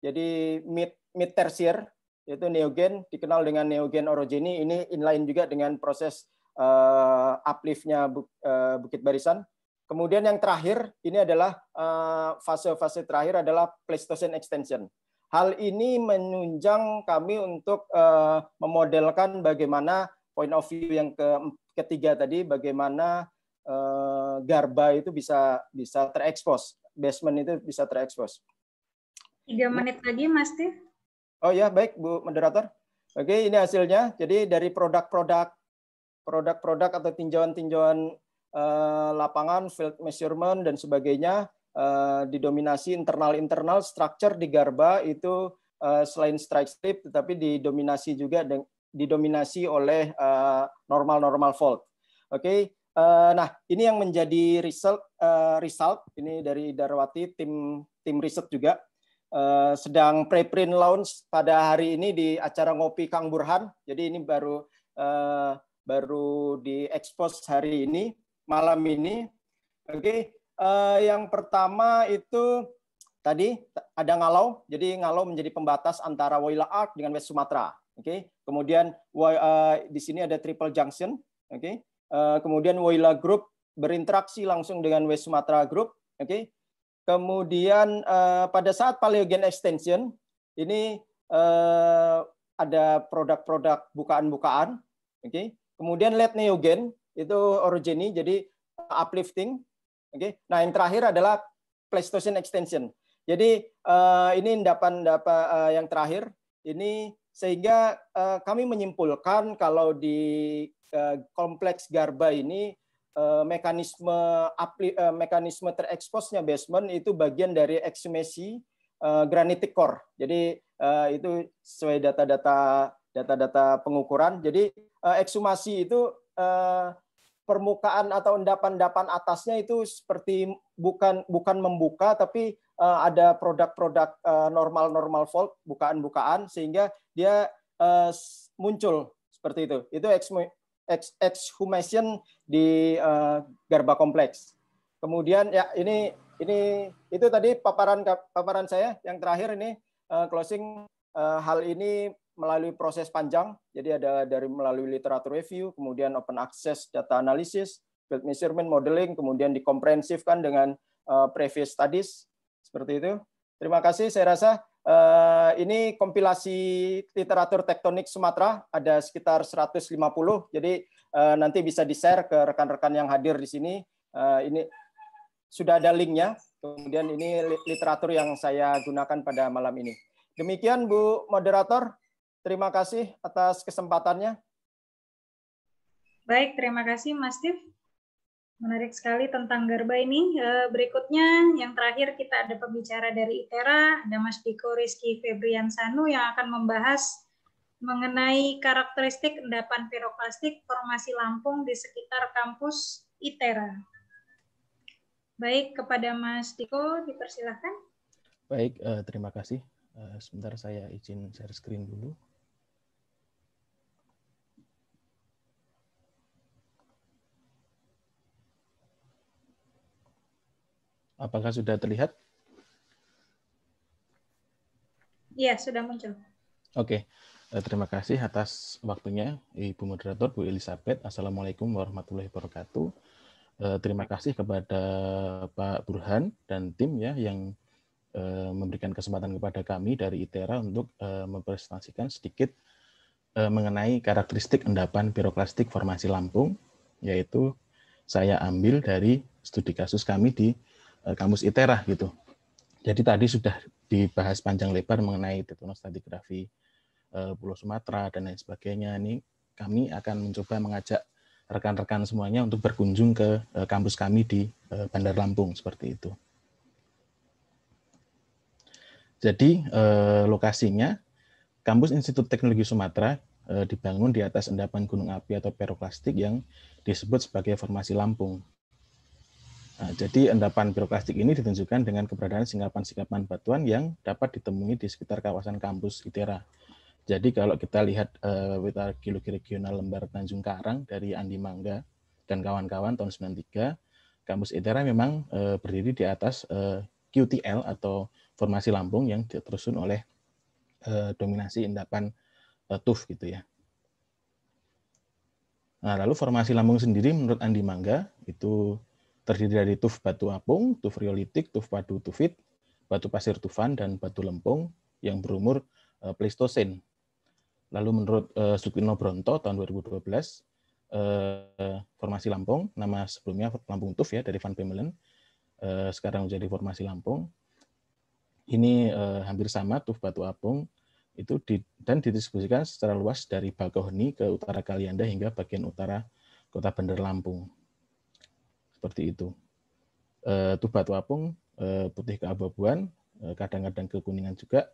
jadi mid mid tersier yaitu neogen dikenal dengan neogen orogeni ini inline juga dengan proses uh, upliftnya bu, uh, Bukit Barisan. Kemudian yang terakhir ini adalah eh, fase-fase uh, terakhir adalah Pleistocene extension. Hal ini menunjang kami untuk uh, memodelkan bagaimana point of view yang ke, ketiga tadi, bagaimana uh, garba itu bisa bisa terekspos, basement itu bisa terekspos. Tiga menit lagi, Mas Tiff. Oh ya, baik Bu moderator. Oke, ini hasilnya. Jadi dari produk-produk produk-produk atau tinjauan-tinjauan eh, lapangan, field measurement dan sebagainya eh, didominasi internal-internal structure di Garba itu eh, selain strike slip tetapi didominasi juga didominasi oleh eh, normal-normal fault. Oke. Eh, nah, ini yang menjadi result eh, result ini dari Darwati tim tim riset juga Eh, sedang preprint launch pada hari ini di acara ngopi Kang Burhan. Jadi ini baru uh, baru diekspos hari ini malam ini. Oke, okay. uh, eh, yang pertama itu tadi ada Ngalau. Jadi Ngalau menjadi pembatas antara Waila Ark dengan West Sumatera. Oke, okay. kemudian uh, di sini ada Triple Junction. Oke, okay. uh, kemudian Waila Group berinteraksi langsung dengan West Sumatera Group. Oke, okay Kemudian uh, pada saat Paleogen Extension ini eh, ada produk-produk bukaan-bukaan, oke. Okay. Kemudian late neogen itu orogeni jadi uplifting, oke. Okay. Nah yang terakhir adalah Pleistocene Extension. Jadi eh, ini endapan dapat eh, yang terakhir ini sehingga eh, kami menyimpulkan kalau di kompleks Garba ini Eh, mekanisme apli, eh, mekanisme tereksposnya basement itu bagian dari ekshumasi eh, granitic core. Jadi itu sesuai data-data data-data pengukuran. Jadi eksumasi itu permukaan atau endapan-endapan atasnya itu seperti bukan bukan membuka tapi ada produk-produk normal-normal fault bukaan-bukaan sehingga dia muncul seperti itu. Itu exhumation di uh, Garba Kompleks. Kemudian ya ini ini itu tadi paparan paparan saya yang terakhir ini uh, closing uh, hal ini melalui proses panjang. Jadi ada dari melalui literatur review, kemudian open access data analysis, field measurement modeling, kemudian dikomprehensifkan dengan uh, previous studies seperti itu. Terima kasih. Saya rasa Eh, ini kompilasi literatur tektonik Sumatera ada sekitar 150. Jadi eh, nanti bisa di-share ke rekan-rekan yang hadir di sini. Eh, ini sudah ada linknya. Kemudian ini literatur yang saya gunakan pada malam ini. Demikian Bu moderator, terima kasih atas kesempatannya. Baik, terima kasih Mas Steve. Menarik sekali tentang Garba ini. Eh, berikutnya, yang terakhir kita ada pembicara dari ITERA, ada Mas Diko Rizky Febrian Sanu yang akan membahas mengenai karakteristik endapan piroklastik formasi Lampung di sekitar kampus ITERA. Baik, kepada Mas Diko dipersilahkan. Baik, eh, terima kasih. Eh, sebentar saya izin share screen dulu. Apakah sudah terlihat? Ya, sudah muncul. Oke, okay. Eh, terima kasih atas waktunya Ibu Moderator, Bu Elizabeth. Assalamualaikum warahmatullahi wabarakatuh. Eh, terima kasih kepada Pak Burhan dan tim ya yang eh, memberikan kesempatan kepada kami dari ITERA untuk mempresentasikan sedikit mengenai karakteristik endapan piroklastik formasi Lampung, yaitu saya ambil dari studi kasus kami di Eh, kamus ITERA gitu. Jadi tadi sudah dibahas panjang lebar mengenai stratigrafi eh, Pulau Sumatera dan lain sebagainya. Ini kami akan mencoba mengajak rekan-rekan semuanya untuk berkunjung ke eh, kampus kami di Bandar Lampung seperti itu. Jadi lokasinya kampus Institut Teknologi Sumatera dibangun di atas endapan gunung api atau peroklastik yang disebut sebagai formasi Lampung Nah, jadi endapan piroklastik ini ditunjukkan dengan keberadaan singkapan-singkapan batuan yang dapat ditemui di sekitar kawasan kampus ITERA. Jadi kalau kita lihat uh, eh, Wita Arkeologi Regional Lembar Tanjung Karang dari Andi Mangga dan kawan-kawan tahun 93, kampus ITERA memang uh, berdiri di atas uh, eh, QTL atau formasi lambung yang diterusun oleh uh, dominasi endapan uh, tuf gitu ya. Nah, lalu formasi lambung sendiri menurut Andi Mangga itu terdiri dari tuf batu apung, tuf riolitik, tuf padu tufit, batu pasir tufan, dan batu lempung yang berumur uh, eh, Pleistosen. Lalu menurut uh, Bronto tahun 2012, uh, eh, formasi Lampung, nama sebelumnya Lampung Tuf ya dari Van Bemelen, uh, sekarang menjadi formasi Lampung. Ini uh, hampir sama Tuf Batu Apung, itu di, dan didistribusikan secara luas dari Bakohni ke utara Kalianda hingga bagian utara kota Bandar Lampung seperti itu. E, tubat wapung e, putih keabu-abuan, e, eh, kadang-kadang kekuningan juga,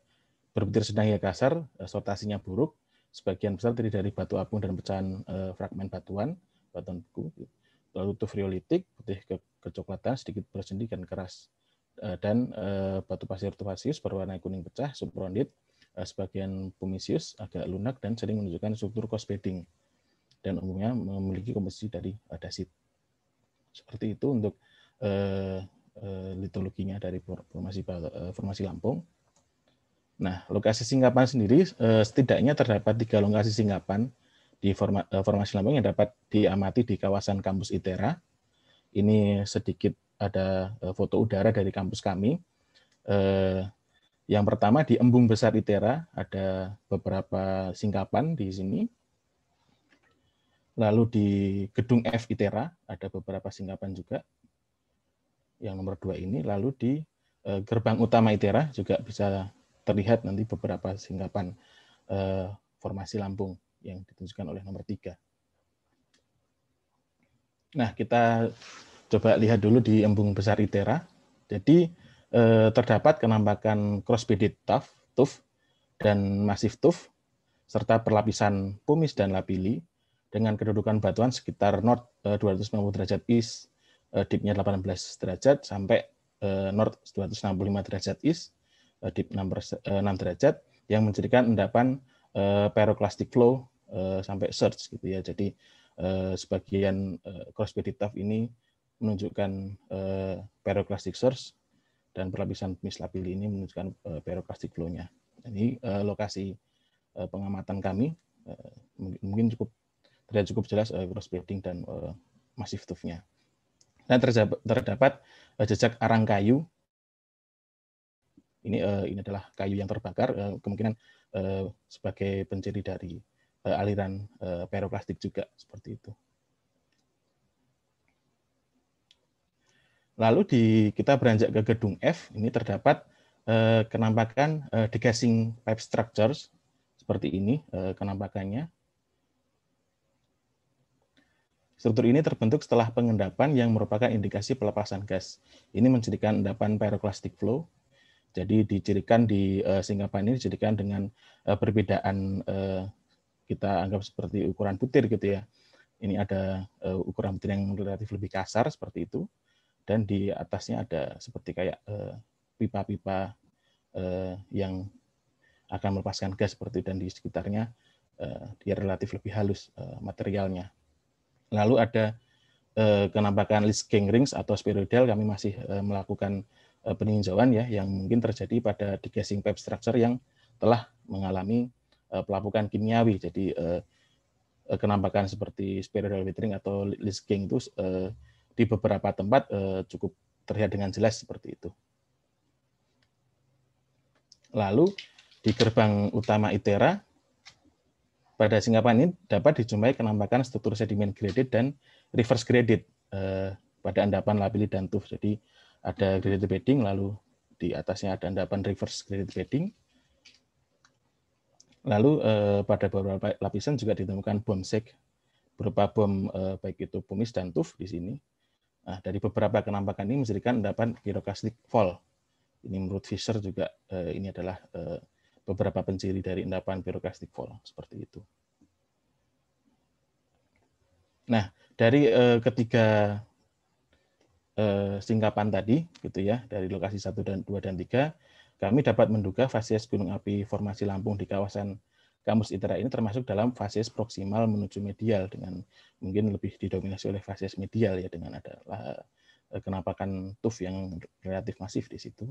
berbentuk sedang hingga ya kasar, e, sortasinya buruk, sebagian besar terdiri dari batu apung dan pecahan e, fragmen batuan, batuan beku, gitu. lalu tufriolitik, putih ke kecoklatan, sedikit bersendi dan keras, e, dan e, batu pasir tufasius berwarna kuning pecah, subrondit, sebagian pumisius agak lunak dan sering menunjukkan struktur cospeding dan umumnya memiliki komposisi dari dasit. Seperti itu untuk uh, uh, litologinya dari formasi eh, formasi Lampung. Nah, lokasi singgapan sendiri uh, setidaknya terdapat tiga lokasi singgapan di forma, uh, formasi Lampung yang dapat diamati di kawasan kampus ITERA. Ini sedikit ada uh, foto udara dari kampus kami. Uh, yang pertama di embung besar ITERA ada beberapa singkapan di sini. Lalu di gedung F ITERA ada beberapa singkapan juga. Yang nomor dua ini lalu di eh, gerbang utama ITERA juga bisa terlihat nanti beberapa singkapan eh, formasi lampung yang ditunjukkan oleh nomor tiga. Nah, kita coba lihat dulu di embung besar ITERA. Jadi eh, terdapat penampakan cross bedded tuff, tuff dan masif tuff serta perlapisan pumis dan lapili dengan kedudukan batuan sekitar north 260 eh, derajat east, eh, deepnya 18 derajat, sampai eh, north 265 derajat east, deep 6 derajat, yang menjadikan endapan peroklastik flow sampai surge gitu ya. Jadi sebagian cross tuff ini menunjukkan peroklastik surge dan perlapisan pemis ini menunjukkan peroklastik flow-nya. Ini lokasi pengamatan kami mungkin cukup terlihat cukup jelas uh, eh, bedding dan uh, eh, masif tufnya. Dan terdapat, terdapat uh, jejak arang kayu. Ini uh, ini adalah kayu yang terbakar, uh, kemungkinan uh, sebagai penciri dari uh, aliran uh, peroplastik juga seperti itu. Lalu di kita beranjak ke gedung F, ini terdapat kenampakan eh, degassing pipe structures seperti ini kenampakannya. Struktur ini terbentuk setelah pengendapan yang merupakan indikasi pelepasan gas. Ini menjadikan endapan pyroclastic flow. Jadi dicirikan di uh, singkapan ini dicirikan dengan uh, perbedaan uh, kita anggap seperti ukuran butir gitu ya. Ini ada uh, ukuran butir yang relatif lebih kasar seperti itu dan di atasnya ada seperti kayak pipa-pipa uh, uh, yang akan melepaskan gas seperti itu dan di sekitarnya uh, dia relatif lebih halus materialnya lalu ada eh, kenampakan list king rings atau spiroidal kami masih eh, melakukan eh, peninjauan ya yang mungkin terjadi pada degassing pipe structure yang telah mengalami pelapukan kimiawi. Jadi kenampakan seperti spiral withering atau list king itu eh, di beberapa tempat eh, cukup terlihat dengan jelas seperti itu. Lalu di gerbang utama ITERA pada singapan ini dapat dijumpai kenampakan struktur sedimen graded dan reverse graded eh, pada endapan labili dan tuf. Jadi ada graded bedding, lalu di atasnya ada endapan reverse graded bedding. Lalu eh, pada beberapa lapisan juga ditemukan bom sek berupa bom eh, baik itu pumis dan tuf di sini. Nah, dari beberapa kenampakan ini menjadikan endapan piroklastik fall. Ini menurut Fisher juga eh, ini adalah eh, beberapa penciri dari endapan birokrasi form seperti itu. Nah, dari eh, ketiga eh, singkapan tadi gitu ya, dari lokasi satu dan dua dan tiga, kami dapat menduga fasies gunung api formasi Lampung di kawasan kamus ITERA ini termasuk dalam fasies proksimal menuju medial dengan mungkin lebih didominasi oleh fasies medial ya dengan ada eh, kenapakan tuf yang relatif masif di situ.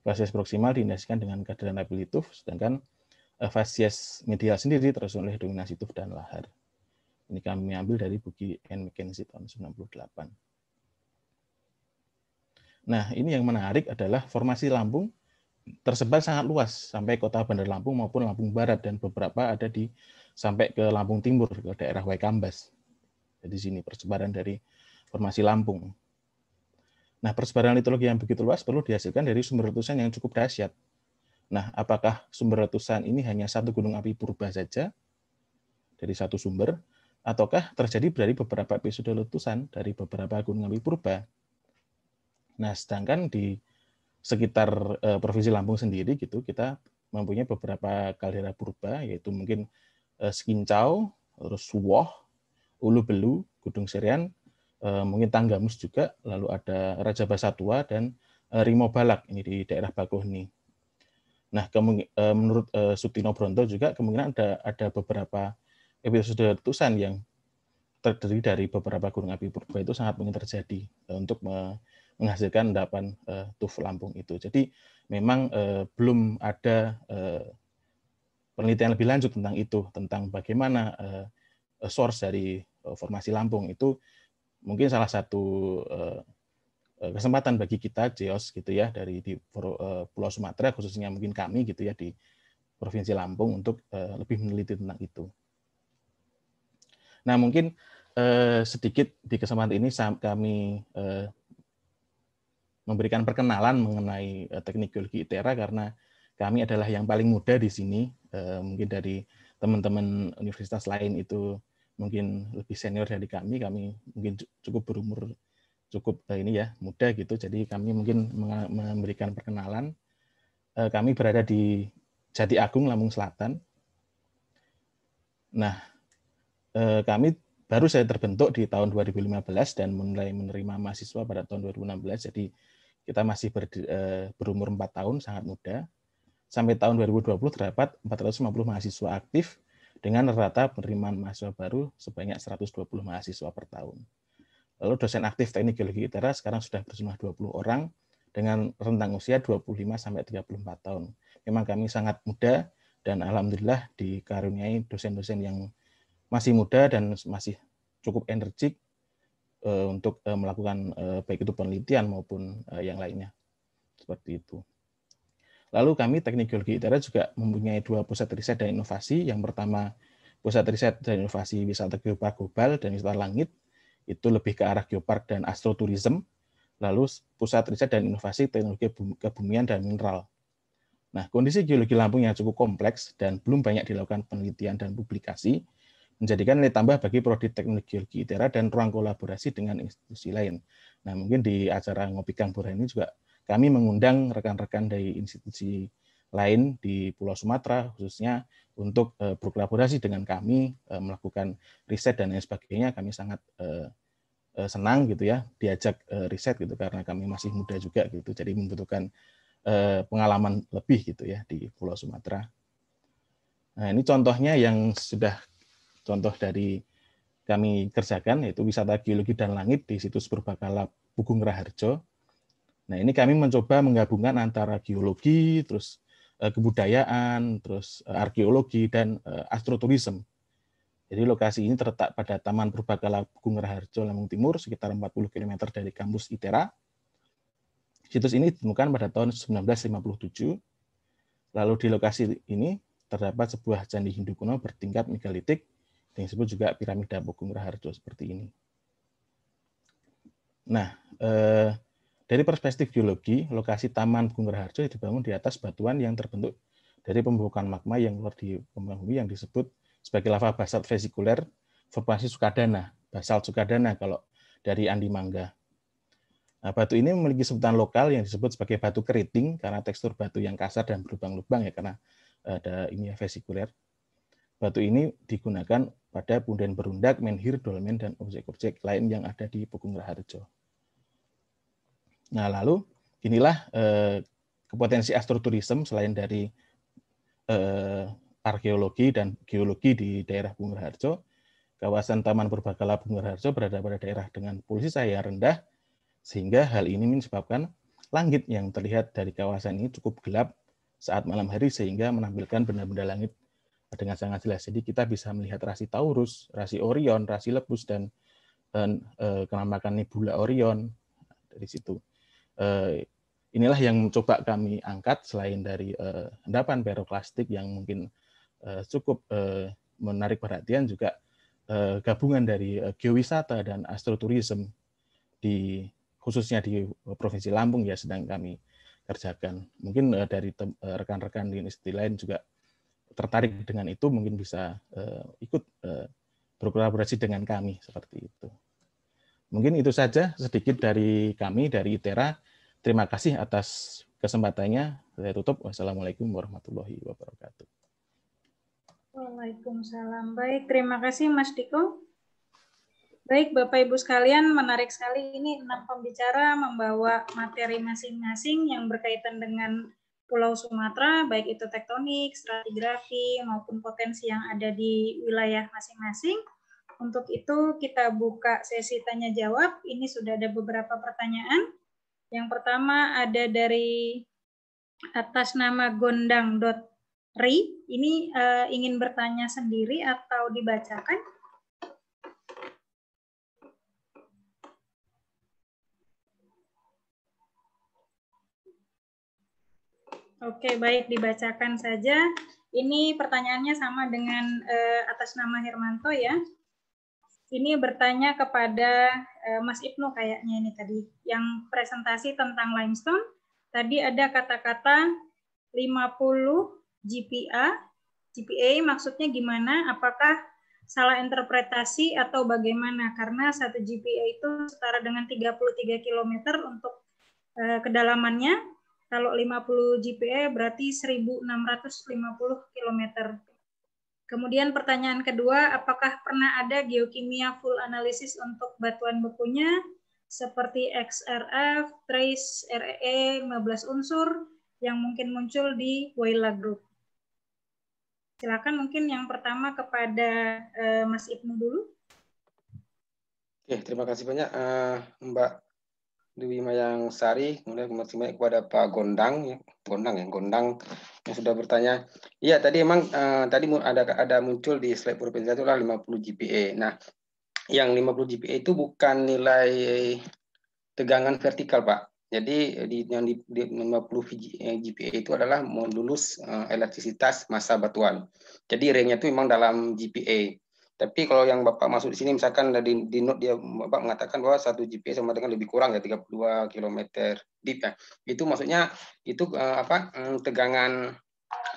Fasies proksimal diindikasikan dengan keadaan abilituf, sedangkan eh, fasies medial sendiri terus oleh dominasi tuf dan lahar. Ini kami ambil dari buku N. McKenzie tahun 98. Nah, ini yang menarik adalah formasi Lampung tersebar sangat luas sampai kota Bandar Lampung maupun Lampung Barat dan beberapa ada di sampai ke Lampung Timur ke daerah Waikambas. Jadi sini persebaran dari formasi Lampung. Nah, persebaran litologi yang begitu luas perlu dihasilkan dari sumber letusan yang cukup dahsyat. Nah, apakah sumber letusan ini hanya satu gunung api purba saja dari satu sumber, ataukah terjadi dari beberapa episode letusan dari beberapa gunung api purba? Nah, sedangkan di sekitar eh, provinsi Lampung sendiri gitu, kita mempunyai beberapa kaldera purba, yaitu mungkin eh, Skincau, terus Suwoh, Ulu Belu, gunung Serian, Eh, mungkin Tanggamus juga, lalu ada Raja Basatua dan eh, Rimo Balak ini di daerah ini. Nah, eh, menurut Sutino Bronto juga kemungkinan ada ada beberapa episode letusan yang terdiri dari beberapa gunung api purba itu sangat mungkin terjadi untuk menghasilkan endapan tuf Lampung itu. Jadi memang belum ada penelitian lebih lanjut tentang itu, tentang bagaimana source dari formasi Lampung itu mungkin salah satu eh, eh, kesempatan bagi kita JEOS gitu ya dari di eh, Pulau Sumatera khususnya mungkin kami gitu ya di Provinsi Lampung untuk lebih meneliti tentang itu. Nah mungkin sedikit di kesempatan ini kami memberikan perkenalan mengenai teknik geologi ITERA karena kami adalah yang paling muda di sini. Mungkin dari teman-teman universitas lain itu mungkin lebih senior dari kami, kami mungkin cukup berumur cukup eh, ini ya muda gitu. Jadi kami mungkin memberikan perkenalan. Eh, kami berada di Jati Agung, Lamung Selatan. Nah, eh, kami baru saya terbentuk di tahun 2015 dan mulai menerima mahasiswa pada tahun 2016. Jadi kita masih ber, berumur 4 tahun, sangat muda. Sampai tahun 2020 terdapat 450 mahasiswa aktif dengan rata penerimaan mahasiswa baru sebanyak 120 mahasiswa per tahun. Lalu dosen aktif Teknik Geologi utara sekarang sudah berjumlah 20 orang dengan rentang usia 25 sampai 34 tahun. Memang kami sangat muda dan alhamdulillah dikaruniai dosen-dosen yang masih muda dan masih cukup energik eh, untuk eh, melakukan eh, baik itu penelitian maupun yang lainnya. Seperti itu. Lalu kami Teknik Geologi ITERA juga mempunyai dua pusat riset dan inovasi. Yang pertama pusat riset dan inovasi wisata geopark global dan wisata langit itu lebih ke arah geopark dan astroturism. Lalu pusat riset dan inovasi teknologi kebumian dan mineral. Nah, kondisi geologi Lampung yang cukup kompleks dan belum banyak dilakukan penelitian dan publikasi menjadikan nilai tambah bagi prodi teknologi geologi ITERA dan ruang kolaborasi dengan institusi lain. Nah, mungkin di acara Ngopi Kang Bora ini juga kami mengundang rekan-rekan dari institusi lain di Pulau Sumatera khususnya untuk uh, berkolaborasi dengan kami uh, melakukan riset dan lain sebagainya kami sangat uh, uh, senang gitu ya diajak uh, riset gitu karena kami masih muda juga gitu jadi membutuhkan uh, pengalaman lebih gitu ya di Pulau Sumatera nah ini contohnya yang sudah contoh dari kami kerjakan yaitu wisata geologi dan langit di situs Purbakala Bugung Raharjo Nah, ini kami mencoba menggabungkan antara geologi, terus eh, kebudayaan, terus eh, arkeologi dan eh, astroturism. Jadi lokasi ini terletak pada Taman Purbakala Bukung Harjo, Lampung Timur, sekitar 40 km dari kampus ITERA. Situs ini ditemukan pada tahun 1957. Lalu di lokasi ini terdapat sebuah candi Hindu kuno bertingkat megalitik yang disebut juga piramida Bukung Raharjo seperti ini. Nah, dari perspektif geologi, lokasi Taman Bungur Harjo dibangun di atas batuan yang terbentuk dari pembukaan magma yang keluar di pembang bumi yang disebut sebagai lava basalt vesikuler formasi Sukadana, basalt Sukadana kalau dari Andi Mangga. Nah, batu ini memiliki sebutan lokal yang disebut sebagai batu keriting karena tekstur batu yang kasar dan berlubang-lubang ya karena ada ini ya vesikuler. Batu ini digunakan pada punden berundak, menhir, dolmen, dan objek-objek lain yang ada di Pegunungan Raharjo. Nah, lalu inilah eh, potensi astroturism selain dari eh, arkeologi dan geologi di daerah Bungur Harjo, Kawasan Taman Purbakala Bungur Harjo berada pada daerah dengan polusi cahaya rendah, sehingga hal ini menyebabkan langit yang terlihat dari kawasan ini cukup gelap saat malam hari sehingga menampilkan benda-benda langit dengan sangat jelas. Jadi kita bisa melihat rasi Taurus, rasi Orion, rasi Lepus dan, dan e, kenamakan nebula Orion dari situ. Eh, inilah yang coba kami angkat selain dari eh, endapan peroklastik yang mungkin eh, cukup eh, menarik perhatian juga gabungan dari geowisata dan astroturism di khususnya di Provinsi Lampung ya sedang kami kerjakan. Mungkin dari rekan-rekan di institusi lain juga tertarik dengan itu mungkin bisa uh, ikut uh, berkolaborasi dengan kami seperti itu. Mungkin itu saja sedikit dari kami dari ITERA. Terima kasih atas kesempatannya. Saya tutup. Wassalamualaikum warahmatullahi wabarakatuh. Waalaikumsalam. Baik, terima kasih Mas Diko. Baik, Bapak Ibu sekalian, menarik sekali ini enam pembicara membawa materi masing-masing yang berkaitan dengan Pulau Sumatera, baik itu tektonik, stratigrafi, maupun potensi yang ada di wilayah masing-masing. Untuk itu kita buka sesi tanya jawab. Ini sudah ada beberapa pertanyaan. Yang pertama ada dari atas nama gondang.ri. Ini uh, ingin bertanya sendiri atau dibacakan? Oke, baik dibacakan saja. Ini pertanyaannya sama dengan uh, atas nama Hermanto ya ini bertanya kepada uh, Mas Ibnu kayaknya ini tadi yang presentasi tentang limestone. Tadi ada kata-kata 50 GPA. GPA maksudnya gimana? Apakah salah interpretasi atau bagaimana? Karena satu GPA itu setara dengan 33 km untuk uh, kedalamannya. Kalau 50 GPA berarti 1650 km. Kemudian pertanyaan kedua, apakah pernah ada geokimia full analisis untuk batuan bekunya seperti XRF, trace, REE, 15 e, unsur yang mungkin muncul di Waila Group? Silakan mungkin yang pertama kepada eh, Mas Ibnu dulu. Oke, terima kasih banyak eh, Mbak Dewi Mayang Sari, kemudian terima kasih kepada Pak Gondang, ya, Gondang yang Gondang yang sudah bertanya. Iya, tadi emang eh, tadi ada ada muncul di slide provinsi itu lah 50 GPA. Nah, yang 50 GPA e itu bukan nilai tegangan vertikal, Pak. Jadi eh, di yang di, di 50 GPA eh, e itu adalah modulus eh, elastisitas massa batuan. Jadi ringnya itu memang dalam GPA. E. Tapi kalau yang Bapak masuk di sini, misalkan di, di note dia Bapak mengatakan bahwa satu GPS sama dengan lebih kurang ya 32 km deep ya. Itu maksudnya itu uh, apa mm, tegangan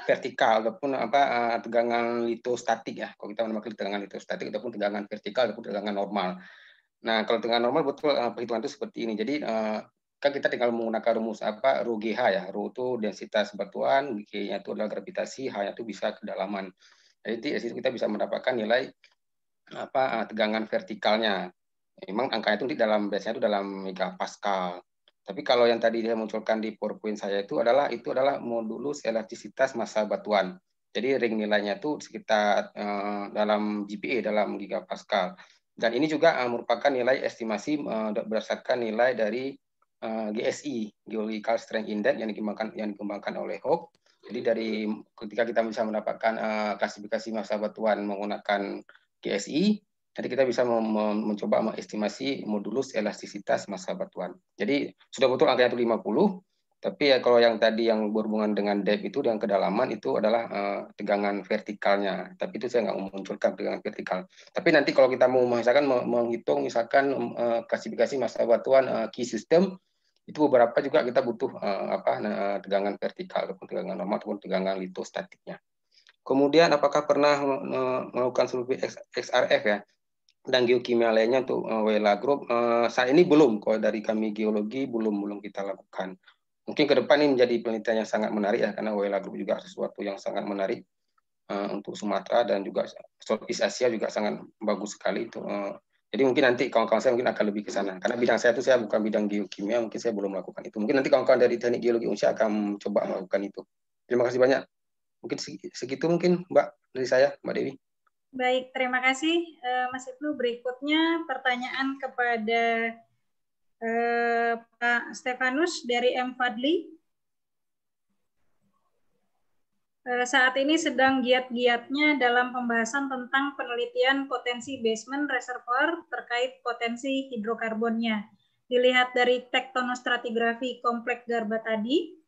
vertikal ataupun apa uh, tegangan litostatik ya. Kalau kita memakai tegangan litostatik ataupun tegangan vertikal ataupun tegangan normal. Nah, kalau tegangan normal betul uh, perhitungan itu seperti ini. Jadi uh, kan kita tinggal menggunakan rumus apa rho GH ya. Rho itu densitas batuan, G-nya itu adalah gravitasi, H-nya itu bisa kedalaman. Jadi situ kita bisa mendapatkan nilai apa eh, tegangan vertikalnya. Memang angka itu di dalam biasanya itu dalam megapascal. Tapi kalau yang tadi dia munculkan di PowerPoint saya itu adalah itu adalah modulus elastisitas massa batuan. Jadi ring nilainya itu sekitar uh, dalam GPA dalam gigapascal. Dan ini juga uh, merupakan nilai estimasi uh, berdasarkan nilai dari GSI Geological Strength Index yang dikembangkan yang dikembangkan oleh Hope. Jadi dari ketika kita bisa mendapatkan klasifikasi massa batuan menggunakan KSI nanti kita bisa mencoba mengestimasi modulus elastisitas massa batuan. Jadi sudah betul angka itu 50, tapi ya kalau yang tadi yang berhubungan dengan depth itu yang kedalaman itu adalah eh, tegangan vertikalnya. Tapi itu saya nggak memunculkan tegangan vertikal. Tapi nanti kalau kita mau misalkan menghitung misalkan eh, klasifikasi massa batuan eh, key system itu beberapa juga kita butuh apa nah, tegangan vertikal ataupun tegangan normal ataupun tegangan litostatiknya. Kemudian apakah pernah melakukan survei XRF ya dan geokimia lainnya untuk eh, Wela Group? Eh, saat ini belum, kalau dari kami geologi belum belum kita lakukan. Mungkin ke depan ini menjadi penelitian yang sangat menarik ya karena Wela Group juga sesuatu yang sangat menarik eh, untuk Sumatera dan juga Southeast Asia juga sangat bagus sekali itu. Jadi mungkin nanti kawan-kawan saya mungkin akan lebih ke sana. Karena bidang saya itu saya bukan bidang geokimia, mungkin saya belum melakukan itu. Mungkin nanti kawan-kawan dari teknik geologi Unsia akan coba melakukan itu. Terima kasih banyak. Mungkin segitu mungkin Mbak dari saya, Mbak Dewi. Baik, terima kasih eh, Mas Ibnu. Berikutnya pertanyaan kepada eh, Pak Stefanus dari M. Fadli. Eh, saat ini sedang giat-giatnya dalam pembahasan tentang penelitian potensi basement reservoir terkait potensi hidrokarbonnya. Dilihat dari tektonostratigrafi kompleks Garba tadi,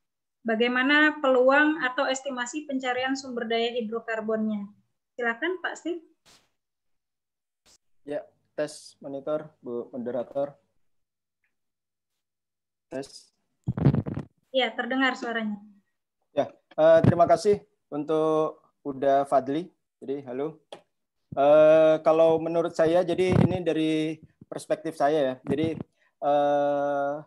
bagaimana peluang atau estimasi pencarian sumber daya hidrokarbonnya. Silakan Pak Steve. Ya, tes monitor, Bu moderator. Tes. Ya, terdengar suaranya. Ya, uh, terima kasih untuk Uda Fadli. Jadi, halo. Uh, kalau menurut saya, jadi ini dari perspektif saya ya. Jadi, uh,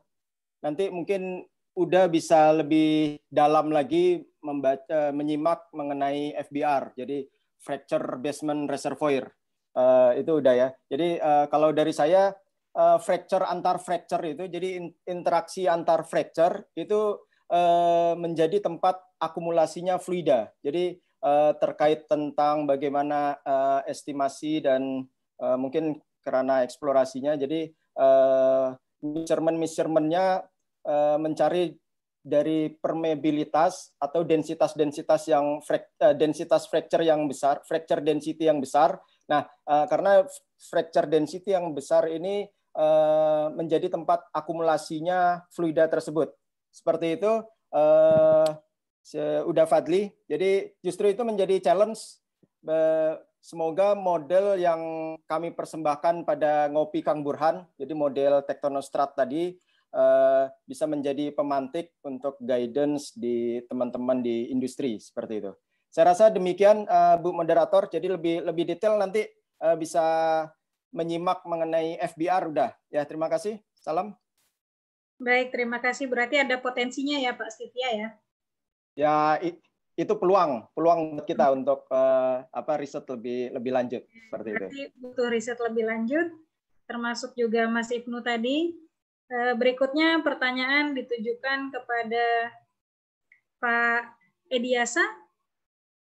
nanti mungkin udah bisa lebih dalam lagi membaca menyimak mengenai FBR jadi fracture basement reservoir uh, itu udah ya jadi uh, kalau dari saya uh, fracture antar fracture itu jadi interaksi antar fracture itu uh, menjadi tempat akumulasinya fluida jadi uh, terkait tentang bagaimana uh, estimasi dan uh, mungkin karena eksplorasinya jadi uh, measurement measurementnya Eh, mencari dari permeabilitas atau densitas-densitas yang eh, densitas fracture yang besar, fracture density yang besar. Nah, eh, karena fracture density yang besar ini menjadi tempat akumulasinya fluida tersebut. Seperti itu, udah Fadli. Jadi justru itu menjadi challenge. Semoga model yang kami persembahkan pada ngopi Kang Burhan, jadi model tektonostrat tadi, Eh, bisa menjadi pemantik untuk guidance di teman-teman di industri seperti itu. Saya rasa demikian eh, Bu moderator. Jadi lebih lebih detail nanti eh, bisa menyimak mengenai FBR udah. Ya, terima kasih. Salam. Baik, terima kasih. Berarti ada potensinya ya Pak Setia ya. Ya, itu peluang, peluang kita untuk apa riset lebih lebih lanjut seperti Berarti itu. butuh riset lebih lanjut termasuk juga Mas Ibnu tadi Eh, berikutnya pertanyaan ditujukan kepada Pak Ediasa.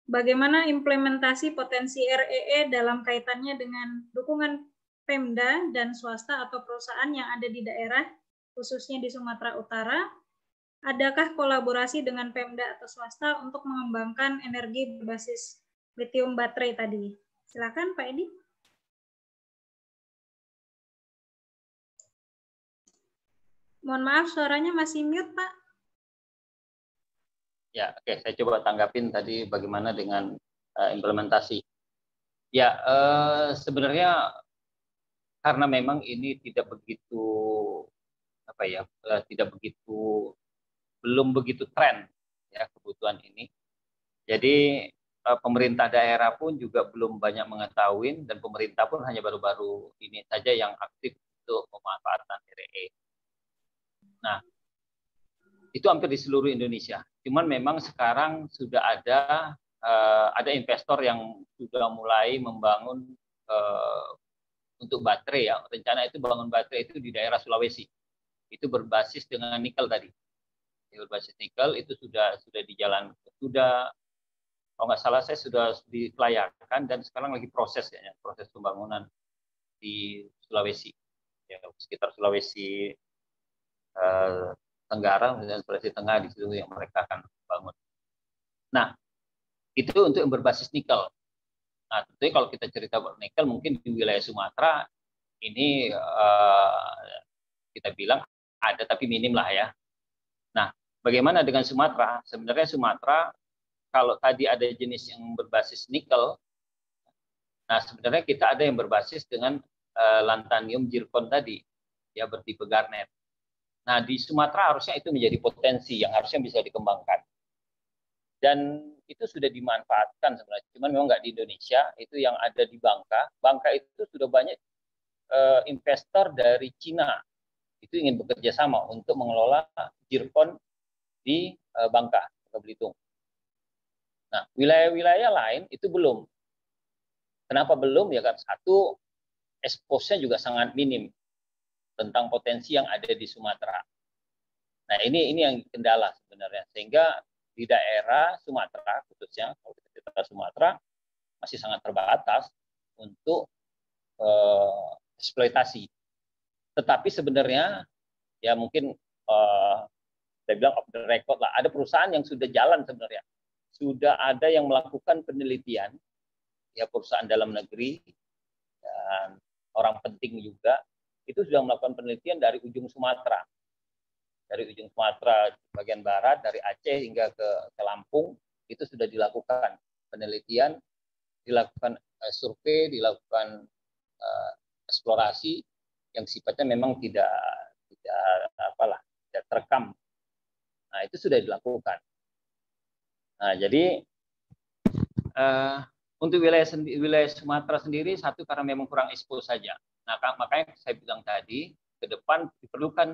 Bagaimana implementasi potensi REE e dalam kaitannya dengan dukungan Pemda dan swasta atau perusahaan yang ada di daerah, khususnya di Sumatera Utara? Adakah kolaborasi dengan Pemda atau swasta untuk mengembangkan energi berbasis lithium baterai tadi? Silakan Pak Edi. Mohon maaf, suaranya masih mute, Pak. Ya, oke. Okay. Saya coba tanggapin tadi bagaimana dengan uh, implementasi. Ya, uh, sebenarnya karena memang ini tidak begitu apa ya, uh, tidak begitu belum begitu tren ya kebutuhan ini. Jadi uh, pemerintah daerah pun juga belum banyak mengetahui dan pemerintah pun hanya baru-baru ini saja yang aktif untuk pemanfaatan RE. E. Nah, itu hampir di seluruh Indonesia. Cuman memang sekarang sudah ada uh, ada investor yang sudah mulai membangun uh, untuk baterai ya. Rencana itu bangun baterai itu di daerah Sulawesi. Itu berbasis dengan nikel tadi. Berbasis nikel itu sudah sudah di jalan sudah kalau nggak salah saya sudah dikelayakan dan sekarang lagi proses ya proses pembangunan di Sulawesi ya sekitar Sulawesi Eh, Tenggara, misalnya Sulawesi Tengah di situ yang mereka akan bangun. Nah, itu untuk yang berbasis nikel. Nah, tentu kalau kita cerita nikel, mungkin di wilayah Sumatera ini uh, kita bilang ada tapi minim lah ya. Nah, bagaimana dengan Sumatera? Sebenarnya Sumatera kalau tadi ada jenis yang berbasis nikel, nah sebenarnya kita ada yang berbasis dengan uh, lantanium zirkon tadi, ya bertipe garnet. Nah, di Sumatera harusnya itu menjadi potensi yang harusnya bisa dikembangkan. Dan itu sudah dimanfaatkan sebenarnya. Cuman memang nggak di Indonesia, itu yang ada di Bangka. Bangka itu sudah banyak uh, investor dari Cina. Itu ingin bekerja sama untuk mengelola Jirkon di uh, Bangka, Belitung. Nah, wilayah-wilayah lain itu belum. Kenapa belum? Ya kan satu, expose-nya juga sangat minim tentang potensi yang ada di Sumatera. Nah ini ini yang kendala sebenarnya sehingga di daerah Sumatera khususnya kalau Sumatera masih sangat terbatas untuk eh, eksploitasi. Tetapi sebenarnya ya mungkin eh, saya bilang off the record lah ada perusahaan yang sudah jalan sebenarnya sudah ada yang melakukan penelitian ya perusahaan dalam negeri dan orang penting juga itu sudah melakukan penelitian dari ujung Sumatera. Dari ujung Sumatera bagian barat, dari Aceh hingga ke, ke Lampung, itu sudah dilakukan penelitian, dilakukan uh, survei, dilakukan uh, eksplorasi yang sifatnya memang tidak tidak apalah, tidak terekam. Nah, itu sudah dilakukan. Nah, jadi uh, untuk wilayah wilayah Sumatera sendiri satu karena memang kurang expose saja Nah, makanya saya bilang tadi, ke depan diperlukan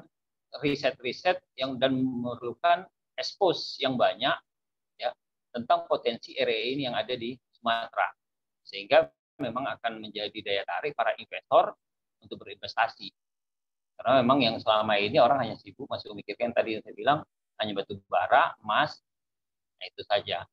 riset-riset yang dan memerlukan expose yang banyak ya tentang potensi area ini yang ada di Sumatera. Sehingga memang akan menjadi daya tarik para investor untuk berinvestasi. Karena memang yang selama ini orang hanya sibuk masih memikirkan tadi yang saya bilang hanya batu bara, emas, nah itu saja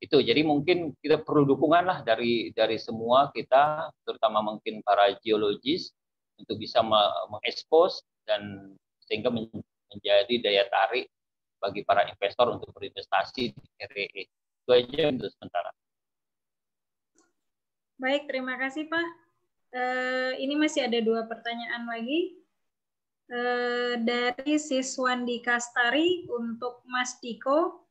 itu jadi mungkin kita perlu dukungan lah dari dari semua kita terutama mungkin para geologis untuk bisa mengekspos dan sehingga menjadi daya tarik bagi para investor untuk berinvestasi di REE. E. Itu aja untuk sementara. Baik, terima kasih Pak. Eh, ini masih ada dua pertanyaan lagi. Eh, dari Siswandi Kastari untuk Mas Diko,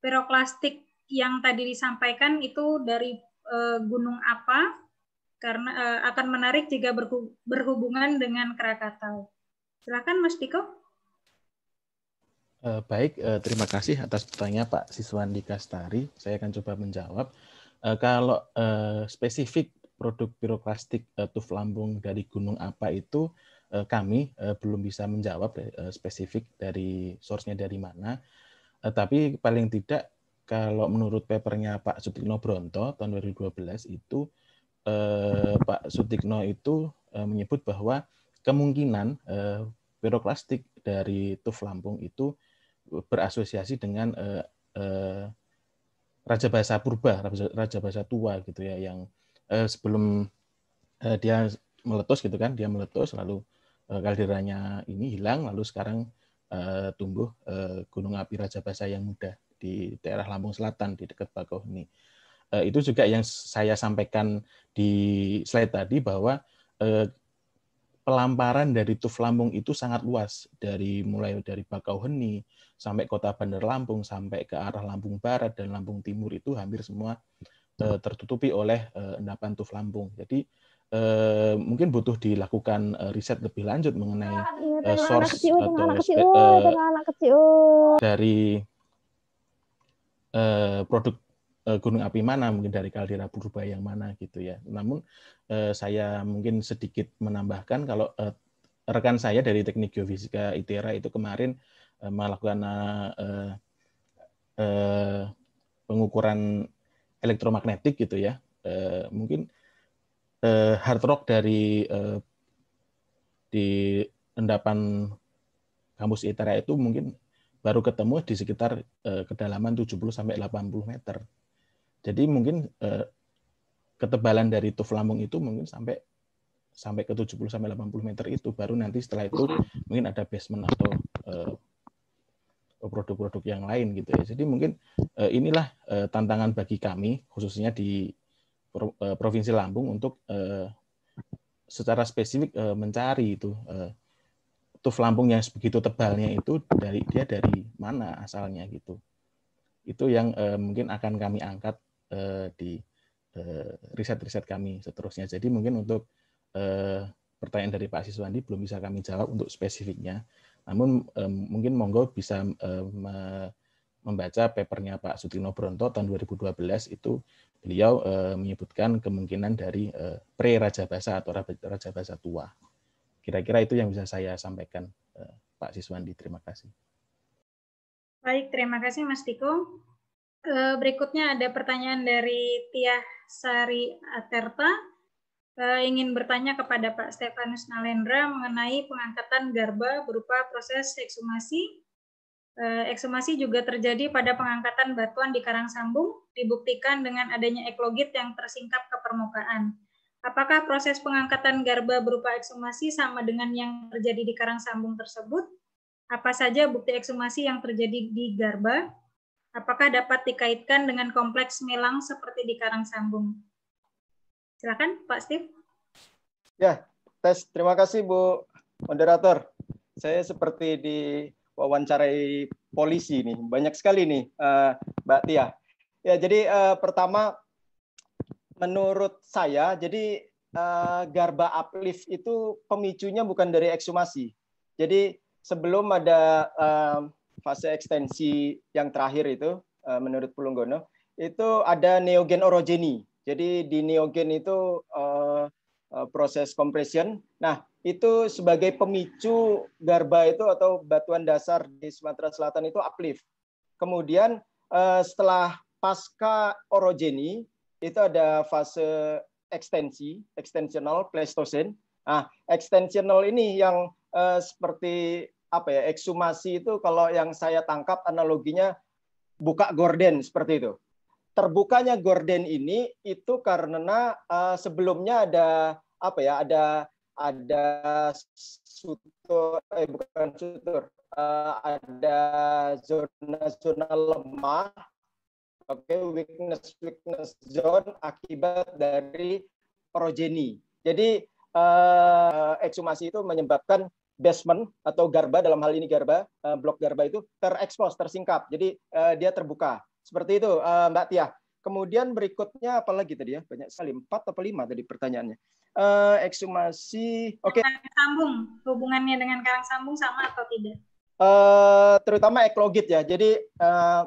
piroklastik yang tadi disampaikan itu dari uh, gunung apa karena uh, akan menarik jika berhubungan dengan Krakatau. Silakan Mas Diko. Uh, baik, uh, terima kasih atas pertanyaan Pak Siswandi Kastari. Saya akan coba menjawab. Uh, kalau uh, spesifik produk birokrastik uh, tuf lambung dari gunung apa itu uh, kami uh, belum bisa menjawab uh, spesifik dari source dari mana. Uh, tapi paling tidak kalau menurut papernya Pak Sutikno Bronto tahun 2012 itu eh, Pak Sutikno itu eh, menyebut bahwa kemungkinan eh, piroklastik dari Tuf Lampung itu berasosiasi dengan eh, eh, raja bahasa purba, raja bahasa tua gitu ya yang eh, sebelum eh, dia meletus gitu kan, dia meletus lalu eh, kalderanya ini hilang lalu sekarang eh, tumbuh eh, gunung api raja bahasa yang muda di daerah Lampung Selatan di dekat Bakauheni. Eh, itu juga yang saya sampaikan di slide tadi bahwa eh, pelamparan dari Tuf Lampung itu sangat luas dari mulai dari Bakauheni sampai Kota Bandar Lampung sampai ke arah Lampung Barat dan Lampung Timur itu hampir semua eh, hmm. tertutupi oleh eh, endapan Tuf Lampung. Jadi Uh, mungkin butuh dilakukan uh, riset lebih lanjut mengenai uh, source atau uh, dari Eh, produk eh, gunung api mana mungkin dari kaldera purba yang mana gitu ya. Namun eh, saya mungkin sedikit menambahkan kalau rekan saya dari teknik geofisika ITERA itu kemarin melakukan pengukuran elektromagnetik gitu ya. mungkin hard rock dari di endapan kampus ITERA itu mungkin baru ketemu di sekitar eh, kedalaman 70 sampai 80 meter. Jadi mungkin eh, ketebalan dari tuf lambung itu mungkin sampai sampai ke 70 sampai 80 meter itu baru nanti setelah itu mungkin ada basement atau produk eh, produk-produk yang lain gitu ya. Jadi mungkin eh, inilah eh, tantangan bagi kami khususnya di eh, Provinsi Lampung untuk eh, secara spesifik eh, mencari itu eh, tuf Lampung yang begitu tebalnya itu dari dia dari mana asalnya gitu. Itu yang eh, mungkin akan kami angkat eh, di eh, riset-riset eh, kami seterusnya. Jadi mungkin untuk eh, pertanyaan dari Pak Siswandi belum bisa kami jawab untuk spesifiknya. Namun eh, mungkin monggo bisa eh, me membaca papernya Pak Sutino Bronto tahun 2012 itu beliau eh, menyebutkan kemungkinan dari eh, pre-Raja Basa atau Raja Basa tua. Kira-kira itu yang bisa saya sampaikan, eh, Pak Siswandi. Terima kasih. Baik, terima kasih Mas Tiko. Eh, berikutnya ada pertanyaan dari Tia Sari Aterta. Eh, ingin bertanya kepada Pak Stefanus Nalendra mengenai pengangkatan garba berupa proses ekshumasi. Ekshumasi juga terjadi pada pengangkatan batuan di Karang Sambung, dibuktikan dengan adanya eklogit yang tersingkap ke permukaan. Apakah proses pengangkatan garba berupa ekshumasi sama dengan yang terjadi di karang sambung tersebut? Apa saja bukti ekshumasi yang terjadi di garba? Apakah dapat dikaitkan dengan kompleks melang seperti di karang sambung? Silakan Pak Steve. Ya, tes. Terima kasih Bu moderator. Saya seperti di wawancarai polisi nih, banyak sekali nih eh, Mbak Tia. Ya, jadi eh, pertama menurut saya jadi uh, garba uplift itu pemicunya bukan dari ekshumasi. Jadi sebelum ada uh, fase ekstensi yang terakhir itu uh, menurut Pulunggono itu ada neogen orogeni. Jadi di neogen itu uh, uh, proses compression. Nah, itu sebagai pemicu garba itu atau batuan dasar di Sumatera Selatan itu uplift. Kemudian uh, setelah pasca orogeni itu ada fase ekstensi, extensional, Pleistosen. Nah, extensional ini yang eh, seperti apa ya, eksumasi itu kalau yang saya tangkap analoginya buka gorden seperti itu. Terbukanya gorden ini itu karena eh, sebelumnya ada apa ya, ada ada sutur eh bukan sutur, eh, ada zona-zona lemah Oke, okay, weakness weakness zone akibat dari progeny. Jadi uh, eh, eksumasi itu menyebabkan basement atau garba dalam hal ini garba uh, blok garba itu terekspos tersingkap jadi uh, dia terbuka seperti itu uh, Mbak Tia kemudian berikutnya apa lagi tadi ya banyak sekali empat atau lima tadi pertanyaannya uh, eksumasi oke okay. karang sambung hubungannya dengan karang sambung sama atau tidak uh, terutama eklogit ya jadi uh,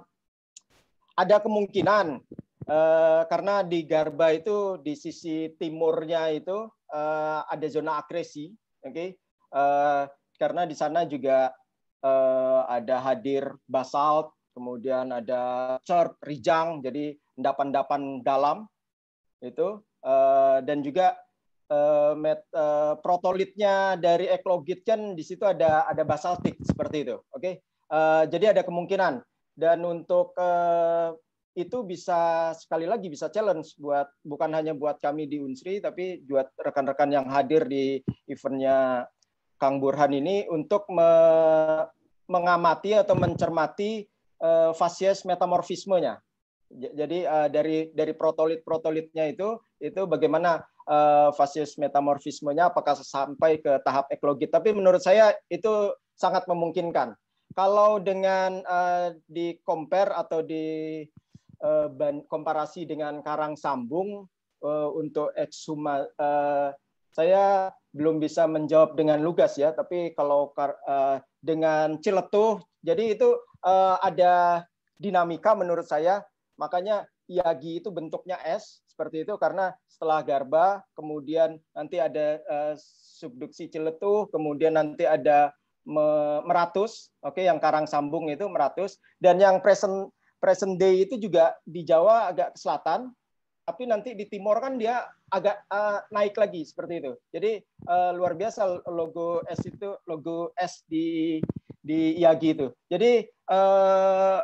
ada kemungkinan uh, karena di Garba itu di sisi timurnya itu uh, ada zona agresi, oke? Okay? Uh, eh, karena di sana juga uh, ada hadir basalt, kemudian ada cer rijang, jadi endapan-endapan dalam itu uh, dan juga Uh, met, uh, protolitnya dari eklogit kan di situ ada ada basaltik seperti itu. Oke, okay? uh, jadi ada kemungkinan dan untuk uh, itu bisa sekali lagi bisa challenge buat bukan hanya buat kami di Unsri tapi buat rekan-rekan yang hadir di eventnya Kang Burhan ini untuk me mengamati atau mencermati uh, fasies metamorfismenya. Jadi uh, dari dari protolit protolitnya itu itu bagaimana uh, fasies metamorfismenya apakah sampai ke tahap ekologi. Tapi menurut saya itu sangat memungkinkan kalau dengan uh, eh, di compare atau di uh, komparasi dengan karang sambung uh, untuk ekshuma uh, saya belum bisa menjawab dengan lugas ya, tapi kalau uh, dengan ciletuh jadi itu uh, ada dinamika menurut saya. Makanya Iagi itu bentuknya S seperti itu karena setelah garba kemudian nanti ada uh, subduksi celetuh kemudian nanti ada Meratus, oke okay, yang Karang Sambung itu Meratus dan yang present present day itu juga di Jawa agak ke selatan, tapi nanti di timur kan dia agak uh, naik lagi seperti itu. Jadi uh, luar biasa logo S itu logo S di di Yagi itu. Jadi uh,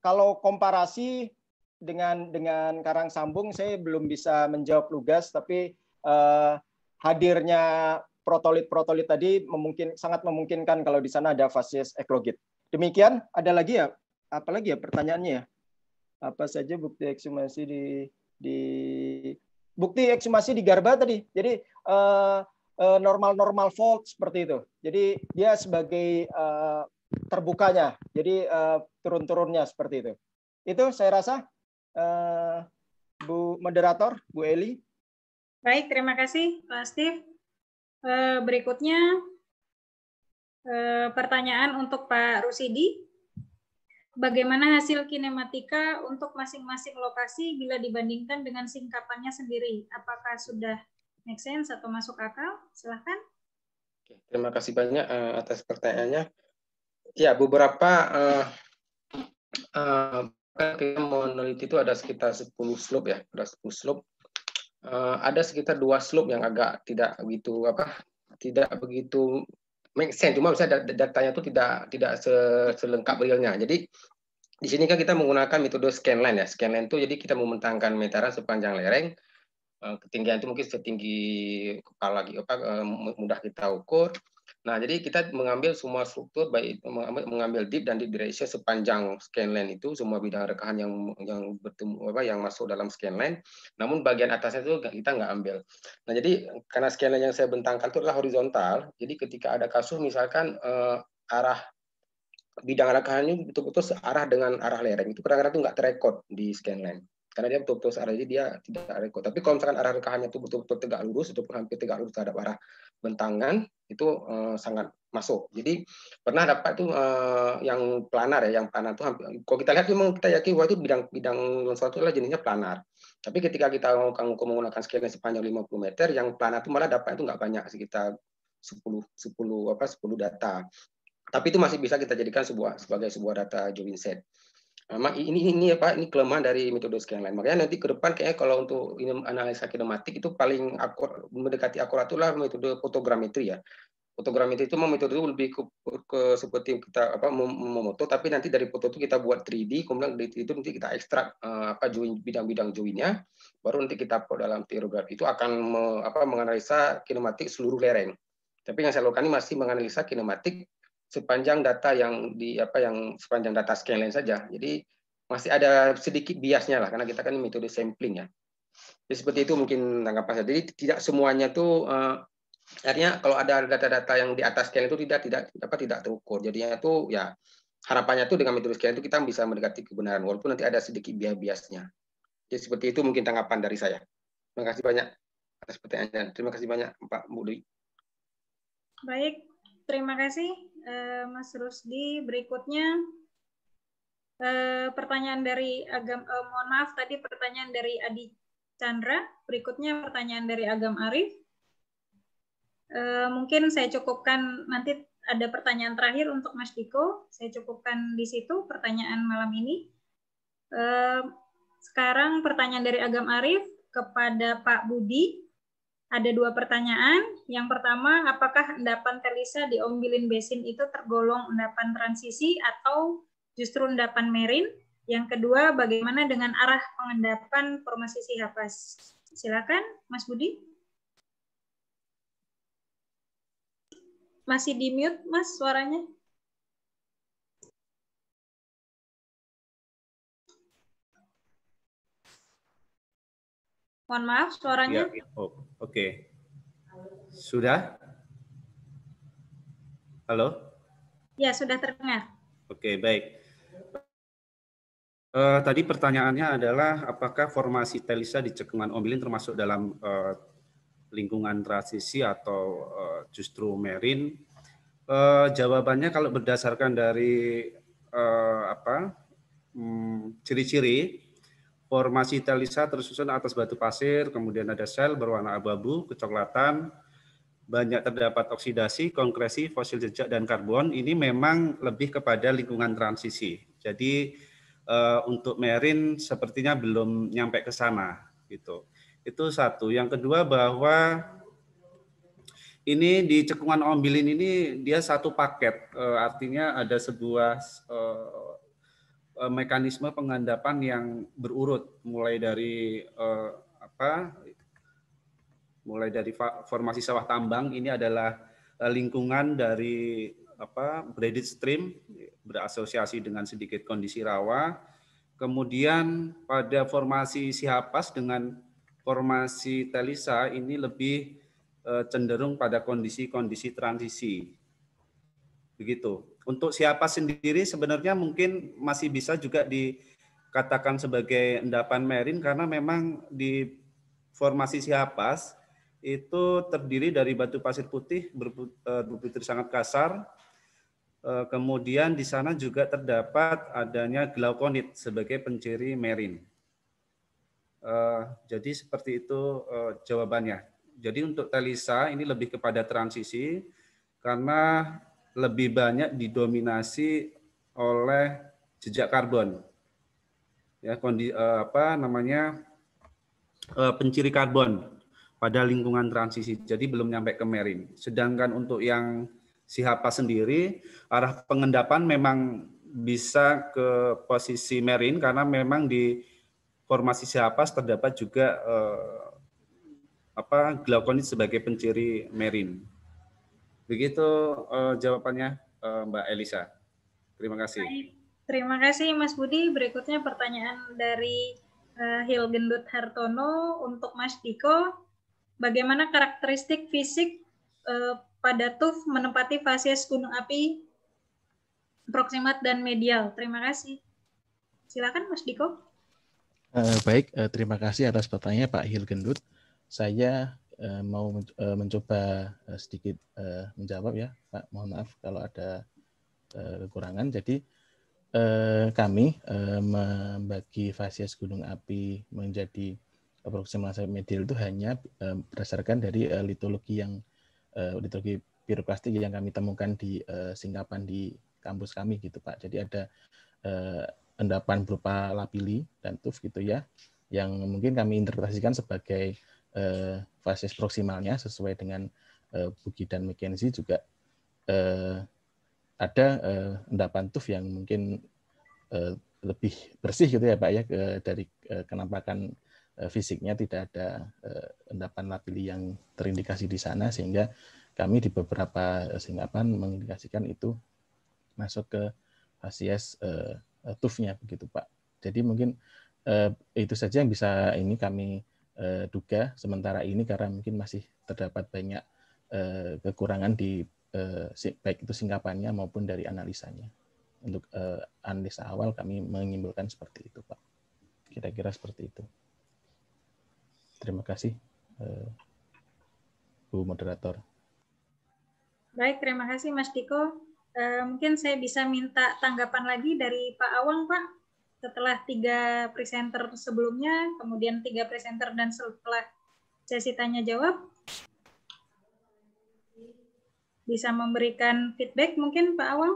kalau komparasi dengan dengan Karang Sambung saya belum bisa menjawab lugas tapi uh, hadirnya protolit-protolit tadi memungkin, sangat memungkinkan kalau di sana ada fasies eklogit. Demikian, ada lagi ya? Apa lagi ya pertanyaannya ya? Apa saja bukti ekshumasi di di bukti ekshumasi di garba tadi. Jadi eh, eh, normal-normal uh, uh, fault seperti itu. Jadi dia sebagai uh, terbukanya, jadi turun-turunnya seperti itu. Itu saya rasa Bu moderator, Bu Eli. Baik, terima kasih Pak Steve. Eh, berikutnya eh, pertanyaan untuk Pak Rusidi. Bagaimana hasil kinematika untuk masing-masing lokasi bila dibandingkan dengan singkapannya sendiri? Apakah sudah make sense atau masuk akal? Silahkan. Terima kasih banyak eh, atas pertanyaannya. Ya, beberapa uh, uh, kita meneliti itu ada sekitar 10 slope ya, ada 10 slope uh, ada sekitar dua slope yang agak tidak begitu apa tidak begitu make sense cuma misalnya datanya itu tidak tidak selengkap realnya jadi di sini kan kita menggunakan metode scanline ya scanline itu jadi kita mementangkan meteran sepanjang lereng eh, ketinggian itu mungkin setinggi kepala lagi apa eh, mudah kita ukur Nah, jadi kita mengambil semua struktur baik mengambil, mengambil deep dan deep ratio sepanjang scanline itu semua bidang rekahan yang yang bertemu apa yang masuk dalam scanline. Namun bagian atasnya itu kita nggak ambil. Nah, jadi karena scanline yang saya bentangkan itu adalah horizontal, jadi ketika ada kasus misalkan eh, arah bidang rekahannya betul-betul searah dengan arah lereng itu kadang-kadang itu nggak terekod di scanline karena dia betul-betul searah jadi dia tidak rekod. Tapi kalau misalkan arah rekahannya itu betul-betul tegak lurus ataupun hampir tegak lurus terhadap arah bentangan, itu uh, sangat masuk. Jadi pernah dapat tuh eh, yang planar ya, yang planar tuh hampir, kalau kita lihat memang kita yakin bahwa itu bidang-bidang lensa itu adalah jenisnya planar. Tapi ketika kita kamu menggunakan scan sepanjang 50 meter, yang planar itu malah dapat itu nggak banyak sekitar 10 10 apa 10 data. Tapi itu masih bisa kita jadikan sebuah sebagai sebuah data join set. Memang ini, ini apa ini kelemahan dari metode scan lain. Makanya nanti ke depan kayaknya kalau untuk ini analisa kinematik itu paling akur, mendekati akurat itulah metode fotogrametri ya. Fotogrametri itu metode itu lebih ke, ke seperti kita apa memoto tapi nanti dari foto itu kita buat 3D kemudian dari itu nanti kita ekstrak uh, apa join bidang-bidang joinnya baru nanti kita upload dalam teorografi itu akan me, apa menganalisa kinematik seluruh lereng. Tapi yang saya lakukan ini masih menganalisa kinematik sepanjang data yang di apa yang sepanjang data scan saja. Jadi masih ada sedikit biasnya lah karena kita kan metode sampling ya. Jadi seperti itu mungkin tanggapan saya. Jadi tidak semuanya tuh uh, eh, artinya kalau ada data-data yang di atas scan itu tidak tidak apa tidak terukur. Jadinya tuh ya harapannya tuh dengan metode scan itu kita bisa mendekati kebenaran walaupun nanti ada sedikit bias-biasnya. Jadi seperti itu mungkin tanggapan dari saya. Terima kasih banyak atas pertanyaannya. Terima kasih banyak Pak Budi. Baik, terima kasih Eh, Mas Rusdi. Berikutnya eh, pertanyaan dari Agam, uh, mohon maaf tadi pertanyaan dari Adi Chandra. Berikutnya pertanyaan dari Agam Arif. mungkin saya cukupkan nanti ada pertanyaan terakhir untuk Mas Diko. Saya cukupkan di situ pertanyaan malam ini. Sekarang pertanyaan dari Agam Arif kepada Pak Budi ada dua pertanyaan. Yang pertama, apakah endapan telisa di ombilin basin itu tergolong endapan transisi atau justru endapan merin? Yang kedua, bagaimana dengan arah pengendapan formasi hafas? Silakan, Mas Budi. Masih di mute, Mas, suaranya. Mohon maaf suaranya. Ya, ya. oh, Oke. Okay. Sudah? Halo? Ya, sudah terdengar. Oke, okay, baik. Uh, tadi pertanyaannya adalah apakah formasi telisa di cekungan Omilin termasuk dalam uh, lingkungan transisi atau uh, justru merin? Uh, jawabannya kalau berdasarkan dari uh, apa hmm, ciri-ciri um, Formasi telisa tersusun atas batu pasir, kemudian ada sel berwarna abu-abu, kecoklatan, banyak terdapat oksidasi, kongresi, fosil jejak, dan karbon. Ini memang lebih kepada lingkungan transisi. Jadi eh, untuk merin sepertinya belum nyampe ke sana. Gitu. Itu satu. Yang kedua bahwa ini di cekungan ombilin ini dia satu paket, eh, artinya ada sebuah eh, Eh, mekanisme pengandapan yang berurut mulai dari uh, apa mulai dari formasi sawah tambang ini adalah eh, lingkungan dari apa graded stream berasosiasi dengan sedikit kondisi rawa kemudian pada formasi sihapas dengan formasi telisa ini lebih cenderung pada kondisi-kondisi transisi begitu. Untuk siapa sendiri sebenarnya mungkin masih bisa juga dikatakan sebagai endapan merin karena memang di formasi siapa itu terdiri dari batu pasir putih berbutir eh, sangat kasar. Eh, kemudian di sana juga terdapat adanya glaukonit sebagai penciri merin. Eh, jadi seperti itu jawabannya. Jadi untuk telisa ini lebih kepada transisi karena lebih banyak didominasi oleh jejak karbon. Ya, kondi, eh, apa namanya? Eh, penciri karbon pada lingkungan transisi. Jadi belum nyampe ke marine. Sedangkan untuk yang siapa sendiri arah pengendapan memang bisa ke posisi marine karena memang di formasi siapa terdapat juga eh, apa glaukonit sebagai penciri marine. Begitu uh, jawabannya uh, Mbak Elisa. Terima kasih. Baik. Terima kasih Mas Budi. Berikutnya pertanyaan dari uh, Gendut Hartono untuk Mas Diko. Bagaimana karakteristik fisik uh, pada tuf menempati fasies gunung api proksimat dan medial? Terima kasih. Silakan Mas Diko. Uh, baik, uh, terima kasih atas pertanyaan Pak Hil Gendut Saya Eh, mau eh, mencoba eh, sedikit menjawab ya Pak. Mohon maaf kalau ada kekurangan. Jadi kami membagi fasies gunung api menjadi approximation medial itu hanya berdasarkan dari litologi yang litologi piroklastik yang kami temukan di singkapan di kampus kami gitu Pak. Jadi ada endapan berupa lapili dan tuf gitu ya yang mungkin kami interpretasikan sebagai eh, fasis proksimalnya sesuai dengan eh, Bugi dan McKenzie juga eh, ada eh, endapan tuf yang mungkin eh, lebih bersih gitu ya Pak ya dari eh, kenampakan eh, fisiknya tidak ada eh, endapan lapili yang terindikasi di sana sehingga kami di beberapa eh, singapan mengindikasikan itu masuk ke fasies eh, eh, tufnya begitu Pak. Jadi mungkin eh, itu saja yang bisa ini kami eh, duga sementara ini karena mungkin masih terdapat banyak eh, kekurangan di eh, baik itu singkapannya maupun dari analisanya. Untuk eh, analisa awal kami mengimbulkan seperti itu, Pak. Kira-kira seperti itu. Terima kasih, eh, Bu Moderator. Baik, terima kasih Mas Diko. Eh, mungkin saya bisa minta tanggapan lagi dari Pak Awang, Pak setelah tiga presenter sebelumnya, kemudian tiga presenter dan setelah sesi tanya jawab, bisa memberikan feedback mungkin Pak Awang?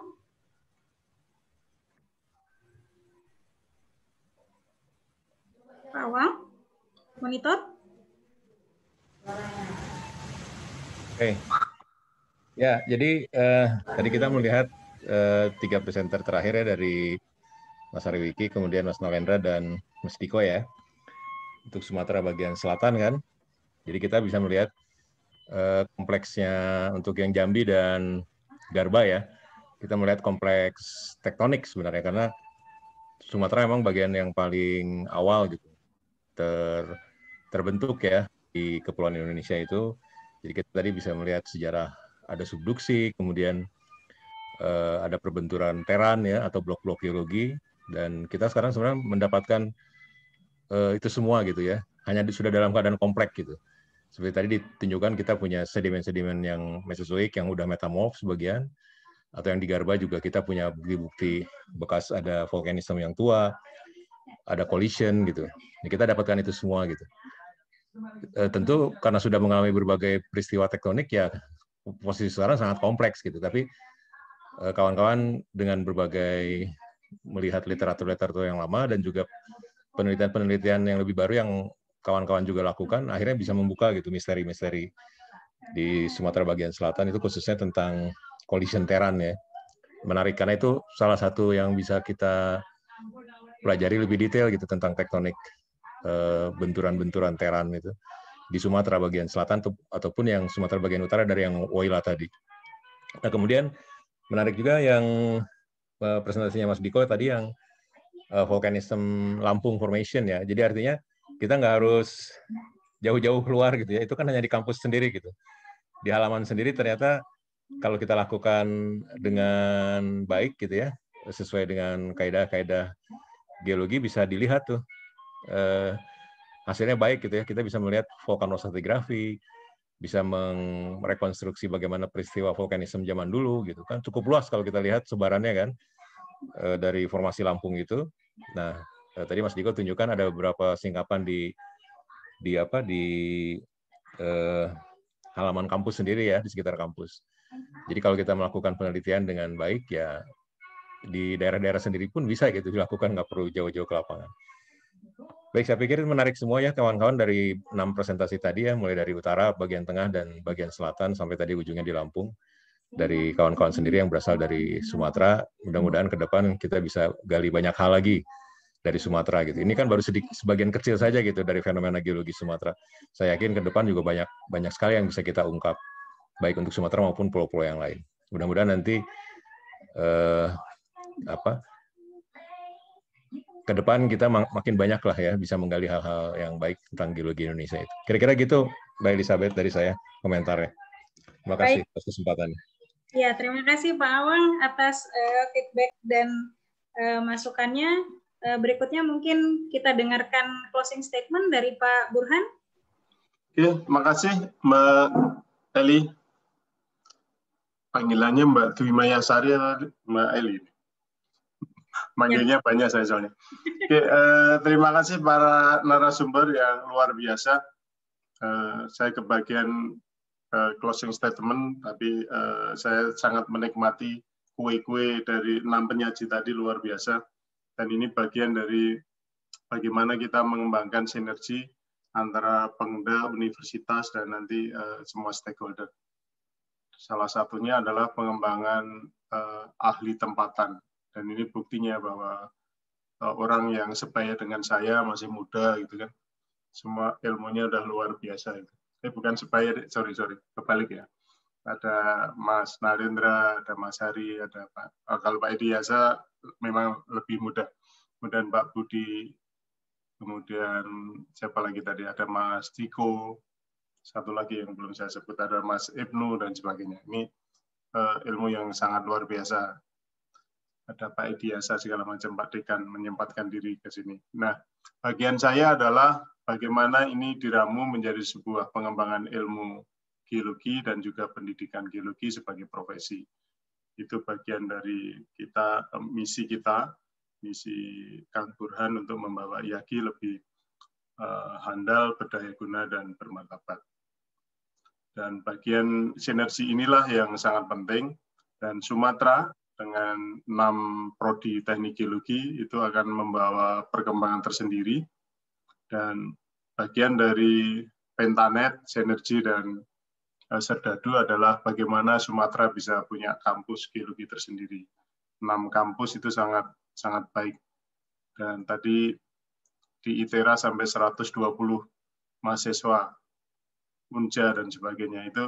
Pak Awang, monitor? Oke. Okay. Ya, jadi uh, tadi kita melihat uh, tiga presenter terakhir ya dari Mas Ariwiki, kemudian Mas Nolendra dan Mas Diko ya. Untuk Sumatera bagian selatan kan. Jadi kita bisa melihat uh, kompleksnya untuk yang Jambi dan Garba ya. Kita melihat kompleks tektonik sebenarnya karena Sumatera memang bagian yang paling awal gitu. Ter terbentuk ya di kepulauan Indonesia itu. Jadi kita tadi bisa melihat sejarah ada subduksi, kemudian eh, ada perbenturan teran ya atau blok-blok geologi, dan kita sekarang sebenarnya mendapatkan uh, itu semua gitu ya. Hanya di, sudah dalam keadaan kompleks gitu. Seperti tadi ditunjukkan kita punya sedimen-sedimen yang mesozoik yang udah metamorf sebagian atau yang di Garba juga kita punya bukti-bukti bekas ada vulkanisme yang tua, ada collision gitu. Nah, kita dapatkan itu semua gitu. E, tentu karena sudah mengalami berbagai peristiwa tektonik ya posisi sekarang sangat kompleks gitu. Tapi eh, kawan-kawan dengan berbagai melihat literatur-literatur yang lama dan juga penelitian-penelitian yang lebih baru yang kawan-kawan juga lakukan, akhirnya bisa membuka gitu misteri-misteri di Sumatera bagian selatan itu khususnya tentang collision teran ya. Menarik karena itu salah satu yang bisa kita pelajari lebih detail gitu tentang tektonik eh, benturan-benturan teran itu di Sumatera bagian selatan ataupun yang Sumatera bagian utara dari yang Woyla tadi. Nah kemudian menarik juga yang Eh, presentasinya Mas Biko tadi yang uh, volcanism Lampung Formation ya. Jadi artinya kita nggak harus jauh-jauh keluar gitu ya. Itu kan hanya di kampus sendiri gitu. Di halaman sendiri ternyata kalau kita lakukan dengan baik gitu ya, sesuai dengan kaidah-kaidah geologi bisa dilihat tuh uh, hasilnya baik gitu ya. Kita bisa melihat vulkanostratigrafi, bisa merekonstruksi bagaimana peristiwa vulkanisme zaman dulu gitu kan cukup luas kalau kita lihat sebarannya kan eh, dari formasi Lampung itu. Nah eh, tadi Mas Diko tunjukkan ada beberapa singkapan di di apa di eh, halaman kampus sendiri ya di sekitar kampus. Jadi kalau kita melakukan penelitian dengan baik ya di daerah-daerah sendiri pun bisa gitu dilakukan nggak perlu jauh-jauh ke lapangan. Baik, saya pikir menarik semua ya kawan-kawan dari enam presentasi tadi ya, mulai dari utara, bagian tengah, dan bagian selatan sampai tadi ujungnya di Lampung. Dari kawan-kawan sendiri yang berasal dari Sumatera, mudah-mudahan ke depan kita bisa gali banyak hal lagi dari Sumatera gitu. Ini kan baru sedikit sebagian kecil saja gitu dari fenomena geologi Sumatera. Saya yakin ke depan juga banyak banyak sekali yang bisa kita ungkap baik untuk Sumatera maupun pulau-pulau yang lain. Mudah-mudahan nanti eh, apa ke depan kita makin banyak lah ya bisa menggali hal-hal yang baik tentang geologi Indonesia itu. Kira-kira gitu, Mbak Elizabeth dari saya komentarnya. Terima kasih atas kesempatannya. Ya, terima kasih Pak Awang atas uh, feedback dan uh, masukannya. Eh, berikutnya mungkin kita dengarkan closing statement dari Pak Burhan. Ya, terima kasih Mbak Eli. Panggilannya Mbak Dwi Mayasari Mbak Eli manggilnya banyak saya soalnya. Oke, uh, terima kasih para narasumber yang luar biasa. Uh, saya kebagian uh, closing statement, tapi uh, saya sangat menikmati kue-kue dari enam penyaji tadi luar biasa. Dan ini bagian dari bagaimana kita mengembangkan sinergi antara Pengda, universitas, dan nanti uh, semua stakeholder. Salah satunya adalah pengembangan uh, ahli tempatan dan ini buktinya bahwa eh, orang yang sebaya dengan saya masih muda gitu kan. Semua ilmunya udah luar biasa itu. Eh bukan sebaya, sorry sorry, kebalik ya. Ada Mas Narendra, ada Mas Hari, ada Pak eh, kalau Pak Edi Yasa memang lebih muda. Kemudian Pak Budi, kemudian siapa lagi tadi ada Mas Tiko, satu lagi yang belum saya sebut ada Mas Ibnu dan sebagainya. Ini eh, ilmu yang sangat luar biasa ada Pak Idiasa segala macam Pak Dekan menyempatkan diri ke sini. Nah, bagian saya adalah bagaimana ini diramu menjadi sebuah pengembangan ilmu geologi dan juga pendidikan geologi sebagai profesi. Itu bagian dari kita eh, misi kita, misi Kang Burhan untuk membawa Yaki lebih eh, handal, berdaya guna dan bermartabat. Dan bagian sinergi inilah yang sangat penting dan Sumatera dengan enam prodi teknik geologi itu akan membawa perkembangan tersendiri dan bagian dari Pentanet, Sinergi dan eh, Serdadu adalah bagaimana Sumatera bisa punya kampus geologi tersendiri. Enam kampus itu sangat sangat baik. Dan tadi di ITERA sampai 120 mahasiswa Unja dan sebagainya itu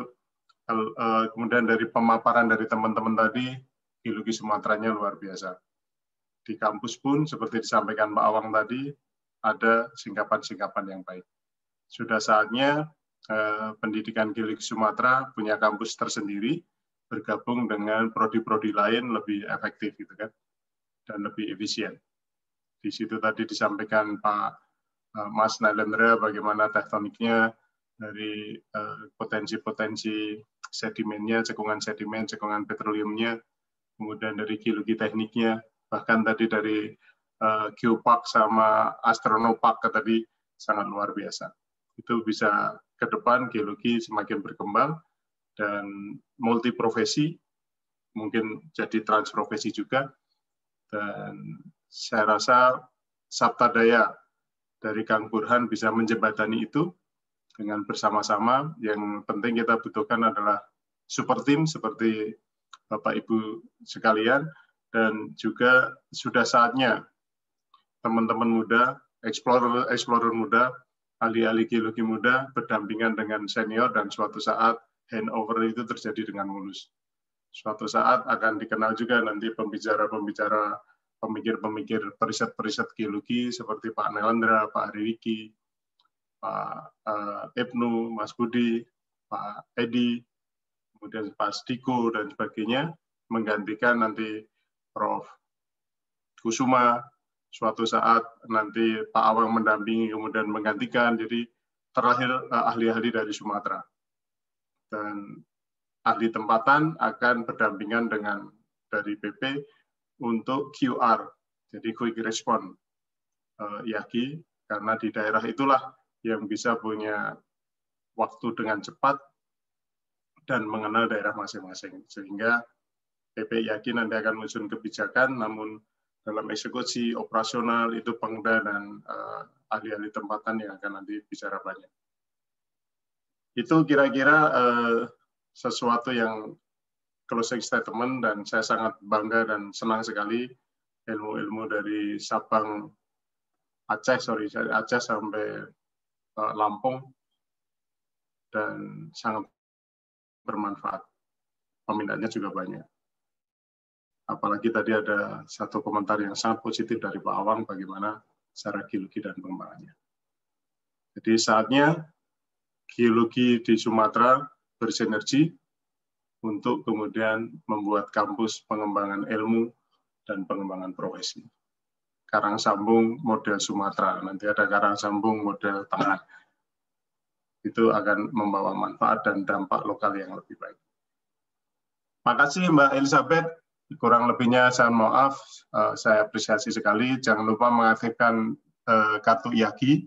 eh, kemudian dari pemaparan dari teman-teman tadi geologi Sumateranya luar biasa. Di kampus pun, seperti disampaikan Pak Awang tadi, ada singkapan-singkapan yang baik. Sudah saatnya eh, pendidikan geologi Sumatera punya kampus tersendiri, bergabung dengan prodi-prodi lain lebih efektif gitu kan, dan lebih efisien. Di situ tadi disampaikan Pak eh, Mas Nailendra bagaimana tektoniknya dari eh, potensi-potensi sedimennya, cekungan sedimen, cekungan petroleumnya, kemudian dari geologi tekniknya, bahkan tadi dari uh, geopark sama astronopark kan tadi sangat luar biasa. Itu bisa ke depan geologi semakin berkembang dan multi profesi mungkin jadi transprofesi juga dan saya rasa sabta daya dari Kang Burhan bisa menjembatani itu dengan bersama-sama yang penting kita butuhkan adalah super team seperti Bapak Ibu sekalian dan juga sudah saatnya teman-teman muda, explorer explorer muda, ahli-ahli geologi muda berdampingan dengan senior dan suatu saat handover itu terjadi dengan mulus. Suatu saat akan dikenal juga nanti pembicara-pembicara pemikir-pemikir periset-periset geologi seperti Pak Nelandra, Pak Riki, Pak eh, Ibnu, Mas Budi, Pak Edi, kemudian Pak Stiko dan sebagainya menggantikan nanti Prof. Kusuma suatu saat nanti Pak Awang mendampingi kemudian menggantikan jadi terakhir ahli-ahli eh, dari Sumatera dan ahli tempatan akan berdampingan dengan dari PP untuk QR jadi quick response uh, karena di daerah itulah yang bisa punya waktu dengan cepat dan mengenal daerah masing-masing. Sehingga PP yakin nanti akan menyusun kebijakan, namun dalam eksekusi operasional itu Pengda dan uh, ahli-ahli tempatan yang akan nanti bicara banyak. Itu kira-kira uh, sesuatu yang closing statement dan saya sangat bangga dan senang sekali ilmu-ilmu dari Sabang Aceh, sorry, Aceh sampai eh, Lampung dan sangat bermanfaat. Peminatnya juga banyak. Apalagi tadi ada satu komentar yang sangat positif dari Pak Awang bagaimana cara geologi dan pengembangannya. Jadi saatnya geologi di Sumatera bersinergi untuk kemudian membuat kampus pengembangan ilmu dan pengembangan profesi. Karang sambung model Sumatera, nanti ada karang sambung model Tengah itu akan membawa manfaat dan dampak lokal yang lebih baik. Makasih Mbak Elizabeth. Kurang lebihnya saya maaf, eh, saya apresiasi sekali. Jangan lupa mengaktifkan eh, kartu IAGI.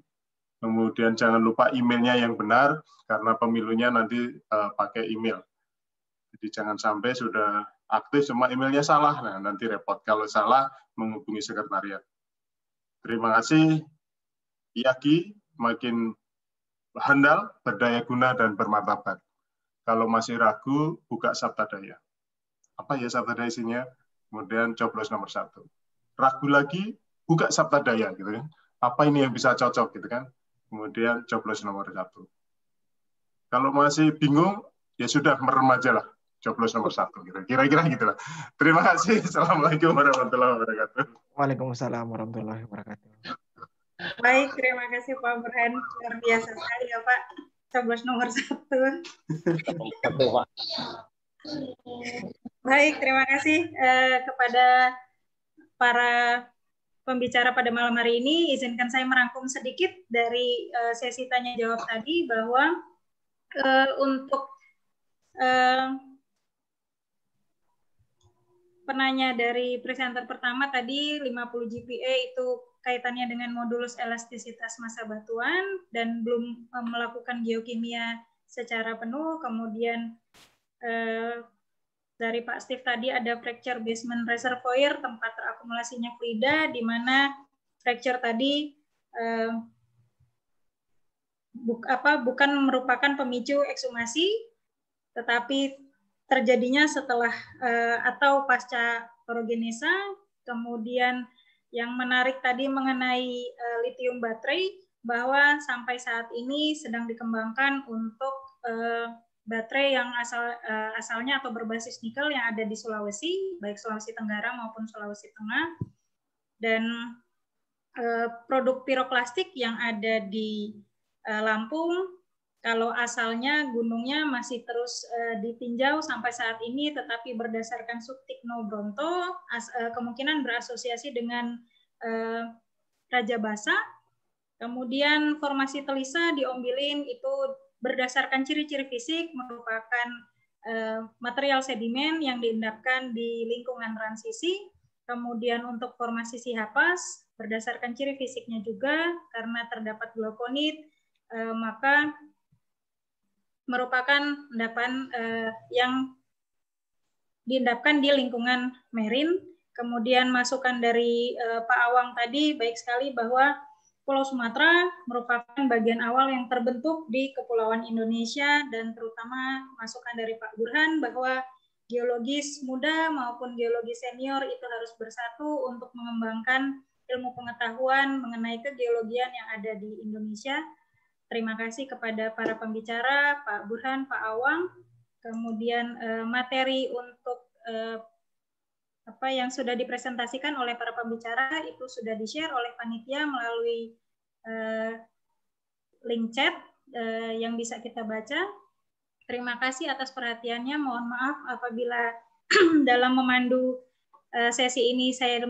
Kemudian jangan lupa emailnya yang benar, karena pemilunya nanti eh, pakai email. Jadi jangan sampai sudah aktif cuma emailnya salah. Nah, nanti repot kalau salah menghubungi sekretariat. Terima kasih. IAGI makin handal, berdaya guna, dan bermartabat. Kalau masih ragu, buka sabta daya. Apa ya sabta daya isinya? Kemudian coblos nomor satu. Ragu lagi, buka sabta daya Gitu kan. Apa ini yang bisa cocok? gitu kan? Kemudian coblos nomor satu. Kalau masih bingung, ya sudah merem aja lah. Coblos nomor satu. kira gitu. Kira-kira gitu lah. Terima kasih. Assalamualaikum warahmatullahi wabarakatuh. Waalaikumsalam warahmatullahi wabarakatuh. Baik, terima kasih Pak Burhan. Luar biasa sekali ya Pak. Coblos nomor satu. Baik, terima kasih eh, kepada para pembicara pada malam hari ini. Izinkan saya merangkum sedikit dari eh, sesi tanya jawab tadi bahwa eh, untuk eh, penanya dari presenter pertama tadi 50 GPA itu kaitannya dengan modulus elastisitas massa batuan dan belum eh, melakukan geokimia secara penuh. Kemudian eh, dari Pak Steve tadi ada fracture basement reservoir tempat terakumulasinya fluida di mana fracture tadi eh, buk, apa bukan merupakan pemicu eksumasi tetapi terjadinya setelah eh, atau pasca orogenesa kemudian yang menarik tadi mengenai uh, lithium baterai bahwa sampai saat ini sedang dikembangkan untuk uh, baterai yang asal uh, asalnya atau berbasis nikel yang ada di Sulawesi, baik Sulawesi Tenggara maupun Sulawesi Tengah, dan uh, produk piroklastik yang ada di uh, Lampung, kalau asalnya gunungnya masih terus uh, ditinjau sampai saat ini, tetapi berdasarkan Bronto, as, uh, kemungkinan berasosiasi dengan uh, Raja Basa. Kemudian formasi telisa di Ombilin itu berdasarkan ciri-ciri fisik merupakan uh, material sedimen yang diendapkan di lingkungan transisi. Kemudian untuk formasi sihapas berdasarkan ciri fisiknya juga karena terdapat glaukonit, maka merupakan endapan eh, yang diendapkan di lingkungan Merin. Kemudian masukan dari eh, Pak Awang tadi baik sekali bahwa Pulau Sumatera merupakan bagian awal yang terbentuk di Kepulauan Indonesia dan terutama masukan dari Pak Burhan bahwa geologis muda maupun geologi senior itu harus bersatu untuk mengembangkan ilmu pengetahuan mengenai kegeologian yang ada di Indonesia Terima kasih kepada para pembicara, Pak Burhan, Pak Awang, kemudian eh, materi untuk eh, apa yang sudah dipresentasikan oleh para pembicara itu sudah di-share oleh panitia melalui eh, link chat eh, yang bisa kita baca. Terima kasih atas perhatiannya. Mohon maaf apabila dalam memandu eh, sesi ini saya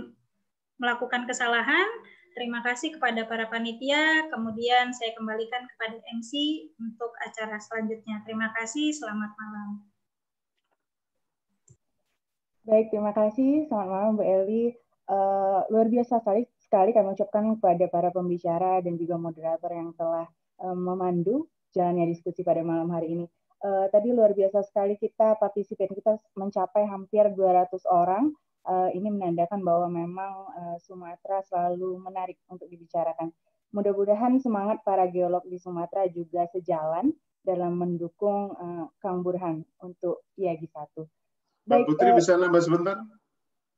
melakukan kesalahan. Terima kasih kepada para panitia. Kemudian saya kembalikan kepada MC untuk acara selanjutnya. Terima kasih. Selamat malam. Baik, terima kasih. Selamat malam, Bu Eli. Uh, luar biasa sekali, sekali kami ucapkan kepada para pembicara dan juga moderator yang telah uh, memandu jalannya diskusi pada malam hari ini. Uh, tadi luar biasa sekali kita partisipan kita mencapai hampir 200 orang uh, ini menandakan bahwa memang uh, Sumatera selalu menarik untuk dibicarakan. Mudah-mudahan semangat para geolog di Sumatera juga sejalan dalam mendukung uh, Kang Burhan untuk IAGI 1. Baik, Putri uh, bisa nambah sebentar?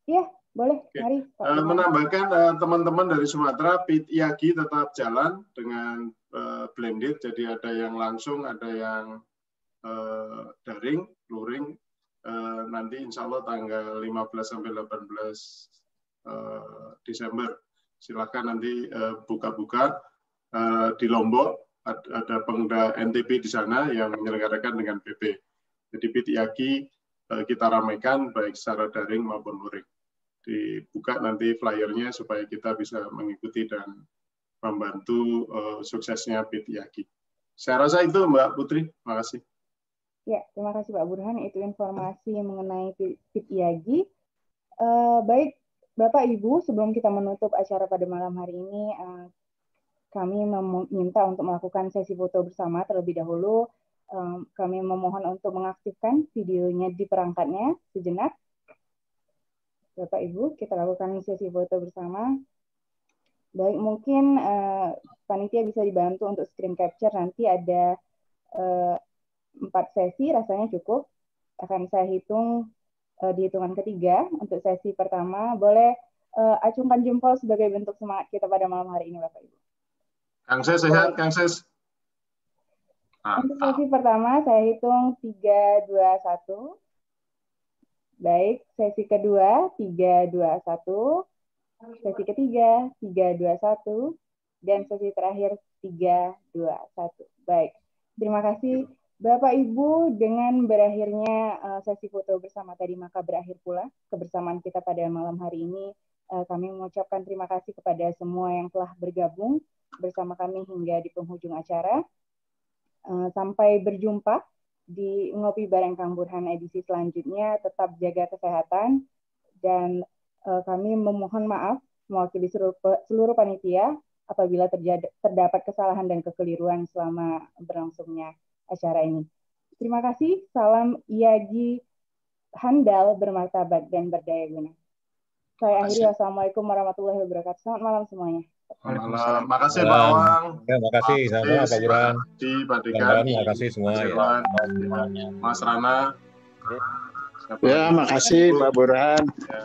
Iya, boleh. Mari. Uh, menambahkan teman teman-teman dari Sumatera, PIT IAGI tetap jalan dengan uh, blended, jadi ada yang langsung, ada yang uh, daring, luring, Eh, nanti insya Allah tanggal 15 sampai 18 uh, eh, Desember. Silakan nanti eh, buka-buka uh, uh, di Lombok ada Pengda NTP di sana yang menyelenggarakan dengan PP. Jadi PTIAKI uh, kita ramaikan baik secara daring maupun luring. Dibuka nanti flyernya supaya kita bisa mengikuti dan membantu uh, suksesnya PTIAKI. Saya rasa itu Mbak Putri. Terima kasih. Ya, terima kasih Pak Burhan. Itu informasi ah. mengenai Fit IAGI. Uh, eh, baik, Bapak Ibu, sebelum kita menutup acara pada malam hari ini, uh, kami meminta untuk melakukan sesi foto bersama terlebih dahulu. Uh, kami memohon untuk mengaktifkan videonya di perangkatnya sejenak. Bapak Ibu, kita lakukan sesi foto bersama. Baik, mungkin uh, panitia bisa dibantu untuk screen capture. Nanti ada uh, empat sesi rasanya cukup. Akan saya hitung uh, di hitungan ketiga. Untuk sesi pertama, boleh uh, acungkan jempol sebagai bentuk semangat kita pada malam hari ini, Bapak Ibu. Kang Ses, sehat, Kang Ses. Ah, untuk ah. sesi pertama, saya hitung 3, 2, 1. Baik, sesi kedua 3 2 1. Sesi ketiga 3 2 1 dan sesi terakhir 3 2 1. Baik. Terima kasih Bapak Ibu, dengan berakhirnya eh, sesi foto bersama tadi maka berakhir pula kebersamaan kita pada malam hari ini. Eh, kami mengucapkan terima kasih kepada semua yang telah bergabung bersama kami hingga di penghujung acara. Eh, sampai berjumpa di Ngopi Bareng Kang Burhan edisi selanjutnya. Tetap jaga kesehatan dan kami memohon maaf mewakili seluruh, panitia apabila terdapat kesalahan dan kekeliruan selama berlangsungnya acara ini. Terima kasih. Salam Iagi handal, bermartabat, dan berdaya guna. Saya akhiri. Wassalamualaikum warahmatullahi wabarakatuh. Selamat malam semuanya. Malam. Makasih Pak Wang. Ya, makasih. Sama Pak Buran. Terima kasih semua. Ya. Mas Rana. Ya, ya, makasih Pak Burhan. Ya.